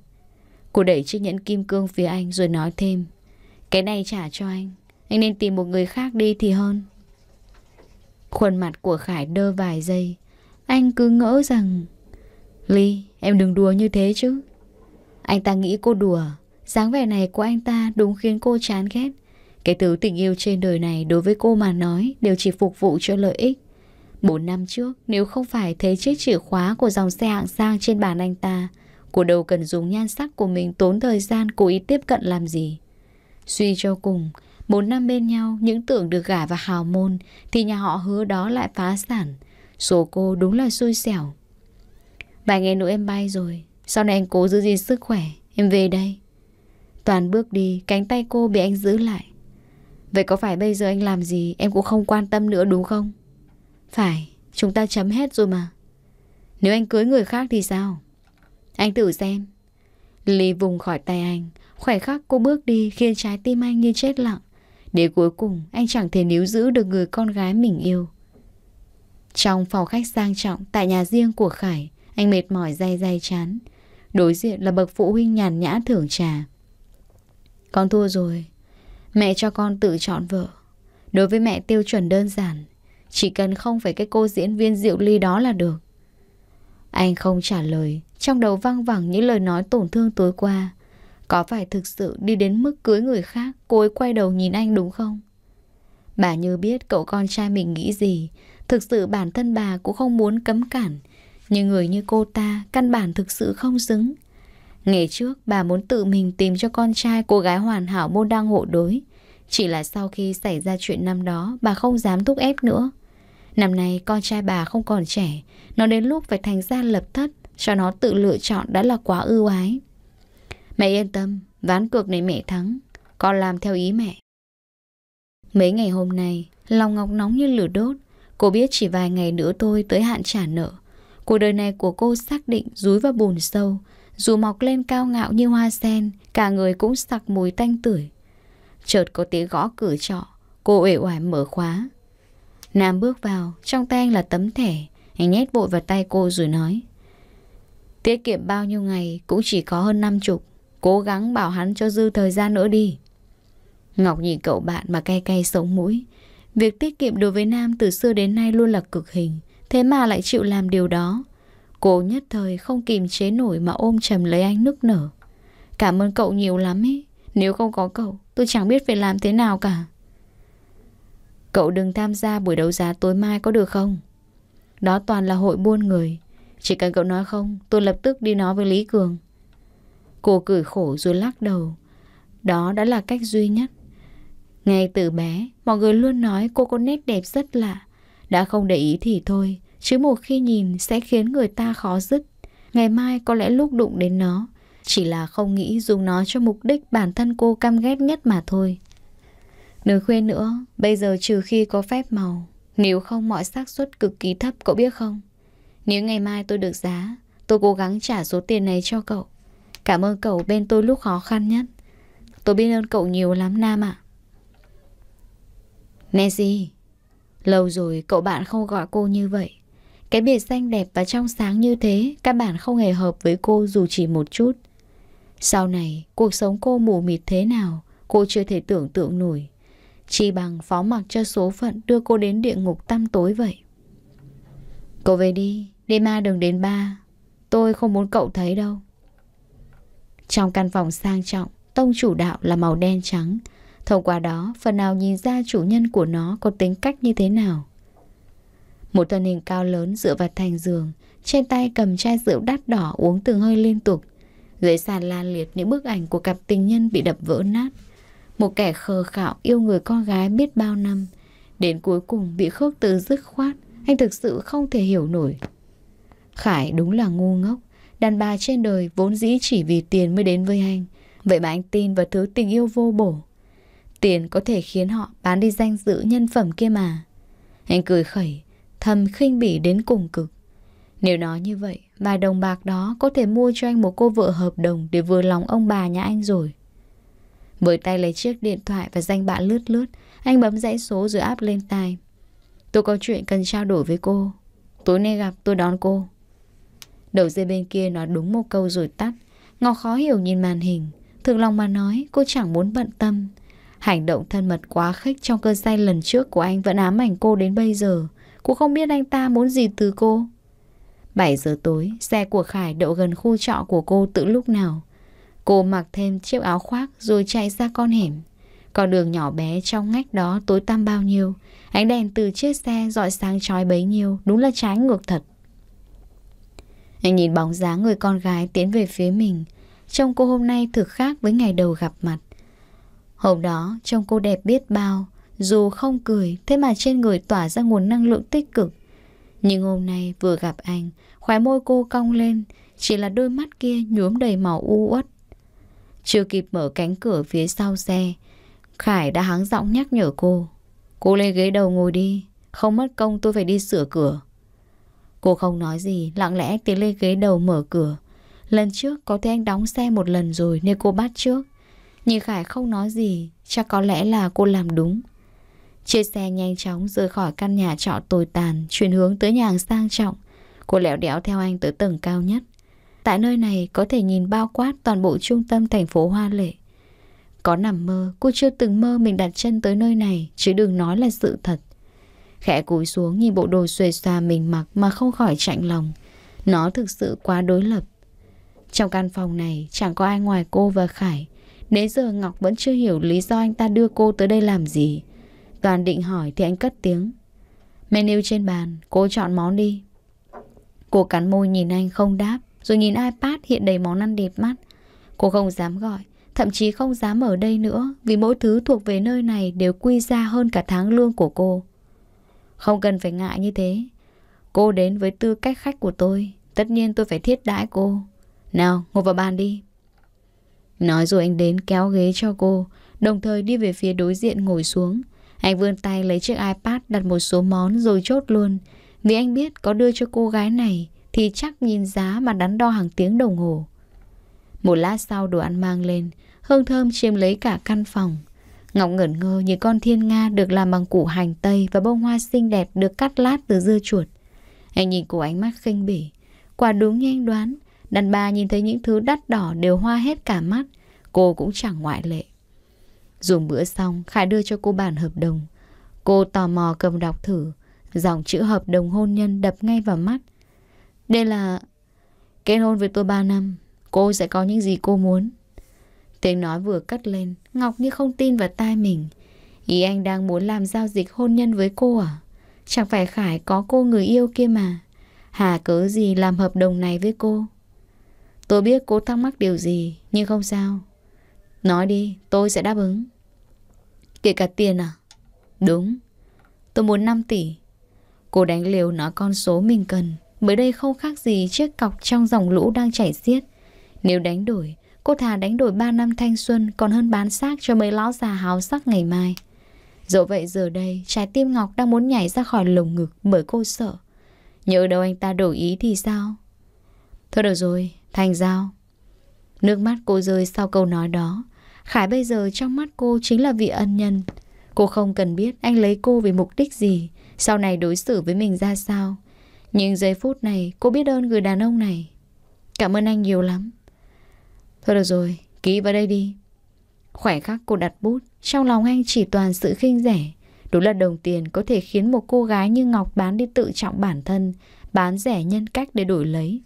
Cô đẩy chiếc nhẫn kim cương phía anh Rồi nói thêm Cái này trả cho anh Anh nên tìm một người khác đi thì hơn Khuôn mặt của Khải đơ vài giây Anh cứ ngỡ rằng Ly, em đừng đùa như thế chứ. Anh ta nghĩ cô đùa. dáng vẻ này của anh ta đúng khiến cô chán ghét. Cái thứ tình yêu trên đời này đối với cô mà nói đều chỉ phục vụ cho lợi ích. Bốn năm trước, nếu không phải thấy chiếc chìa khóa của dòng xe hạng sang trên bàn anh ta, cô đâu cần dùng nhan sắc của mình tốn thời gian cố ý tiếp cận làm gì. Suy cho cùng, bốn năm bên nhau, những tưởng được gả vào hào môn thì nhà họ hứa đó lại phá sản. Số cô đúng là xui xẻo. Vài ngày nữa em bay rồi Sau này anh cố giữ gìn sức khỏe Em về đây Toàn bước đi Cánh tay cô bị anh giữ lại Vậy có phải bây giờ anh làm gì Em cũng không quan tâm nữa đúng không Phải Chúng ta chấm hết rồi mà Nếu anh cưới người khác thì sao Anh tự xem Ly vùng khỏi tay anh Khỏe khắc cô bước đi Khiến trái tim anh như chết lặng Để cuối cùng anh chẳng thể níu giữ được người con gái mình yêu Trong phòng khách sang trọng Tại nhà riêng của Khải anh mệt mỏi day day chán Đối diện là bậc phụ huynh nhàn nhã thưởng trà Con thua rồi Mẹ cho con tự chọn vợ Đối với mẹ tiêu chuẩn đơn giản Chỉ cần không phải cái cô diễn viên diệu ly đó là được Anh không trả lời Trong đầu văng vẳng những lời nói tổn thương tối qua Có phải thực sự đi đến mức cưới người khác Cô ấy quay đầu nhìn anh đúng không? Bà như biết cậu con trai mình nghĩ gì Thực sự bản thân bà cũng không muốn cấm cản nhưng người như cô ta căn bản thực sự không xứng. Ngày trước, bà muốn tự mình tìm cho con trai cô gái hoàn hảo môn đăng hộ đối. Chỉ là sau khi xảy ra chuyện năm đó, bà không dám thúc ép nữa. Năm nay, con trai bà không còn trẻ. Nó đến lúc phải thành ra lập thất, cho nó tự lựa chọn đã là quá ưu ái. Mẹ yên tâm, ván cược này mẹ thắng. Con làm theo ý mẹ. Mấy ngày hôm nay, lòng Ngọc nóng như lửa đốt. Cô biết chỉ vài ngày nữa tôi tới hạn trả nợ. Cuộc đời này của cô xác định rúi vào bùn sâu, dù mọc lên cao ngạo như hoa sen, cả người cũng sặc mùi tanh tưởi. Chợt có tiếng gõ cửa trọ, cô uể oải mở khóa. Nam bước vào, trong tay là tấm thẻ, anh nhét vội vào tay cô rồi nói. Tiết kiệm bao nhiêu ngày cũng chỉ có hơn năm chục, cố gắng bảo hắn cho dư thời gian nữa đi. Ngọc nhìn cậu bạn mà cay cay sống mũi. Việc tiết kiệm đối với Nam từ xưa đến nay luôn là cực hình. Thế mà lại chịu làm điều đó Cô nhất thời không kìm chế nổi mà ôm chầm lấy anh nức nở Cảm ơn cậu nhiều lắm ấy Nếu không có cậu tôi chẳng biết phải làm thế nào cả Cậu đừng tham gia buổi đấu giá tối mai có được không? Đó toàn là hội buôn người Chỉ cần cậu nói không tôi lập tức đi nói với Lý Cường Cô cười khổ rồi lắc đầu Đó đã là cách duy nhất Ngay từ bé Mọi người luôn nói cô có nét đẹp rất lạ Đã không để ý thì thôi chứ một khi nhìn sẽ khiến người ta khó dứt. Ngày mai có lẽ lúc đụng đến nó, chỉ là không nghĩ dùng nó cho mục đích bản thân cô căm ghét nhất mà thôi. Nửa khuyên nữa, bây giờ trừ khi có phép màu, nếu không mọi xác suất cực kỳ thấp cậu biết không? Nếu ngày mai tôi được giá, tôi cố gắng trả số tiền này cho cậu. Cảm ơn cậu bên tôi lúc khó khăn nhất. Tôi biết ơn cậu nhiều lắm Nam ạ. À. Nancy, lâu rồi cậu bạn không gọi cô như vậy. Cái biệt danh đẹp và trong sáng như thế, các bạn không hề hợp với cô dù chỉ một chút. Sau này, cuộc sống cô mù mịt thế nào, cô chưa thể tưởng tượng nổi. Chỉ bằng phó mặc cho số phận đưa cô đến địa ngục tăm tối vậy. Cậu về đi, đêm ma đừng đến ba. Tôi không muốn cậu thấy đâu. Trong căn phòng sang trọng, tông chủ đạo là màu đen trắng. Thông qua đó, phần nào nhìn ra chủ nhân của nó có tính cách như thế nào. Một thân hình cao lớn dựa vào thành giường Trên tay cầm chai rượu đắt đỏ uống từng hơi liên tục Dưới sàn lan liệt những bức ảnh của cặp tình nhân bị đập vỡ nát Một kẻ khờ khạo yêu người con gái biết bao năm Đến cuối cùng bị khước từ dứt khoát Anh thực sự không thể hiểu nổi Khải đúng là ngu ngốc Đàn bà trên đời vốn dĩ chỉ vì tiền mới đến với anh Vậy mà anh tin vào thứ tình yêu vô bổ Tiền có thể khiến họ bán đi danh dự nhân phẩm kia mà Anh cười khẩy Thầm khinh bỉ đến cùng cực Nếu nói như vậy Vài đồng bạc đó có thể mua cho anh một cô vợ hợp đồng Để vừa lòng ông bà nhà anh rồi Với tay lấy chiếc điện thoại Và danh bạ lướt lướt Anh bấm dãy số rồi áp lên tai Tôi có chuyện cần trao đổi với cô Tối nay gặp tôi đón cô Đầu dây bên kia nói đúng một câu rồi tắt Ngọc khó hiểu nhìn màn hình Thực lòng mà nói cô chẳng muốn bận tâm Hành động thân mật quá khích trong cơn say lần trước của anh vẫn ám ảnh cô đến bây giờ Cô không biết anh ta muốn gì từ cô 7 giờ tối Xe của Khải đậu gần khu trọ của cô tự lúc nào Cô mặc thêm chiếc áo khoác Rồi chạy ra con hẻm Con đường nhỏ bé trong ngách đó tối tăm bao nhiêu Ánh đèn từ chiếc xe dọi sáng trói bấy nhiêu Đúng là trái ngược thật Anh nhìn bóng dáng người con gái tiến về phía mình Trông cô hôm nay thực khác với ngày đầu gặp mặt Hôm đó trông cô đẹp biết bao dù không cười, thế mà trên người tỏa ra nguồn năng lượng tích cực. Nhưng hôm nay vừa gặp anh, khóe môi cô cong lên, chỉ là đôi mắt kia nhuốm đầy màu u uất. Chưa kịp mở cánh cửa phía sau xe, Khải đã háng giọng nhắc nhở cô. Cô lên ghế đầu ngồi đi, không mất công tôi phải đi sửa cửa. Cô không nói gì, lặng lẽ tiến lên ghế đầu mở cửa. Lần trước có thể anh đóng xe một lần rồi nên cô bắt trước. nhưng Khải không nói gì, chắc có lẽ là cô làm đúng. Chiếc xe nhanh chóng rời khỏi căn nhà trọ tồi tàn, chuyển hướng tới nhà hàng sang trọng. Cô lẹo đẽo theo anh tới tầng cao nhất. Tại nơi này có thể nhìn bao quát toàn bộ trung tâm thành phố Hoa Lệ. Có nằm mơ, cô chưa từng mơ mình đặt chân tới nơi này, chứ đừng nói là sự thật. Khẽ cúi xuống nhìn bộ đồ xuề xòa mình mặc mà không khỏi chạnh lòng. Nó thực sự quá đối lập. Trong căn phòng này chẳng có ai ngoài cô và Khải. Đến giờ Ngọc vẫn chưa hiểu lý do anh ta đưa cô tới đây làm gì. Toàn định hỏi thì anh cất tiếng. Menu trên bàn, cô chọn món đi. Cô cắn môi nhìn anh không đáp, rồi nhìn iPad hiện đầy món ăn đẹp mắt. Cô không dám gọi, thậm chí không dám ở đây nữa vì mỗi thứ thuộc về nơi này đều quy ra hơn cả tháng lương của cô. Không cần phải ngại như thế. Cô đến với tư cách khách của tôi, tất nhiên tôi phải thiết đãi cô. Nào, ngồi vào bàn đi. Nói rồi anh đến kéo ghế cho cô, đồng thời đi về phía đối diện ngồi xuống. Anh vươn tay lấy chiếc iPad đặt một số món rồi chốt luôn. Vì anh biết có đưa cho cô gái này thì chắc nhìn giá mà đắn đo hàng tiếng đồng hồ. Một lát sau đồ ăn mang lên, hương thơm chiếm lấy cả căn phòng. Ngọc ngẩn ngơ như con thiên nga được làm bằng củ hành tây và bông hoa xinh đẹp được cắt lát từ dưa chuột. Anh nhìn cô ánh mắt khinh bỉ. Quả đúng như anh đoán, đàn bà nhìn thấy những thứ đắt đỏ đều hoa hết cả mắt. Cô cũng chẳng ngoại lệ. Dùng bữa xong, Khải đưa cho cô bản hợp đồng. Cô tò mò cầm đọc thử, dòng chữ hợp đồng hôn nhân đập ngay vào mắt. Đây là... Kết hôn với tôi 3 năm, cô sẽ có những gì cô muốn. Tiếng nói vừa cất lên, Ngọc như không tin vào tai mình. Ý anh đang muốn làm giao dịch hôn nhân với cô à? Chẳng phải Khải có cô người yêu kia mà. Hà cớ gì làm hợp đồng này với cô? Tôi biết cô thắc mắc điều gì, nhưng không sao, Nói đi, tôi sẽ đáp ứng. Kể cả tiền à? Đúng. Tôi muốn 5 tỷ. Cô đánh liều nói con số mình cần. Mới đây không khác gì chiếc cọc trong dòng lũ đang chảy xiết. Nếu đánh đổi, cô thà đánh đổi 3 năm thanh xuân còn hơn bán xác cho mấy lão già háo sắc ngày mai. Dẫu vậy giờ đây, trái tim Ngọc đang muốn nhảy ra khỏi lồng ngực bởi cô sợ. Nhớ đâu anh ta đổi ý thì sao? Thôi được rồi, thành giao. Nước mắt cô rơi sau câu nói đó. Khải bây giờ trong mắt cô chính là vị ân nhân. Cô không cần biết anh lấy cô vì mục đích gì, sau này đối xử với mình ra sao. Nhưng giây phút này cô biết ơn người đàn ông này. Cảm ơn anh nhiều lắm. Thôi được rồi, ký vào đây đi. Khoảnh khắc cô đặt bút, trong lòng anh chỉ toàn sự khinh rẻ. Đúng là đồng tiền có thể khiến một cô gái như Ngọc bán đi tự trọng bản thân, bán rẻ nhân cách để đổi lấy.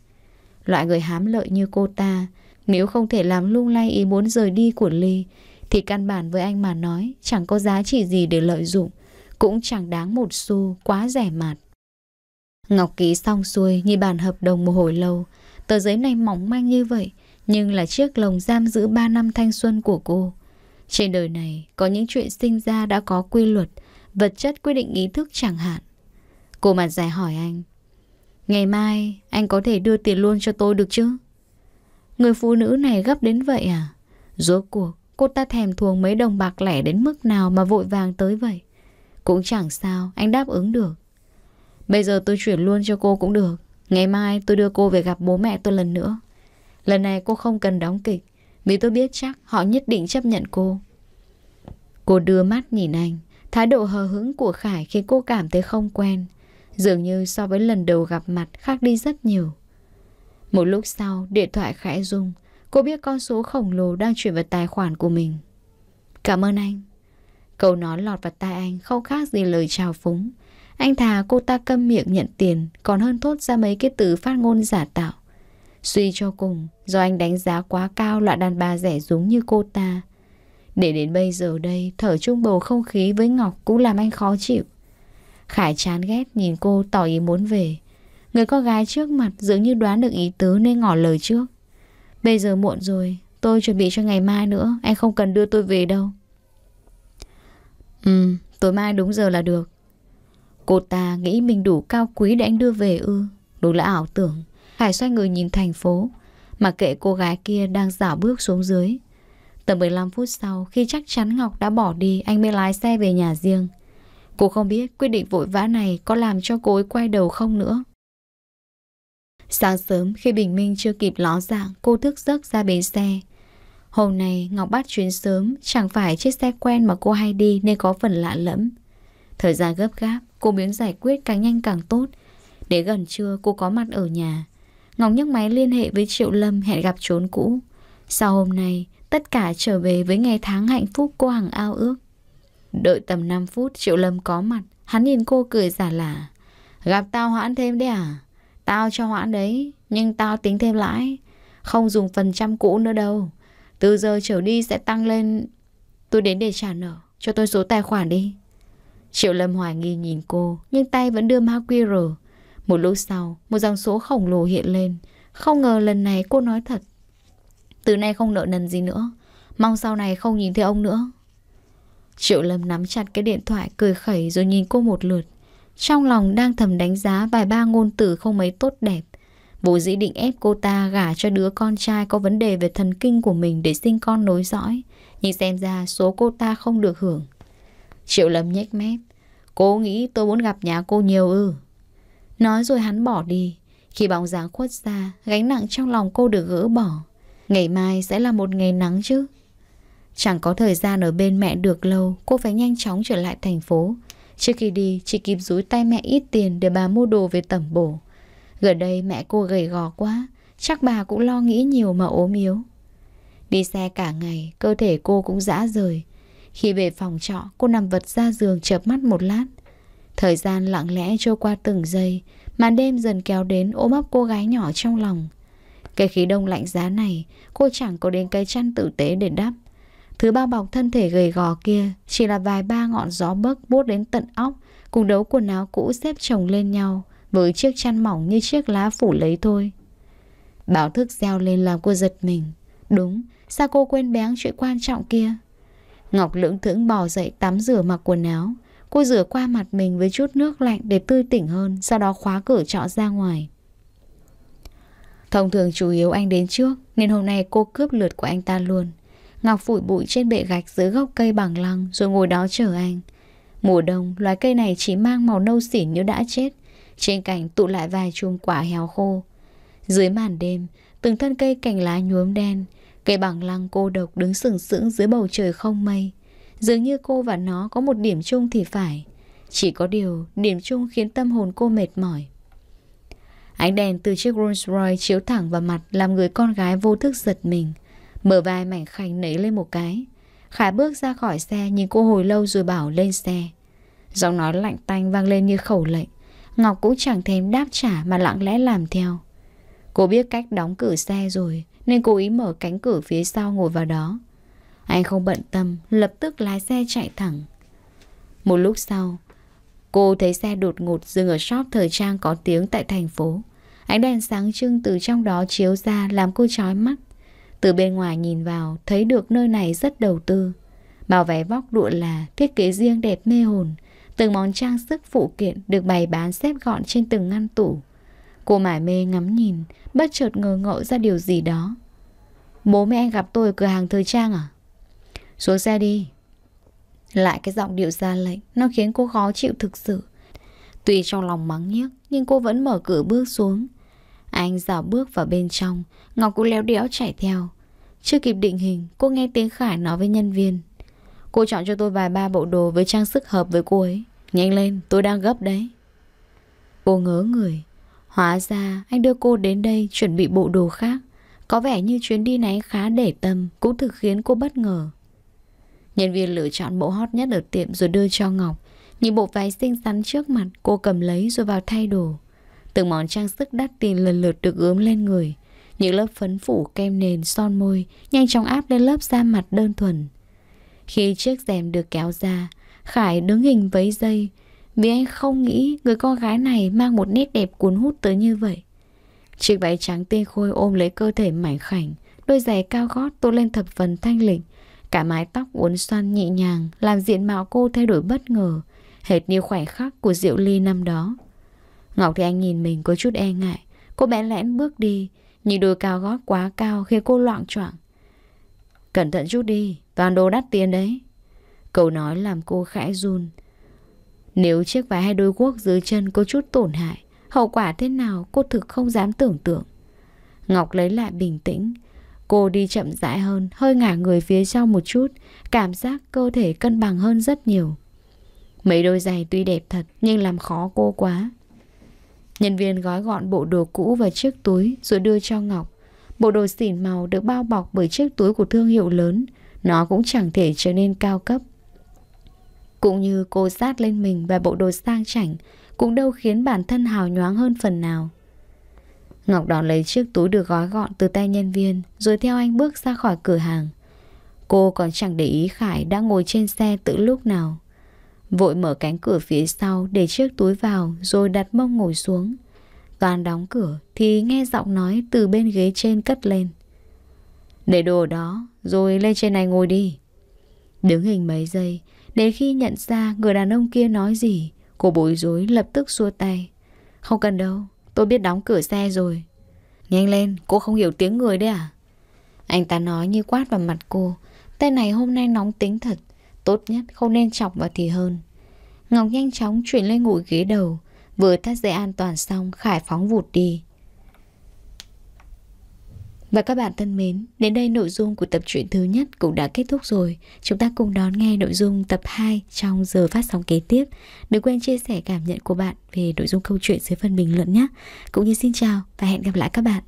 Loại người hám lợi như cô ta nếu không thể làm lung lay ý muốn rời đi của Ly Thì căn bản với anh mà nói Chẳng có giá trị gì để lợi dụng Cũng chẳng đáng một xu Quá rẻ mạt Ngọc ký xong xuôi như bàn hợp đồng một hồi lâu Tờ giấy này mỏng manh như vậy Nhưng là chiếc lồng giam giữ 3 năm thanh xuân của cô Trên đời này Có những chuyện sinh ra đã có quy luật Vật chất quyết định ý thức chẳng hạn Cô mặt dài hỏi anh Ngày mai anh có thể đưa tiền luôn cho tôi được chứ? Người phụ nữ này gấp đến vậy à? Rốt cuộc, cô ta thèm thuồng mấy đồng bạc lẻ đến mức nào mà vội vàng tới vậy? Cũng chẳng sao, anh đáp ứng được. Bây giờ tôi chuyển luôn cho cô cũng được. Ngày mai tôi đưa cô về gặp bố mẹ tôi lần nữa. Lần này cô không cần đóng kịch, vì tôi biết chắc họ nhất định chấp nhận cô. Cô đưa mắt nhìn anh, thái độ hờ hững của Khải khiến cô cảm thấy không quen. Dường như so với lần đầu gặp mặt khác đi rất nhiều. Một lúc sau, điện thoại khẽ rung. Cô biết con số khổng lồ đang chuyển vào tài khoản của mình. Cảm ơn anh. Câu nói lọt vào tai anh không khác gì lời chào phúng. Anh thà cô ta câm miệng nhận tiền còn hơn thốt ra mấy cái từ phát ngôn giả tạo. Suy cho cùng, do anh đánh giá quá cao loại đàn bà rẻ rúng như cô ta. Để đến bây giờ đây, thở chung bầu không khí với Ngọc cũng làm anh khó chịu. Khải chán ghét nhìn cô tỏ ý muốn về. Người con gái trước mặt dường như đoán được ý tứ nên ngỏ lời trước. Bây giờ muộn rồi, tôi chuẩn bị cho ngày mai nữa, em không cần đưa tôi về đâu. Ừ, tối mai đúng giờ là được. Cô ta nghĩ mình đủ cao quý để anh đưa về ư. Đúng là ảo tưởng. Khải xoay người nhìn thành phố, mà kệ cô gái kia đang dạo bước xuống dưới. Tầm 15 phút sau, khi chắc chắn Ngọc đã bỏ đi, anh mới lái xe về nhà riêng. Cô không biết quyết định vội vã này có làm cho cô ấy quay đầu không nữa. Sáng sớm khi bình minh chưa kịp ló dạng, cô thức giấc ra bến xe. Hôm nay Ngọc bắt chuyến sớm, chẳng phải chiếc xe quen mà cô hay đi nên có phần lạ lẫm. Thời gian gấp gáp, cô biến giải quyết càng nhanh càng tốt. Để gần trưa cô có mặt ở nhà. Ngọc nhấc máy liên hệ với Triệu Lâm hẹn gặp trốn cũ. Sau hôm nay, tất cả trở về với ngày tháng hạnh phúc cô hằng ao ước. Đợi tầm 5 phút Triệu Lâm có mặt, hắn nhìn cô cười giả lả. Gặp tao hoãn thêm đấy à? Tao cho hoãn đấy, nhưng tao tính thêm lãi. Không dùng phần trăm cũ nữa đâu. Từ giờ trở đi sẽ tăng lên... Tôi đến để trả nợ, cho tôi số tài khoản đi. Triệu Lâm hoài nghi nhìn cô, nhưng tay vẫn đưa mã QR. Một lúc sau, một dòng số khổng lồ hiện lên. Không ngờ lần này cô nói thật. Từ nay không nợ nần gì nữa. Mong sau này không nhìn thấy ông nữa. Triệu Lâm nắm chặt cái điện thoại cười khẩy rồi nhìn cô một lượt. Trong lòng đang thầm đánh giá vài ba ngôn từ không mấy tốt đẹp Bố dĩ định ép cô ta gả cho đứa con trai có vấn đề về thần kinh của mình để sinh con nối dõi Nhưng xem ra số cô ta không được hưởng Triệu lầm nhếch mép Cô nghĩ tôi muốn gặp nhà cô nhiều ư Nói rồi hắn bỏ đi Khi bóng dáng khuất ra Gánh nặng trong lòng cô được gỡ bỏ Ngày mai sẽ là một ngày nắng chứ Chẳng có thời gian ở bên mẹ được lâu Cô phải nhanh chóng trở lại thành phố Trước khi đi, chị kịp rúi tay mẹ ít tiền để bà mua đồ về tẩm bổ. Gần đây mẹ cô gầy gò quá, chắc bà cũng lo nghĩ nhiều mà ốm yếu. Đi xe cả ngày, cơ thể cô cũng dã rời. Khi về phòng trọ, cô nằm vật ra giường chợp mắt một lát. Thời gian lặng lẽ trôi qua từng giây, màn đêm dần kéo đến ôm ấp cô gái nhỏ trong lòng. Cái khí đông lạnh giá này, cô chẳng có đến cái chăn tử tế để đắp. Thứ bao bọc thân thể gầy gò kia chỉ là vài ba ngọn gió bấc bút đến tận óc, cùng đấu quần áo cũ xếp chồng lên nhau với chiếc chăn mỏng như chiếc lá phủ lấy thôi. Báo thức reo lên làm cô giật mình. Đúng, sao cô quên béng chuyện quan trọng kia? Ngọc lưỡng thững bò dậy tắm rửa mặc quần áo. Cô rửa qua mặt mình với chút nước lạnh để tươi tỉnh hơn, sau đó khóa cửa trọ ra ngoài. Thông thường chủ yếu anh đến trước, nên hôm nay cô cướp lượt của anh ta luôn. Ngọc phủi bụi trên bệ gạch dưới gốc cây bằng lăng rồi ngồi đó chờ anh. Mùa đông, loài cây này chỉ mang màu nâu xỉn như đã chết. Trên cành tụ lại vài chùm quả héo khô. Dưới màn đêm, từng thân cây cành lá nhuốm đen. Cây bằng lăng cô độc đứng sừng sững dưới bầu trời không mây. Dường như cô và nó có một điểm chung thì phải. Chỉ có điều, điểm chung khiến tâm hồn cô mệt mỏi. Ánh đèn từ chiếc Rolls Royce chiếu thẳng vào mặt làm người con gái vô thức giật mình. Mở vai mảnh khảnh nấy lên một cái. Khải bước ra khỏi xe nhìn cô hồi lâu rồi bảo lên xe. Giọng nói lạnh tanh vang lên như khẩu lệnh. Ngọc cũng chẳng thèm đáp trả mà lặng lẽ làm theo. Cô biết cách đóng cửa xe rồi nên cố ý mở cánh cửa phía sau ngồi vào đó. Anh không bận tâm, lập tức lái xe chạy thẳng. Một lúc sau, cô thấy xe đột ngột dừng ở shop thời trang có tiếng tại thành phố. Ánh đèn sáng trưng từ trong đó chiếu ra làm cô chói mắt. Từ bên ngoài nhìn vào, thấy được nơi này rất đầu tư. bảo vé vóc lụa là thiết kế riêng đẹp mê hồn. Từng món trang sức phụ kiện được bày bán xếp gọn trên từng ngăn tủ. Cô mải mê ngắm nhìn, bất chợt ngờ ngộ ra điều gì đó. Bố mẹ anh gặp tôi ở cửa hàng thời trang à? Xuống xe đi. Lại cái giọng điệu ra lệnh, nó khiến cô khó chịu thực sự. Tuy trong lòng mắng nhiếc, nhưng cô vẫn mở cửa bước xuống. Anh dạo bước vào bên trong, Ngọc cũng léo đéo chạy theo. Chưa kịp định hình, cô nghe tiếng Khải nói với nhân viên. Cô chọn cho tôi vài ba bộ đồ với trang sức hợp với cô ấy. Nhanh lên, tôi đang gấp đấy. Cô ngớ người. Hóa ra anh đưa cô đến đây chuẩn bị bộ đồ khác. Có vẻ như chuyến đi này khá để tâm, cũng thực khiến cô bất ngờ. Nhân viên lựa chọn bộ hot nhất ở tiệm rồi đưa cho Ngọc. Nhìn bộ váy xinh xắn trước mặt, cô cầm lấy rồi vào thay đồ. Từng món trang sức đắt tiền lần lượt được ướm lên người. Những lớp phấn phủ kem nền son môi Nhanh chóng áp lên lớp da mặt đơn thuần Khi chiếc rèm được kéo ra Khải đứng hình với dây Vì anh không nghĩ người con gái này Mang một nét đẹp cuốn hút tới như vậy Chiếc váy trắng tinh khôi ôm lấy cơ thể mảnh khảnh Đôi giày cao gót tô lên thập phần thanh lịch Cả mái tóc uốn xoăn nhẹ nhàng Làm diện mạo cô thay đổi bất ngờ Hệt như khoảnh khắc của Diệu Ly năm đó Ngọc thì anh nhìn mình có chút e ngại Cô bé lẽn bước đi nhưng đôi cao gót quá cao khiến cô loạn choạng. Cẩn thận chút đi, toàn đồ đắt tiền đấy. Câu nói làm cô khẽ run. Nếu chiếc váy hay đôi guốc dưới chân có chút tổn hại, hậu quả thế nào cô thực không dám tưởng tượng. Ngọc lấy lại bình tĩnh. Cô đi chậm rãi hơn, hơi ngả người phía sau một chút, cảm giác cơ thể cân bằng hơn rất nhiều. Mấy đôi giày tuy đẹp thật nhưng làm khó cô quá. Nhân viên gói gọn bộ đồ cũ vào chiếc túi rồi đưa cho Ngọc. Bộ đồ xỉn màu được bao bọc bởi chiếc túi của thương hiệu lớn, nó cũng chẳng thể trở nên cao cấp. Cũng như cô sát lên mình và bộ đồ sang chảnh, cũng đâu khiến bản thân hào nhoáng hơn phần nào. Ngọc đón lấy chiếc túi được gói gọn từ tay nhân viên, rồi theo anh bước ra khỏi cửa hàng. Cô còn chẳng để ý Khải đã ngồi trên xe từ lúc nào. Vội mở cánh cửa phía sau để chiếc túi vào rồi đặt mông ngồi xuống. Toàn đóng cửa thì nghe giọng nói từ bên ghế trên cất lên. Để đồ đó, rồi lên trên này ngồi đi. Đứng hình mấy giây, đến khi nhận ra người đàn ông kia nói gì, cô bối rối lập tức xua tay. Không cần đâu, tôi biết đóng cửa xe rồi. Nhanh lên, cô không hiểu tiếng người đấy à? Anh ta nói như quát vào mặt cô. Tên này hôm nay nóng tính thật, Tốt nhất không nên chọc vào thì hơn Ngọc nhanh chóng chuyển lên ngồi ghế đầu Vừa thắt dây an toàn xong Khải phóng vụt đi Và các bạn thân mến Đến đây nội dung của tập truyện thứ nhất Cũng đã kết thúc rồi Chúng ta cùng đón nghe nội dung tập 2 Trong giờ phát sóng kế tiếp Đừng quên chia sẻ cảm nhận của bạn Về nội dung câu chuyện dưới phần bình luận nhé Cũng như xin chào và hẹn gặp lại các bạn